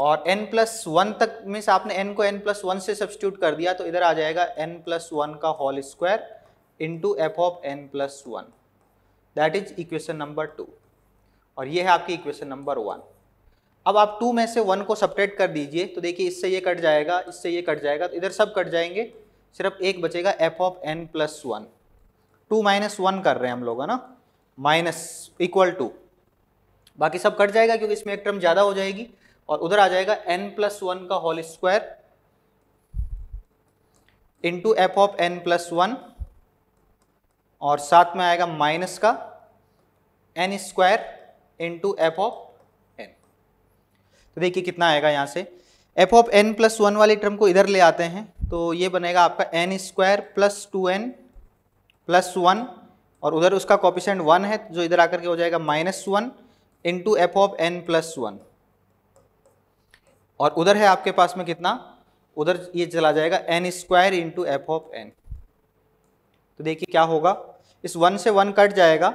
और एन प्लस वन तक मीन्स आपने एन को एन प्लस वन से सब्सिट्यूट कर दिया तो इधर आ जाएगा एन प्लस वन का whole square into f of n plus one that is equation number two और ये है आपकी इक्वेशन नंबर वन अब आप टू में से वन को सपरेट कर दीजिए तो देखिए इससे ये कट जाएगा इससे ये कट जाएगा तो इधर सब कट जाएंगे सिर्फ एक बचेगा f of n plus one two minus one कर रहे हैं हम लोग है ना माइनस इक्वल टू बाकी सब कट जाएगा क्योंकि इसमें एक टर्म ज़्यादा हो जाएगी और उधर आ जाएगा एन प्लस वन का whole square into f of n plus one और साथ में आएगा माइनस का n square into f of तो देखिए कितना आएगा यहाँ से f of n plus one वाली टर्म को इधर ले आते हैं तो ये बनेगा आपका n square plus two n plus one और उधर उसका कॉपिशेंट वन है जो इधर आकर के हो जाएगा minus one into f of n plus one और उधर है आपके पास में कितना उधर ये चला जाएगा n square into f of n तो देखिए क्या होगा इस वन से वन कट जाएगा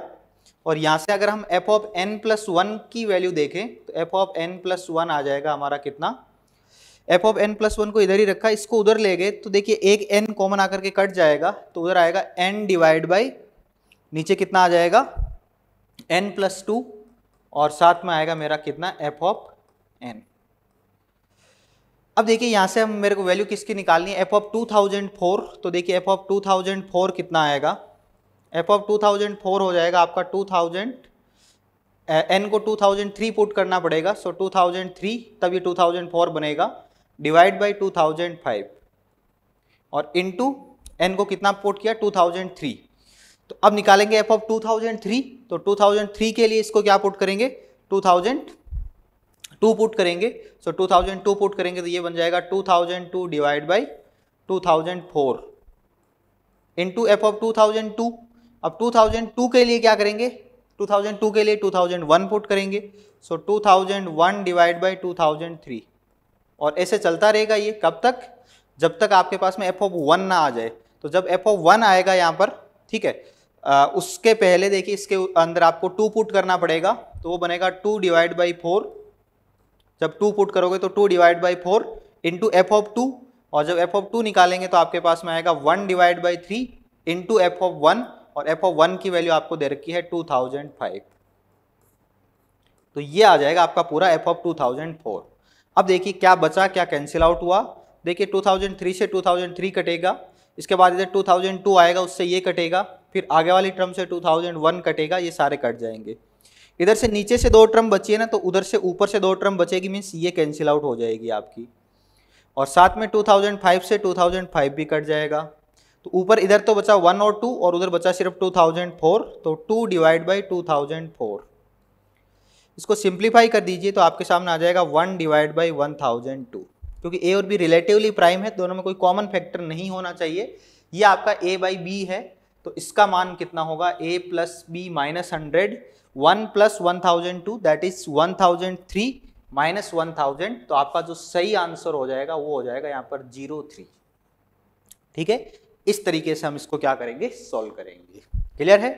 और यहाँ से अगर हम f of n plus one की वैल्यू देखें तो f of n plus one आ जाएगा हमारा कितना f of n plus one को इधर ही रखा इसको उधर ले गए तो देखिए एक एन कॉमन आकर के कट जाएगा तो उधर आएगा एन डिवाइड बाई नीचे कितना आ जाएगा एन प्लस टू और साथ में आएगा मेरा कितना एफ ऑफ एन अब देखिए यहाँ से हम मेरे को वैल्यू किसकी निकालनी है f of two thousand four तो देखिए f of two thousand four कितना आएगा f of two thousand four हो जाएगा आपका टू थाउजेंड एन को टू थाउजेंड थ्री पुट करना पड़ेगा सो टू थाउजेंड थ्री तब ये टू थाउजेंड फोर बनेगा divide by two thousand five और इन टू एन को कितना पुट किया टू थाउजेंड थ्री तो अब निकालेंगे f of two thousand three तो टू थाउजेंड थ्री के लिए इसको क्या पुट करेंगे टू थाउजेंड टू पुट करेंगे so two thousand two put करेंगे तो ये बन जाएगा two thousand two divide by two thousand four into f of two thousand two अब 2002 के लिए क्या करेंगे 2002 के लिए 2001 पुट करेंगे सो so, 2001 डिवाइड बाय 2003 और ऐसे चलता रहेगा ये कब तक जब तक आपके पास में एफ ऑफ वन ना आ जाए तो जब एफ ओ वन आएगा यहाँ पर ठीक है आ, उसके पहले देखिए इसके अंदर आपको टू पुट करना पड़ेगा तो वो बनेगा टू डिवाइड बाई फोर जब टू पुट करोगे तो two divide by four into f of two और जब एफ ऑफ टू निकालेंगे तो आपके पास में आएगा one divide by three into f of one और एफ ऑफ वन की वैल्यू आपको दे रखी है टू थाउजेंड फाइव तो ये आ जाएगा आपका पूरा f of two thousand four अब देखिए क्या बचा क्या कैंसिल आउट हुआ देखिए टू थाउजेंड थ्री से टू थाउजेंड थ्री कटेगा इसके बाद इधर टू थाउजेंड टू आएगा उससे ये कटेगा फिर आगे वाली टर्म से टू थाउजेंड वन कटेगा ये सारे कट जाएंगे इधर से नीचे से दो टर्म बची है ना तो उधर से ऊपर से दो टर्म बचेगी मीन्स ये कैंसिल आउट हो जाएगी आपकी और साथ में 2005 से 2005 भी कट जाएगा तो ऊपर इधर तो बचा वन और टू और उधर बचा सिर्फ टू थाउजेंड फोर तो two divide by two thousand four इसको सिंप्लीफाई कर दीजिए तो आपके सामने आ जाएगा one divide by one thousand two क्योंकि ए और बी रिलेटिवली प्राइम है दोनों में कोई कॉमन फैक्टर नहीं होना चाहिए ये आपका ए बाई बी है तो इसका मान कितना होगा a plus b minus hundred one plus one thousand two that is one thousand three minus one thousand तो आपका जो सही आंसर हो जाएगा वो हो जाएगा यहाँ पर जीरो थ्री ठीक है इस तरीके से हम इसको क्या करेंगे सॉल्व करेंगे क्लियर है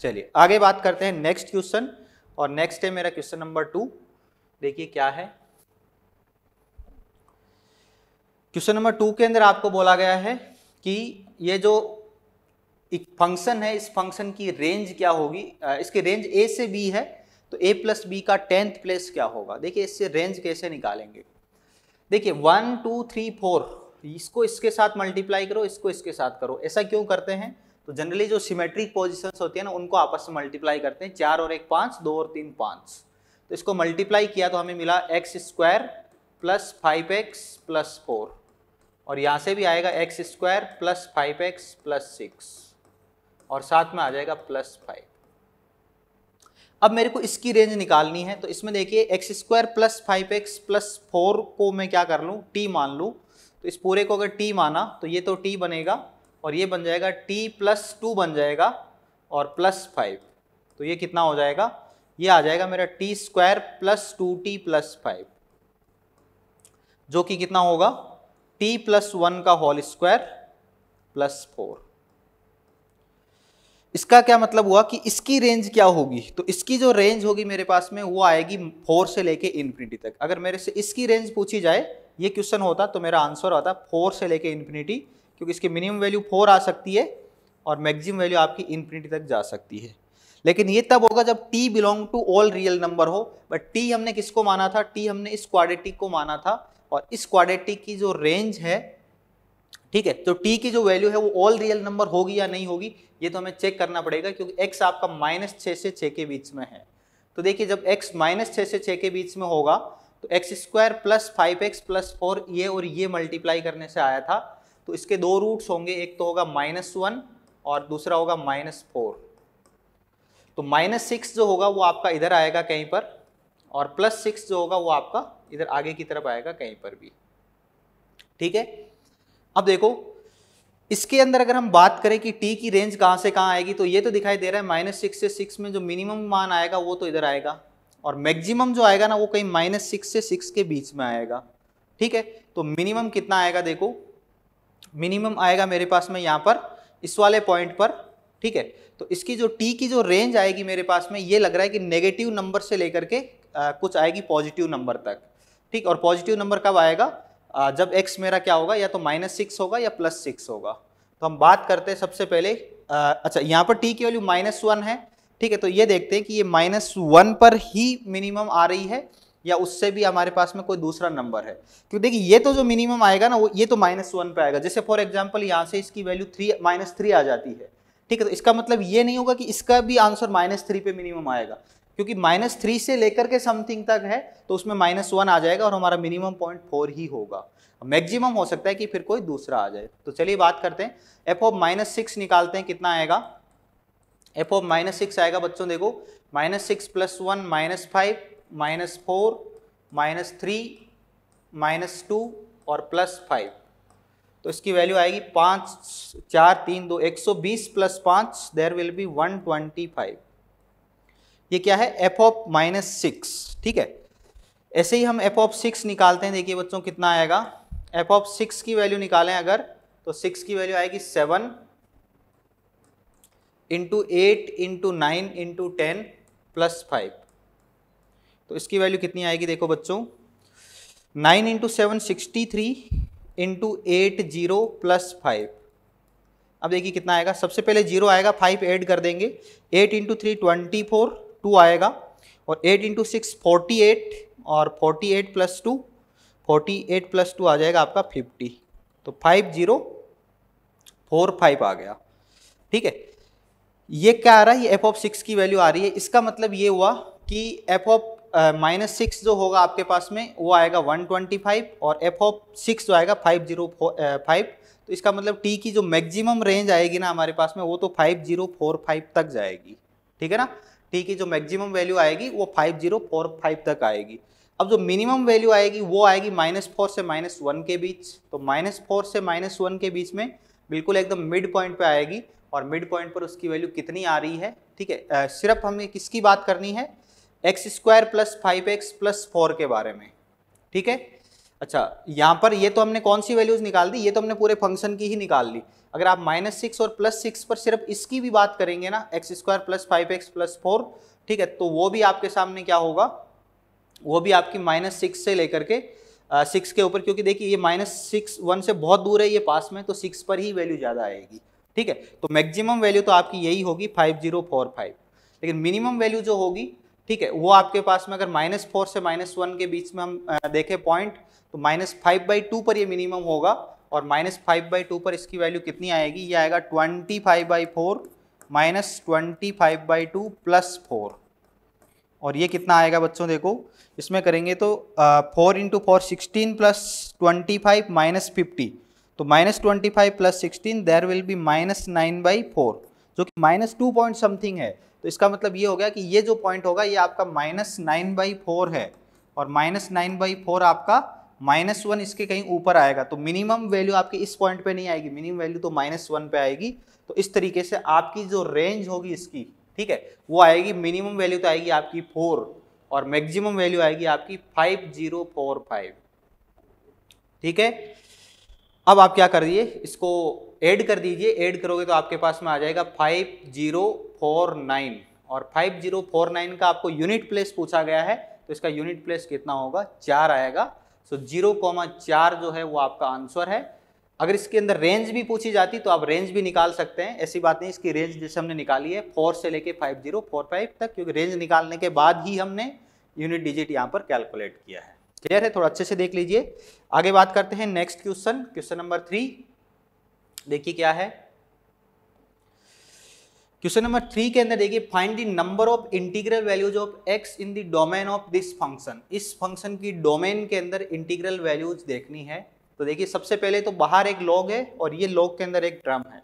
चलिए आगे बात करते हैं नेक्स्ट क्वेश्चन और नेक्स्ट है मेरा क्वेश्चन नंबर टू देखिए क्या है क्वेश्चन नंबर टू के अंदर आपको बोला गया है कि ये जो एक फंक्शन है इस फंक्शन की रेंज क्या होगी इसकी रेंज ए से बी है तो ए प्लस बी का टेंथ प्लेस क्या होगा देखिए इससे रेंज कैसे निकालेंगे देखिए वन टू थ्री फोर इसको इसके साथ मल्टीप्लाई करो इसको इसके साथ करो ऐसा क्यों करते हैं तो जनरली जो सिमेट्रिक पोजिशन होती है ना उनको आपस में मल्टीप्लाई करते हैं चार और एक पाँच दो और तीन पाँच तो इसको मल्टीप्लाई किया तो हमें मिला x square plus five x plus four और यहाँ से भी आएगा x square plus five x plus six और साथ में आ जाएगा प्लस फाइव अब मेरे को इसकी रेंज निकालनी है तो इसमें देखिए x square plus five x plus four को मैं क्या कर लूँ टी मान लूँ तो इस पूरे को अगर टी माना तो ये तो टी बनेगा और ये बन जाएगा टी प्लस टू बन जाएगा और प्लस फाइव तो ये कितना हो जाएगा ये आ जाएगा मेरा t square plus two t plus five जो कि कितना होगा टी प्लस वन का होल स्क्वायर प्लस फोर इसका क्या मतलब हुआ कि इसकी रेंज क्या होगी तो इसकी जो रेंज होगी मेरे पास में वो आएगी फोर से लेके इन्फिनिटी तक अगर मेरे से इसकी रेंज पूछी जाए ये क्वेश्चन होता तो मेरा आंसर होता फोर से लेके इन्फिनिटी क्योंकि इसकी मिनिमम वैल्यू फोर आ सकती है और मैक्सिमम वैल्यू आपकी इन्फिनिटी तक जा सकती है लेकिन ये तब होगा जब t belong to all real number हो बट टी हमने किसको माना था टी हमने इस क्वाड्रेटिक को माना था और इस क्वाड्रेटिक की जो रेंज है ठीक है तो टी की जो वैल्यू है वो ऑल रियल नंबर होगी या नहीं होगी ये तो हमें चेक करना पड़ेगा क्योंकि एक्स आपका माइनस छः से छः के बीच में है तो देखिए जब एक्स माइनस छः से छः के बीच में होगा तो x square plus five x plus four ये और ये मल्टीप्लाई करने से आया था तो इसके दो रूट्स होंगे एक तो होगा माइनस वन और दूसरा होगा माइनस फोर तो माइनस सिक्स जो होगा वो आपका इधर आएगा कहीं पर और प्लस सिक्स जो होगा वो आपका इधर आगे की तरफ आएगा कहीं पर भी ठीक है अब देखो इसके अंदर अगर हम बात करें कि टी की रेंज कहाँ से कहाँ आएगी तो ये तो दिखाई दे रहा है माइनस सिक्स से सिक्स में जो मिनिमम मान आएगा वो तो इधर आएगा और मैक्सिमम जो आएगा ना वो कहीं माइनस सिक्स से सिक्स के बीच में आएगा ठीक है तो मिनिमम कितना आएगा देखो मिनिमम आएगा मेरे पास में यहाँ पर इस वाले पॉइंट पर ठीक है तो इसकी जो टी की जो रेंज आएगी मेरे पास में ये लग रहा है कि नेगेटिव नंबर से लेकर के आ, कुछ आएगी पॉजिटिव नंबर तक ठीक और पॉजिटिव नंबर कब आएगा आ, जब एक्स मेरा क्या होगा या तो माइनस सिक्स होगा या प्लस सिक्स होगा तो हम बात करते हैं सबसे पहले आ, अच्छा यहाँ पर टी की वैल्यू माइनस वन है ठीक है तो ये देखते हैं कि ये माइनस वन पर ही मिनिमम आ रही है या उससे भी हमारे पास में कोई दूसरा नंबर है क्योंकि देखिए ये तो जो मिनिमम आएगा ना वो ये तो माइनस वन पर आएगा जैसे फॉर एग्जाम्पल यहाँ से इसकी वैल्यू थ्री माइनस थ्री आ जाती है ठीक है तो इसका मतलब ये नहीं होगा कि इसका भी आंसर माइनस थ्री पे मिनिमम आएगा क्योंकि माइनस थ्री से लेकर के समथिंग तक है तो उसमें माइनस वन आ जाएगा और हमारा मिनिमम पॉइंट फोर ही होगा मैक्सिमम हो सकता है कि फिर कोई दूसरा आ जाए तो चलिए बात करते हैं एफ ऑफ माइनस सिक्स निकालते हैं कितना आएगा एफ ऑफ माइनस सिक्स आएगा बच्चों देखो minus six plus one minus five minus four minus three minus two और प्लस फाइव तो इसकी वैल्यू आएगी पाँच चार तीन दो एक सौ बीस प्लस पाँच there will be one twenty five ये क्या है एफ ऑफ माइनस सिक्स ठीक है ऐसे ही हम एफ ऑफ सिक्स निकालते हैं देखिए बच्चों कितना आएगा एफ ऑफ सिक्स की वैल्यू निकालें अगर तो सिक्स की वैल्यू आएगी seven into eight into nine into ten plus five तो इसकी वैल्यू कितनी आएगी देखो बच्चों nine into seven sixty three into eight zero plus five अब देखिए कितना आएगा सबसे पहले जीरो आएगा फाइव ऐड कर देंगे eight into three twenty four two आएगा और eight into six forty eight और forty eight plus two forty eight plus two आ जाएगा आपका फिफ्टी तो फाइव जीरो फोर फाइव आ गया ठीक है ये क्या आ रहा है ये एफ ऑफ सिक्स की वैल्यू आ रही है इसका मतलब ये हुआ कि एफ ऑफ माइनस सिक्स जो होगा आपके पास में वो आएगा वन ट्वेंटी फाइव और एफ ऑफ सिक्स जो आएगा फाइव जीरो फाइव तो इसका मतलब टी की जो मैक्सिमम रेंज आएगी ना हमारे पास में वो तो फाइव जीरो फोर फाइव तक जाएगी ठीक है ना टी की जो मैक्सिमम वैल्यू आएगी वो फाइव जीरो फोर फाइव तक आएगी अब जो मिनिमम वैल्यू आएगी वो आएगी माइनस फोर से माइनस वन के बीच तो माइनस फोर से माइनस वन के बीच में बिल्कुल एकदम मिड पॉइंट पे आएगी और मिड पॉइंट पर उसकी वैल्यू कितनी आ रही है ठीक है सिर्फ हमें किसकी बात करनी है x square plus five x plus four के बारे में ठीक है अच्छा यहाँ पर ये तो हमने कौन सी वैल्यूज़ निकाल दी ये तो हमने पूरे फंक्शन की ही निकाल ली अगर आप माइनस सिक्स और प्लस सिक्स पर सिर्फ इसकी भी बात करेंगे ना x square plus five x plus four ठीक है तो वो भी आपके सामने क्या होगा वो भी आपकी माइनस सिक्स से लेकर के सिक्स के ऊपर क्योंकि देखिए ये माइनस सिक्स वन से बहुत दूर है ये पास में तो सिक्स पर ही वैल्यू ज़्यादा आएगी ठीक है तो मैक्सिमम वैल्यू तो आपकी यही होगी 5045 लेकिन मिनिमम वैल्यू जो होगी ठीक है वो आपके पास में अगर माइनस फोर से माइनस वन के बीच में हम देखें पॉइंट तो माइनस फाइव बाई टू पर ये मिनिमम होगा और माइनस फाइव बाई टू पर इसकी वैल्यू कितनी आएगी ये आएगा twenty five by four minus twenty five by two plus four और ये कितना आएगा बच्चों देखो इसमें करेंगे तो four into four sixteen plus twenty five minus fifty तो minus twenty five plus sixteen there will be minus nine by four जो कि माइनस टू पॉइंट समथिंग है तो इसका मतलब ये हो गया कि ये जो पॉइंट होगा ये आपका माइनस नाइन बाई फोर है और माइनस नाइन बाई फोर आपका माइनस वन इसके कहीं ऊपर आएगा तो मिनिमम वैल्यू आपकी इस पॉइंट पे नहीं आएगी मिनिमम वैल्यू तो माइनस वन पे आएगी तो इस तरीके से आपकी जो रेंज होगी इसकी ठीक है वो आएगी मिनिमम वैल्यू तो आएगी आपकी फोर और मैक्सिमम वैल्यू आएगी आपकी फाइव जीरो फोर फाइव ठीक है अब आप क्या कर दिए इसको ऐड कर दीजिए ऐड करोगे तो आपके पास में आ जाएगा फाइव जीरो फोर नाइन और फाइव जीरो फोर नाइन का आपको यूनिट प्लेस पूछा गया है तो इसका यूनिट प्लेस कितना होगा चार आएगा सो जीरो कॉमा चार जो है वो आपका आंसर है अगर इसके अंदर रेंज भी पूछी जाती तो आप रेंज भी निकाल सकते हैं ऐसी बात नहीं इसकी रेंज जैसे हमने निकाली है फोर से लेके फाइव जीरो फोर फाइव तक क्योंकि रेंज निकालने के बाद ही हमने यूनिट डिजिट यहाँ पर कैलकुलेट किया है क्लियर है थोड़ा अच्छे से देख लीजिए आगे बात करते हैं next question question number three देखिए क्या है क्वेश्चन नंबर थ्री के अंदर देखिए find the number of integral values of x in the domain of this function इस फंक्शन की डोमेन के अंदर इंटीग्रल वैल्यूज देखनी है तो देखिए सबसे पहले तो बाहर एक लॉग है और ये लॉग के अंदर एक ड्रम है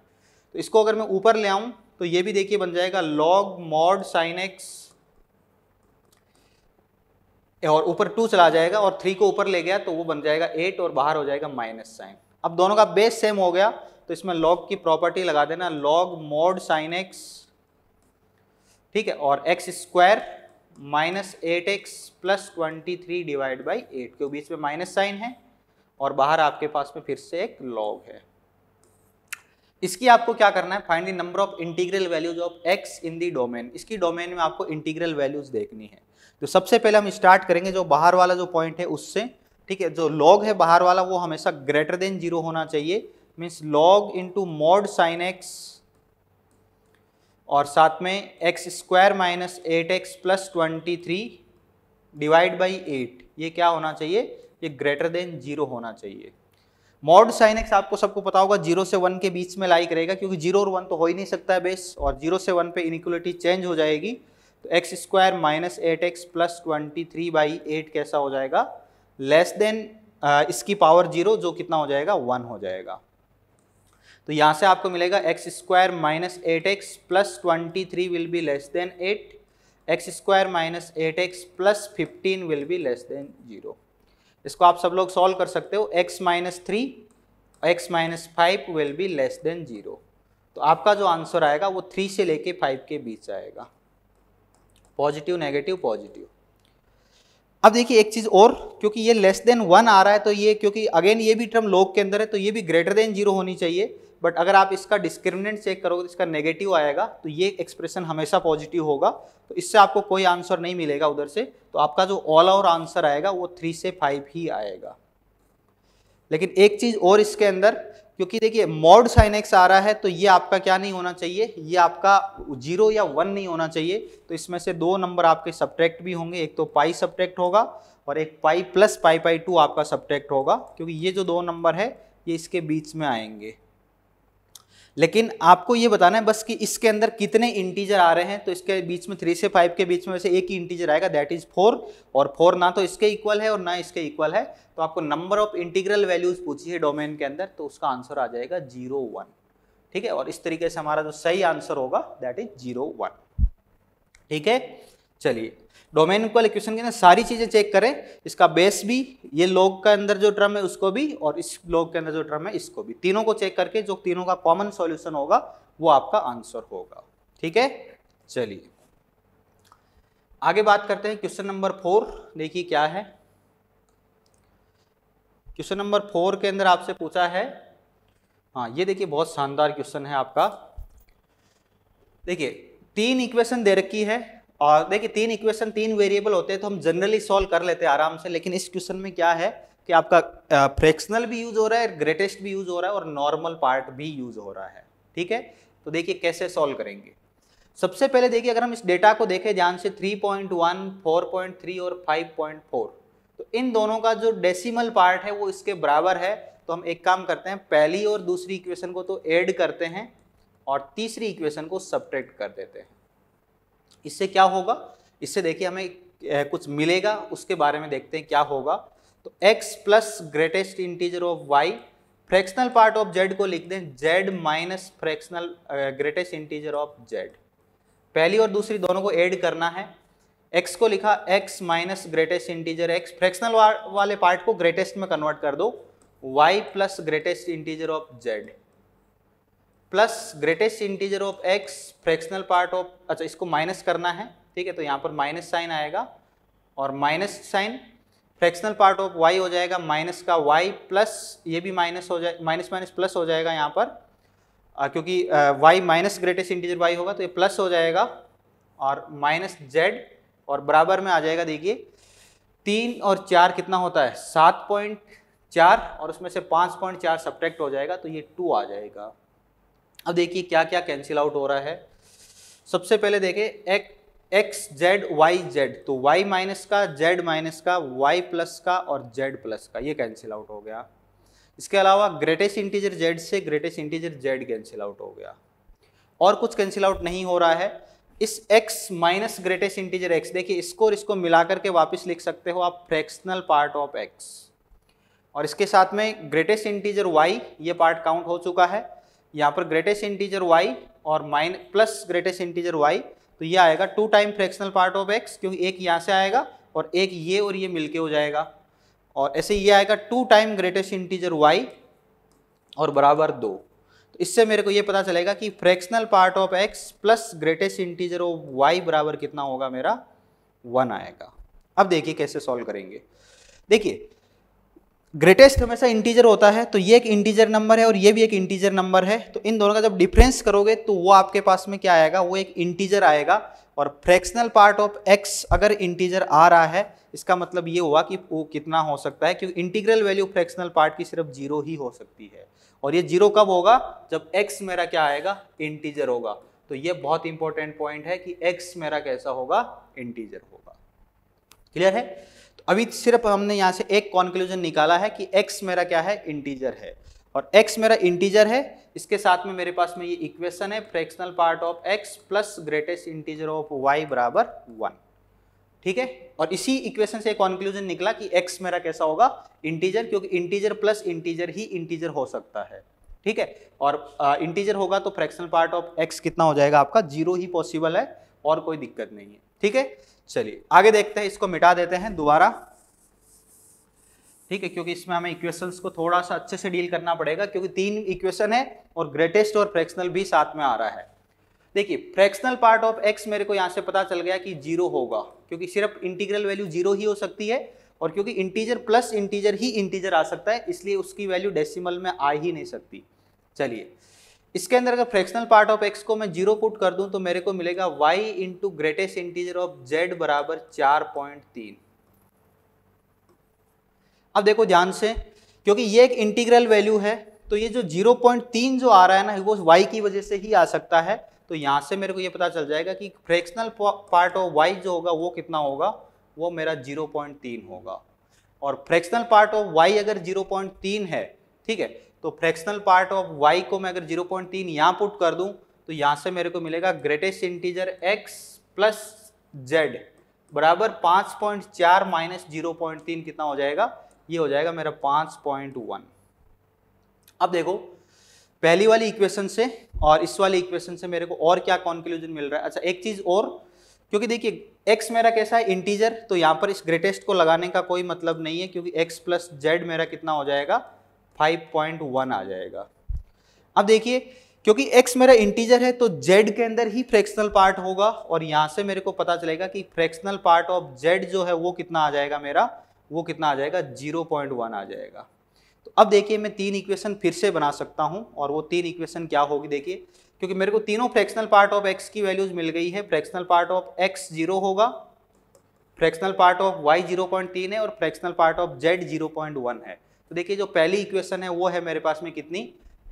तो इसको अगर मैं ऊपर ले आऊं तो ये भी देखिए बन जाएगा लॉग मॉड साइन एक्स और ऊपर टू चला जाएगा और थ्री को ऊपर ले गया तो वो बन जाएगा एट और बाहर हो जाएगा माइनस साइन अब दोनों का बेस सेम हो गया तो इसमें लॉग की प्रॉपर्टी लगा देना लॉग मोड साइन एक्स ठीक है और x square minus eight x plus twenty three divide by eight के बीच में माइनस साइन है और बाहर आपके पास में फिर से एक लॉग है इसकी आपको क्या करना है find the number of integral values of x in the domain इसकी डोमेन में आपको इंटीग्रल वैल्यूज देखनी है तो सबसे पहले हम स्टार्ट करेंगे जो बाहर वाला जो पॉइंट है उससे ठीक है जो लॉग है बाहर वाला वो हमेशा ग्रेटर देन जीरो होना चाहिए means log into mod sine x और साथ में x square minus eight x plus twenty three divide by eight ये क्या होना चाहिए ये ग्रेटर देन जीरो होना चाहिए मॉड साइन एक्स आपको सबको पता होगा जीरो से वन के बीच में लाइक रहेगा क्योंकि जीरो और वन तो हो ही नहीं सकता है बेस और जीरो से वन पे इनिक्वलिटी चेंज हो जाएगी तो x square minus eight x plus twenty three by eight कैसा हो जाएगा लेस देन uh, इसकी पावर जीरो जो कितना हो जाएगा वन हो जाएगा तो यहाँ से आपको मिलेगा x square minus eight x plus twenty three will be less than eight x square minus eight x plus fifteen will be less than zero इसको आप सब लोग सॉल्व कर सकते हो x minus three x minus five will be less than zero तो आपका जो आंसर आएगा वो थ्री से लेके फाइव के बीच आएगा पॉजिटिव नेगेटिव पॉजिटिव अब देखिए एक चीज़ और क्योंकि ये लेस देन वन आ रहा है तो ये क्योंकि अगेन ये भी टर्म लोग के अंदर है तो ये भी ग्रेटर देन जीरो होनी चाहिए बट अगर आप इसका डिस्क्रिमिनेंट चेक करोगे तो इसका नेगेटिव आएगा तो ये एक्सप्रेशन हमेशा पॉजिटिव होगा तो इससे आपको कोई आंसर नहीं मिलेगा उधर से तो आपका जो ऑल ओवर आंसर आएगा वो थ्री से फाइव ही आएगा लेकिन एक चीज़ और इसके अंदर क्योंकि देखिए मॉड साइन एक्स आ रहा है तो ये आपका क्या नहीं होना चाहिए ये आपका जीरो या वन नहीं होना चाहिए तो इसमें से दो नंबर आपके सब्ट्रैक्ट भी होंगे एक तो पाई सब्ट्रैक्ट होगा और एक pi plus pi pi two आपका सब्ट्रैक्ट होगा क्योंकि ये जो दो नंबर है ये इसके बीच में आएंगे लेकिन आपको ये बताना है बस कि इसके अंदर कितने इंटीजर आ रहे हैं तो इसके बीच में थ्री से फाइव के बीच में वैसे एक ही इंटीजर आएगा दैट इज फोर और फोर ना तो इसके इक्वल है और ना इसके इक्वल है तो आपको नंबर ऑफ इंटीग्रल वैल्यूज पूछी है डोमेन के अंदर तो उसका आंसर आ जाएगा जीरो वन ठीक है और इस तरीके से हमारा जो सही आंसर होगा दैट इज जीरो वन ठीक है चलिए डोमेन इक्वल इक्वेशन के अंदर सारी चीज़ें चेक करें इसका बेस भी ये लॉग का अंदर जो ड्रम है उसको भी और इस लॉग के अंदर जो ड्रम है इसको भी तीनों को चेक करके जो तीनों का कॉमन सॉल्यूशन होगा वो आपका आंसर होगा ठीक है चलिए आगे बात करते हैं क्वेश्चन नंबर फोर देखिए क्या है क्वेश्चन नंबर फोर के अंदर आपसे पूछा है हाँ ये देखिए बहुत शानदार क्वेश्चन है आपका देखिए तीन इक्वेशन दे रखी है और देखिए तीन इक्वेशन तीन वेरिएबल होते हैं तो हम जनरली सॉल्व कर लेते हैं आराम से लेकिन इस क्वेश्चन में क्या है कि आपका फ्रैक्शनल भी यूज हो रहा है ग्रेटेस्ट भी यूज हो रहा है और नॉर्मल पार्ट भी यूज हो रहा है ठीक है तो देखिए कैसे सॉल्व करेंगे सबसे पहले देखिए अगर हम इस डेटा को देखें ध्यान से 3.1, 4.3 और 5.4 तो इन दोनों का जो डेसिमल पार्ट है वो इसके बराबर है तो हम एक काम करते हैं पहली और दूसरी इक्वेशन को तो ऐड करते हैं और तीसरी इक्वेशन को सब्ट्रैक्ट कर देते हैं इससे क्या होगा इससे देखिए हमें कुछ मिलेगा उसके बारे में देखते हैं क्या होगा तो x plus greatest integer of y fractional part of z को लिख दें z minus fractional greatest integer of z पहली और दूसरी दोनों को ऐड करना है x को लिखा x minus greatest integer x fractional वाले पार्ट को ग्रेटेस्ट में कन्वर्ट कर दो y plus greatest integer of z plus greatest integer of x fractional part of अच्छा इसको माइनस करना है ठीक है तो यहाँ पर माइनस साइन आएगा और minus sign fractional part of y हो जाएगा माइनस का वाई प्लस ये भी माइनस हो जाए माइनस माइनस प्लस हो जाएगा यहाँ पर आ, क्योंकि y minus greatest integer y होगा तो ये प्लस हो जाएगा और माइनस जेड और बराबर में आ जाएगा देखिए तीन और चार कितना होता है सात पॉइंट चार और उसमें से पाँच पॉइंट चार सब्ट्रैक्ट हो जाएगा तो ये टू आ जाएगा अब देखिए क्या क्या कैंसिल आउट हो रहा है सबसे पहले देखें एक एक्स जेड वाई जेड तो वाई माइनस का जेड माइनस का वाई प्लस का और जेड प्लस का ये कैंसिल आउट हो गया इसके अलावा ग्रेटेस्ट इंटीजर जेड से greatest integer z cancel out हो गया और कुछ कैंसिल आउट नहीं हो रहा है इस x minus greatest integer x देखिए इसको और इसको मिलाकर के वापस लिख सकते हो आप फ्रैक्शनल पार्ट ऑफ x और इसके साथ में ग्रेटेस्ट इंटीजर y ये पार्ट काउंट हो चुका है यहाँ पर ग्रेटेस्ट इंटीजर y और माइन प्लस ग्रेटेस्ट इंटीजर y तो ये आएगा two time fractional part of x क्योंकि एक यहाँ से आएगा और एक ये और ये मिलके हो जाएगा और ऐसे ये आएगा two time greatest integer y और बराबर दो तो इससे मेरे को ये पता चलेगा कि fractional part of x plus greatest integer of y बराबर कितना होगा मेरा वन आएगा अब देखिए कैसे सॉल्व करेंगे देखिए ग्रेटेस्ट हमेशा इंटीजर होता है तो ये एक इंटीजर नंबर है और ये भी एक इंटीजर नंबर है तो इन दोनों का जब डिफरेंस करोगे तो वो आपके पास में क्या आएगा वो एक इंटीजर आएगा और फ्रैक्शनल पार्ट ऑफ एक्स अगर इंटीजर आ रहा है इसका मतलब ये हुआ कि वो कितना हो सकता है क्योंकि इंटीग्रल वैल्यू फ्रैक्शनल पार्ट की सिर्फ जीरो ही हो सकती है और ये जीरो कब होगा जब एक्स मेरा क्या आएगा इंटीजर होगा तो ये बहुत इंपॉर्टेंट पॉइंट है कि एक्स मेरा कैसा होगा इंटीजर होगा क्लियर है अभी सिर्फ हमने यहाँ से एक कॉन्क्लूजन निकाला है कि x मेरा क्या है इंटीजर है और x मेरा इंटीजर है इसके साथ में मेरे पास में ये इक्वेशन है fractional part of x plus greatest integer of y बराबर वन ठीक है और इसी इक्वेशन से कॉन्क्लूजन निकला कि x मेरा कैसा होगा इंटीजर क्योंकि इंटीजर प्लस इंटीजर ही इंटीजर हो सकता है ठीक है और इंटीजर होगा तो फ्रैक्शनल पार्ट ऑफ x कितना हो जाएगा आपका जीरो ही पॉसिबल है और कोई दिक्कत नहीं है ठीक है चलिए आगे देखते हैं इसको मिटा देते हैं दोबारा ठीक है क्योंकि इसमें हमें इक्वेशंस को थोड़ा सा अच्छे से डील करना पड़ेगा क्योंकि तीन इक्वेशन है और ग्रेटेस्ट और फ्रैक्शनल भी साथ में आ रहा है देखिए फ्रैक्शनल पार्ट ऑफ एक्स मेरे को यहाँ से पता चल गया कि जीरो होगा क्योंकि सिर्फ इंटीग्रल वैल्यू जीरो ही हो सकती है और क्योंकि इंटीजर प्लस इंटीजर ही इंटीजर आ सकता है इसलिए उसकी वैल्यू डेसिमल में आ ही नहीं सकती चलिए इसके अंदर अगर फ्रैक्शनल पार्ट ऑफ एक्स को मैं जीरो पुट कर दूं तो मेरे को मिलेगा y into greatest integer of z बराबर चार पॉइंट तीन अब देखो ध्यान से क्योंकि ये एक इंटीग्रल वैल्यू है तो ये जो जीरो पॉइंट तीन जो आ रहा है ना वो वाई की वजह से ही आ सकता है तो यहां से मेरे को ये पता चल जाएगा कि फ्रैक्शनल पार्ट ऑफ वाई जो होगा वो कितना होगा वो मेरा जीरो पॉइंट तीन होगा और फ्रैक्शनल पार्ट ऑफ वाई अगर जीरो पॉइंट तीन है ठीक है तो फ्रैक्शनल पार्ट ऑफ वाई को मैं अगर 0.3 पॉइंट तीन यहाँ पुट कर दूँ तो यहाँ से मेरे को मिलेगा greatest integer x plus z बराबर पाँच पॉइंट चार माइनस जीरो पॉइंट तीन कितना हो जाएगा ये हो जाएगा मेरा पाँच पॉइंट वन अब देखो पहली वाली इक्वेशन से और इस वाली इक्वेशन से मेरे को और क्या कॉन्क्लूजन मिल रहा है अच्छा एक चीज़ और क्योंकि देखिए एक्स मेरा कैसा है इंटीजर तो यहाँ पर इस ग्रेटेस्ट को लगाने का कोई मतलब नहीं है क्योंकि एक्स प्लस जेड मेरा कितना हो जाएगा 5.1 आ जाएगा अब देखिए क्योंकि x मेरा इंटीजर है तो z के अंदर ही फ्रैक्शनल पार्ट होगा और यहां से मेरे को पता चलेगा कि फ्रैक्शनल पार्ट ऑफ z जो है वो कितना आ जाएगा मेरा वो कितना आ जाएगा 0.1 आ जाएगा तो अब देखिए मैं तीन इक्वेशन फिर से बना सकता हूं और वो तीन इक्वेशन क्या होगी देखिए क्योंकि मेरे को तीनों फ्रैक्शनल पार्ट ऑफ एक्स की वैल्यूज मिल गई है fractional part of x zero होगा फ्रैक्शनल पार्ट ऑफ पॉइंट तीन है और fractional part of z zero है तो देखिए जो पहली इक्वेशन है वो है मेरे पास में कितनी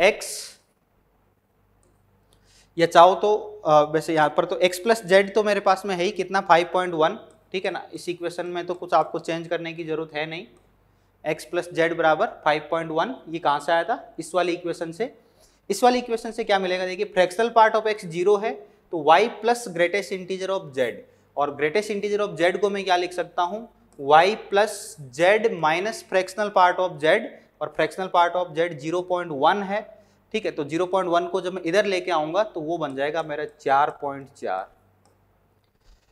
x या चाहो तो आ, वैसे यहाँ पर तो एक्स प्लस जेड तो मेरे पास में है ही कितना 5.1 ठीक है ना इस इक्वेशन में तो कुछ आपको चेंज करने की जरूरत है नहीं एक्स प्लस जेड बराबर फाइव पॉइंट वन ये कहाँ से आया था इस वाली इक्वेशन से इस वाली इक्वेशन से क्या मिलेगा देखिए fractional part of x zero है तो y plus greatest integer of z और ग्रेटेस्ट इंटीजर ऑफ जेड को मैं क्या लिख सकता हूँ y plus z minus fractional part of z और fractional part of z zero point one है ठीक है तो जीरो पॉइंट वन को जब मैं इधर लेके आऊंगा तो वो बन जाएगा मेरा चार पॉइंट चार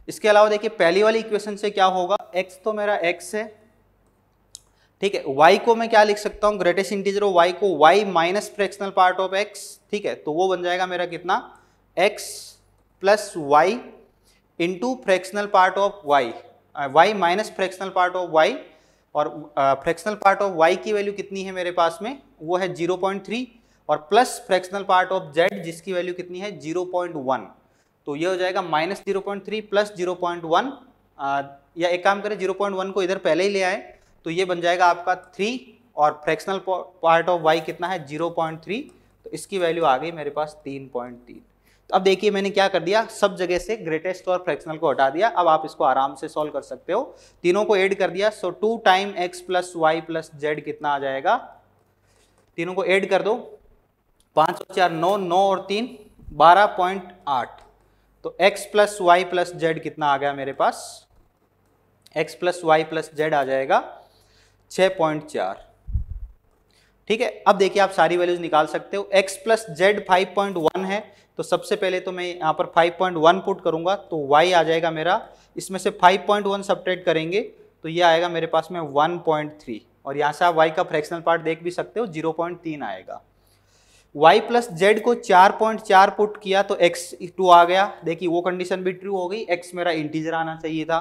इसके अलावा देखिए पहली वाली इक्वेशन से क्या होगा x तो मेरा x है ठीक है y को मैं क्या लिख सकता हूँ ग्रेटेस्ट इंटीजर ऑफ y को y minus fractional part of x ठीक है तो वो बन जाएगा मेरा कितना x plus y into fractional part of y y minus fractional part of y और फ्रैक्शनल पार्ट ऑफ वाई की वैल्यू कितनी है मेरे पास में वो है 0.3 और plus fractional part of z जिसकी वैल्यू कितनी है 0.1 तो ये हो जाएगा minus zero point three plus zero point one या एक काम करें जीरो पॉइंट वन को इधर पहले ही ले आए तो ये बन जाएगा आपका थ्री और फ्रैक्शनल पार्ट ऑफ वाई कितना है जीरो पॉइंट थ्री तो इसकी वैल्यू आ गई मेरे पास तीन पॉइंट तीन अब देखिए मैंने क्या कर दिया सब जगह से ग्रेटेस्ट और फ्रैक्शनल को हटा दिया अब आप इसको आराम से सॉल्व कर सकते हो तीनों को ऐड कर दिया so two time x plus y plus z कितना आ जाएगा तीनों को ऐड कर दो पाँच चार नौ नौ और तीन बारह पॉइंट आठ तो x plus y plus z कितना आ गया मेरे पास x plus y plus z आ जाएगा छः पॉइंट चार ठीक है अब देखिए आप सारी वैल्यूज निकाल सकते हो x plus z five point one है तो सबसे पहले तो मैं यहाँ पर 5.1 पुट करूँगा तो y आ जाएगा मेरा इसमें से 5.1 पॉइंट सबट्रेट करेंगे तो ये आएगा मेरे पास में 1.3 और यहाँ से आप y का फ्रैक्शनल पार्ट देख भी सकते हो 0.3 आएगा y प्लस जेड को 4.4 पुट किया तो टू आ गया देखिए वो कंडीशन भी ट्रू हो गई x मेरा इंटीजर आना चाहिए था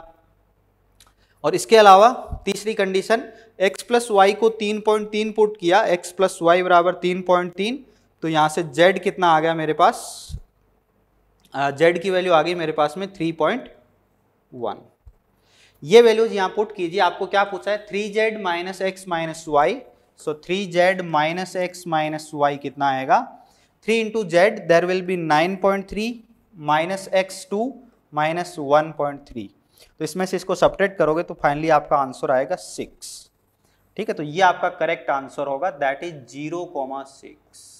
और इसके अलावा तीसरी कंडीशन x प्लस वाई को 3.3 पुट किया x प्लस वाई बराबर 3.3 तो यहाँ से z कितना आ गया मेरे पास z की वैल्यू आ गई मेरे पास में 3.1 ये वैल्यूज यहाँ पुट कीजिए आपको क्या पूछा है 3z z minus x minus y so three z minus x minus y कितना आएगा 3 into z there will be 9.3 point three minus x two minus one point three तो इसमें से इसको सपरेट करोगे तो फाइनली आपका आंसर आएगा सिक्स ठीक है तो ये आपका करेक्ट आंसर होगा that is zero comma six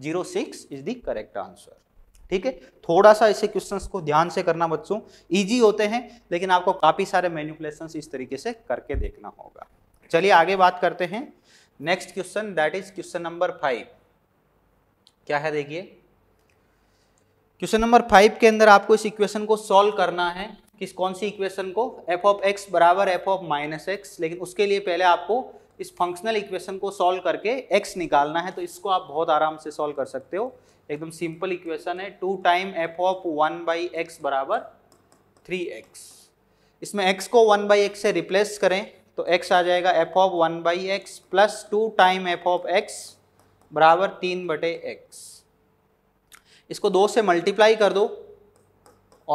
zero six is the correct answer ठीक है थोड़ा सा ऐसे क्वेश्चंस को ध्यान से करना बच्चों इजी होते हैं लेकिन आपको काफ़ी सारे मैन्युपुलेशंस इस तरीके से करके देखना होगा चलिए आगे बात करते हैं next question that is question number five क्या है देखिए क्वेश्चन नंबर फाइव के अंदर आपको इस इक्वेशन को सॉल्व करना है किस कौन सी इक्वेशन को एफ ऑफ एक्स बराबर एफ ऑफ माइनस एक्स लेकिन उसके लिए पहले आपको इस फंक्शनल इक्वेशन को सॉल्व करके एक्स निकालना है तो इसको आप बहुत आराम से सॉल्व कर सकते हो एकदम सिंपल इक्वेशन है two time f of one by x बराबर थ्री एक्स इसमें एक्स को वन बाई एक्स से रिप्लेस करें तो एक्स आ जाएगा f of one by x plus two time f of x बराबर तीन बटे एक्स इसको दो से मल्टीप्लाई कर दो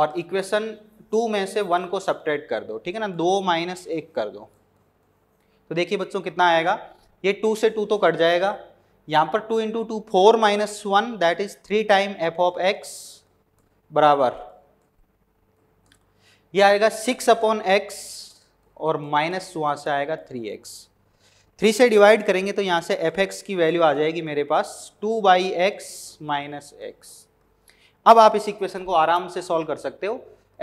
और इक्वेशन टू में से वन को सपरेट कर दो ठीक है ना दो माइनस एक कर दो तो देखिए बच्चों कितना आएगा ये टू से टू तो कट जाएगा यहाँ पर two into two four minus one that is three time f of x बराबर ये आएगा सिक्स अपॉन एक्स और माइनस वहाँ से आएगा थ्री एक्स थ्री से डिवाइड करेंगे तो यहाँ से एफ एक्स की वैल्यू आ जाएगी मेरे पास two by x minus x अब आप इस इक्वेशन को आराम से सॉल्व कर सकते हो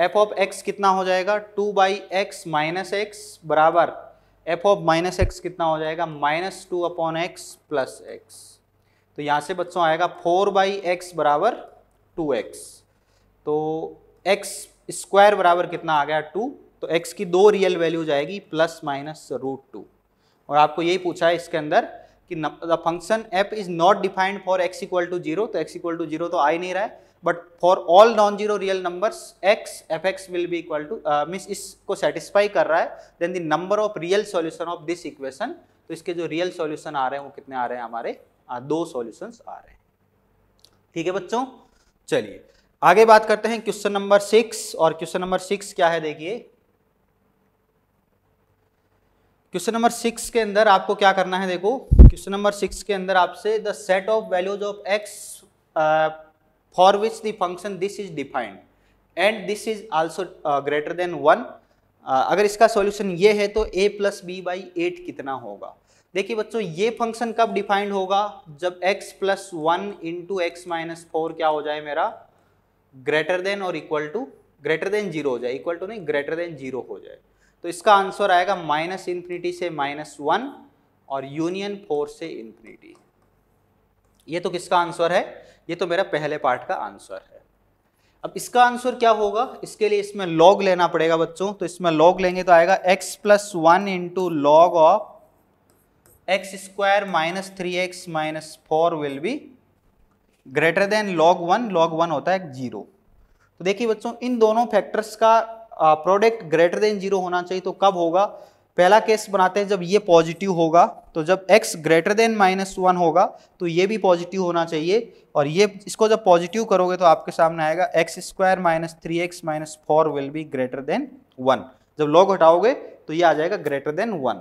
एफ ऑफ एक्स कितना हो जाएगा two by x minus x बराबर एफ ऑफ माइनस एक्स कितना हो जाएगा minus two upon x plus x तो यहाँ से बच्चों आएगा फोर बाई एक्स बराबर टू एक्स तो एक्स स्क्वायर बराबर कितना आ गया टू तो एक्स की दो रियल वैल्यू जाएगी प्लस माइनस रूट टू और आपको यही पूछा है इसके अंदर कि the function f is not defined for x equal to zero तो एक्स इक्वल टू जीरो तो आ ही नहीं रहा है but for all non zero real numbers x f x will be equal to mean इसको सेटिस्फाई कर रहा है then the number of real solution of this equation तो इसके जो रियल सॉल्यूशन आ रहे हैं वो कितने आ रहे हैं हमारे आ, दो सॉल्यूशन आ रहे हैं ठीक है बच्चों चलिए आगे बात करते हैं क्वेश्चन नंबर सिक्स और क्वेश्चन नंबर सिक्स क्या है देखिए क्वेश्चन नंबर सिक्स के अंदर आपको क्या करना है देखो क्वेश्चन नंबर सिक्स के अंदर आपसे the set of values of x for which the function this is defined and this is also greater than one अगर इसका सॉल्यूशन ये है तो a plus B by eight कितना होगा देखिए बच्चों ये फंक्शन कब डिफाइंड होगा जब x plus one into x minus four क्या हो जाए मेरा ग्रेटर देन और equal to greater than zero हो जाए इक्वल टू नहीं ग्रेटर देन जीरो हो जाए तो इसका आंसर आएगा माइनस इन्फिनिटी से माइनस वन और यूनियन फोर से इन्फिनिटी ये तो किसका आंसर है ये तो मेरा पहले पार्ट का आंसर है अब इसका आंसर क्या होगा इसके लिए इसमें लॉग लेना पड़ेगा बच्चों तो इसमें लॉग लेंगे तो आएगा x plus one into log of x square minus three x minus four will be greater than log one log one होता है जीरो तो देखिए बच्चों इन दोनों फैक्टर्स का प्रोडक्ट ग्रेटर देन जीरो होना चाहिए तो कब होगा पहला केस बनाते हैं जब ये पॉजिटिव होगा तो जब x greater than minus one होगा तो ये भी पॉजिटिव होना चाहिए और ये इसको जब पॉजिटिव करोगे तो आपके सामने आएगा x square minus three x minus four will be greater than one जब लॉग हटाओगे तो ये आ जाएगा ग्रेटर देन वन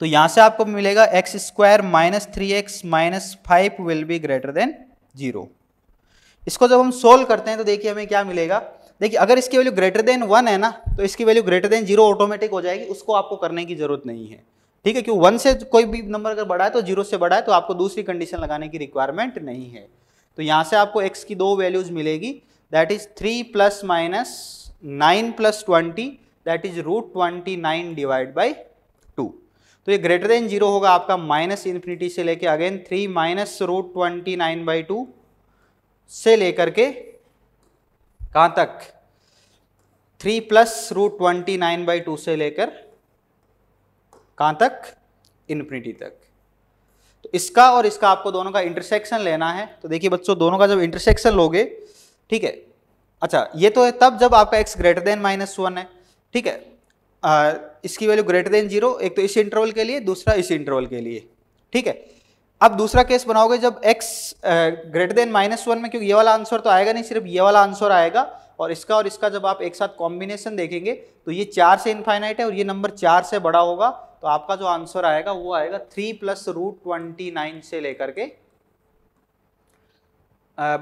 तो यहाँ से आपको मिलेगा x square minus three x minus five will be greater than zero इसको जब हम सोल्व करते हैं तो देखिए हमें क्या मिलेगा देखिए अगर इसकी वैल्यू ग्रेटर देन वन है ना तो इसकी value greater than zero automatic हो जाएगी उसको आपको करने की जरूरत नहीं है ठीक है क्यों वन से कोई भी नंबर अगर बढ़ा है तो जीरो से बढ़ा है तो आपको दूसरी कंडीशन लगाने की रिक्वायरमेंट नहीं है तो यहाँ से आपको एक्स की दो वैल्यूज मिलेगी that is three plus minus nine plus twenty that is root twenty nine divide by two तो ये ग्रेटर देन जीरो होगा आपका माइनस इन्फिनिटी से लेके again three minus root twenty nine by two से लेकर के कहाँ तक three plus root twenty nine by two से लेकर कहाँ तक इन्फिनिटी तक तो इसका और इसका आपको दोनों का इंटरसेक्शन लेना है तो देखिए बच्चों दोनों का जब इंटरसेक्शन लोगे ठीक है अच्छा ये तो है तब जब आपका x greater than minus one है ठीक है आ, इसकी वैल्यू ग्रेटर देन जीरो एक तो इस इंटरवल के लिए दूसरा इस इंटरवल के लिए ठीक है अब दूसरा केस बनाओगे जब x greater than minus one में क्योंकि ये वाला आंसर तो आएगा नहीं सिर्फ ये वाला आंसर आएगा और इसका और इसका जब आप एक साथ कॉम्बिनेशन देखेंगे तो ये चार से इनफाइनाइट है और ये नंबर चार से बड़ा होगा तो आपका जो आंसर आएगा वो आएगा three plus root twenty nine से लेकर के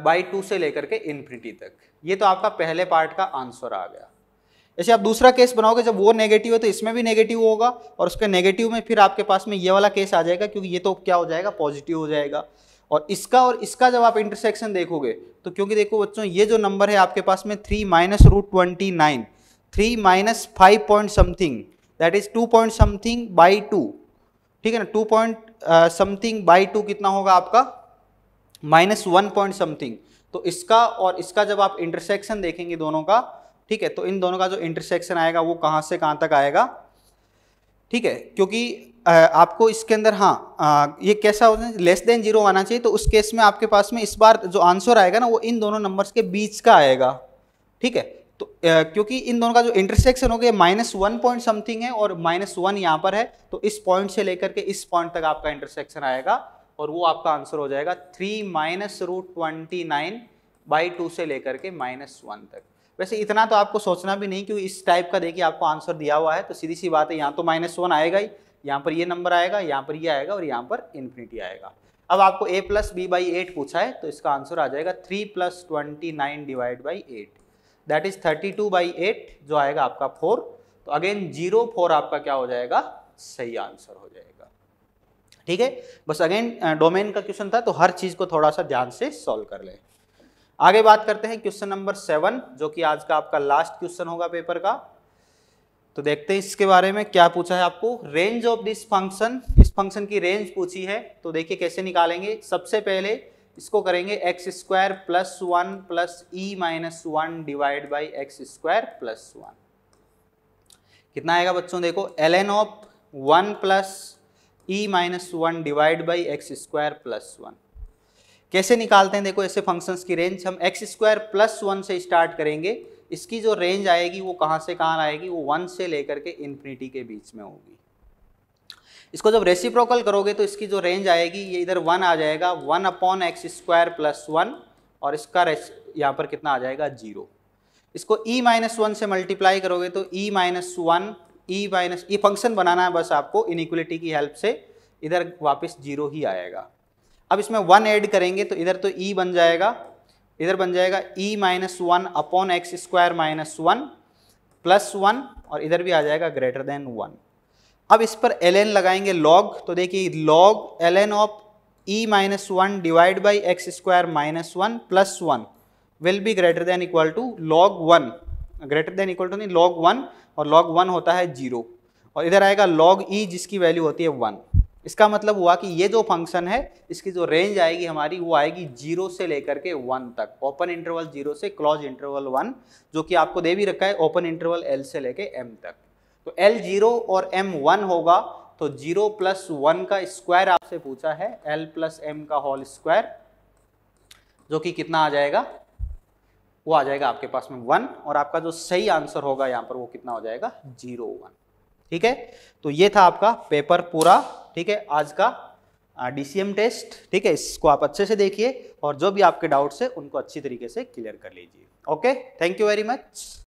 बाई टू से लेकर के इन्फिनिटी तक ये तो आपका पहले पार्ट का आंसर आ गया जैसे आप दूसरा केस बनाओगे जब वो नेगेटिव है तो इसमें भी नेगेटिव होगा और उसके नेगेटिव में फिर आपके पास में ये वाला केस आ जाएगा क्योंकि ये तो क्या हो जाएगा पॉजिटिव हो जाएगा और इसका और इसका जब आप इंटरसेक्शन देखोगे तो क्योंकि देखो बच्चों ये जो नंबर है आपके पास में three minus root twenty nine three minus five point something that is two point something by two ठीक है ना two point something by two कितना होगा आपका माइनस वन पॉइंट समथिंग तो इसका और इसका जब आप इंटरसेक्शन देखेंगे दोनों का ठीक है तो इन दोनों का जो इंटरसेक्शन आएगा वो कहाँ से कहाँ तक आएगा ठीक है क्योंकि आपको इसके अंदर हाँ ये कैसा होता है लेस देन जीरो आना चाहिए तो उस केस में आपके पास में इस बार जो आंसर आएगा ना वो इन दोनों नंबर्स के बीच का आएगा ठीक है तो क्योंकि इन दोनों का जो इंटरसेक्शन हो गया माइनस वन पॉइंट समथिंग है और माइनस वन यहाँ पर है तो इस पॉइंट से लेकर के इस पॉइंट तक आपका इंटरसेक्शन आएगा और वो आपका आंसर हो जाएगा three minus root twenty nine by two से लेकर के माइनस वन तक वैसे इतना तो आपको सोचना भी नहीं क्योंकि इस टाइप का देखिए आपको आंसर दिया हुआ है तो सीधी सी बात है यहाँ तो माइनस वन आएगा ही यहाँ पर ये नंबर आएगा यहाँ पर ये आएगा और यहाँ पर इन्फिनिटी आएगा अब आपको A plus B by eight पूछा है तो इसका आंसर आ जाएगा three plus twenty nine divide by eight that is thirty two by eight जो आएगा आपका फोर तो अगेन जीरो फोर आपका क्या हो जाएगा सही आंसर हो जाएगा ठीक है बस अगेन डोमेन का क्वेश्चन था तो हर चीज़ को थोड़ा सा ध्यान से सॉल्व कर लें आगे बात करते हैं क्वेश्चन नंबर सेवन जो कि आज का आपका लास्ट क्वेश्चन होगा पेपर का तो देखते हैं इसके बारे में क्या पूछा है आपको रेंज ऑफ दिस फंक्शन इस फंक्शन की रेंज पूछी है तो देखिए कैसे निकालेंगे सबसे पहले इसको करेंगे x square plus one plus e minus one divide by x square plus one कितना आएगा बच्चों देखो L N of one plus e minus one divide by x square plus one कैसे निकालते हैं देखो ऐसे फंक्शंस की रेंज हम एक्स स्क्वायर प्लस वन से स्टार्ट करेंगे इसकी जो रेंज आएगी वो कहाँ से कहाँ आएगी वो वन से लेकर के इन्फिनिटी के बीच में होगी इसको जब रेसिप्रोकल करोगे तो इसकी जो रेंज आएगी ये इधर वन आ जाएगा one upon x square plus one और इसका यहाँ पर कितना आ जाएगा जीरो इसको e माइनस वन से मल्टीप्लाई करोगे तो e minus one e minus ये फंक्शन बनाना है बस आपको इनिक्वलिटी की हेल्प से इधर वापस जीरो ही आएगा अब इसमें वन ऐड करेंगे तो इधर तो ई e बन जाएगा इधर बन जाएगा e minus one upon x square minus one plus one और इधर भी आ जाएगा ग्रेटर देन वन अब इस पर एल लगाएंगे लॉग तो देखिए log L of e minus one divide by x square minus one plus one will be greater than equal to log one greater than equal to नहीं log one और log one होता है zero और इधर आएगा log e e, जिसकी value होती है वन इसका मतलब हुआ कि ये जो फंक्शन है इसकी जो रेंज आएगी हमारी वो आएगी जीरो से लेकर के वन तक ओपन इंटरवल जीरो से क्लोज इंटरवल वन जो कि आपको दे भी रखा है ओपन इंटरवल एल से लेके एम तक तो एल जीरो और एम वन होगा तो जीरो प्लस वन का स्क्वायर आपसे पूछा है एल प्लस एम का होल स्क्वायर जो कि कितना आ जाएगा वो आ जाएगा आपके पास में वन और आपका जो सही आंसर होगा यहाँ पर वो कितना हो जाएगा जीरो वन ठीक है तो ये था आपका पेपर पूरा ठीक है आज का डीसीएम टेस्ट ठीक है इसको आप अच्छे से देखिए और जो भी आपके डाउट्स है उनको अच्छी तरीके से क्लियर कर लीजिए okay thank you very much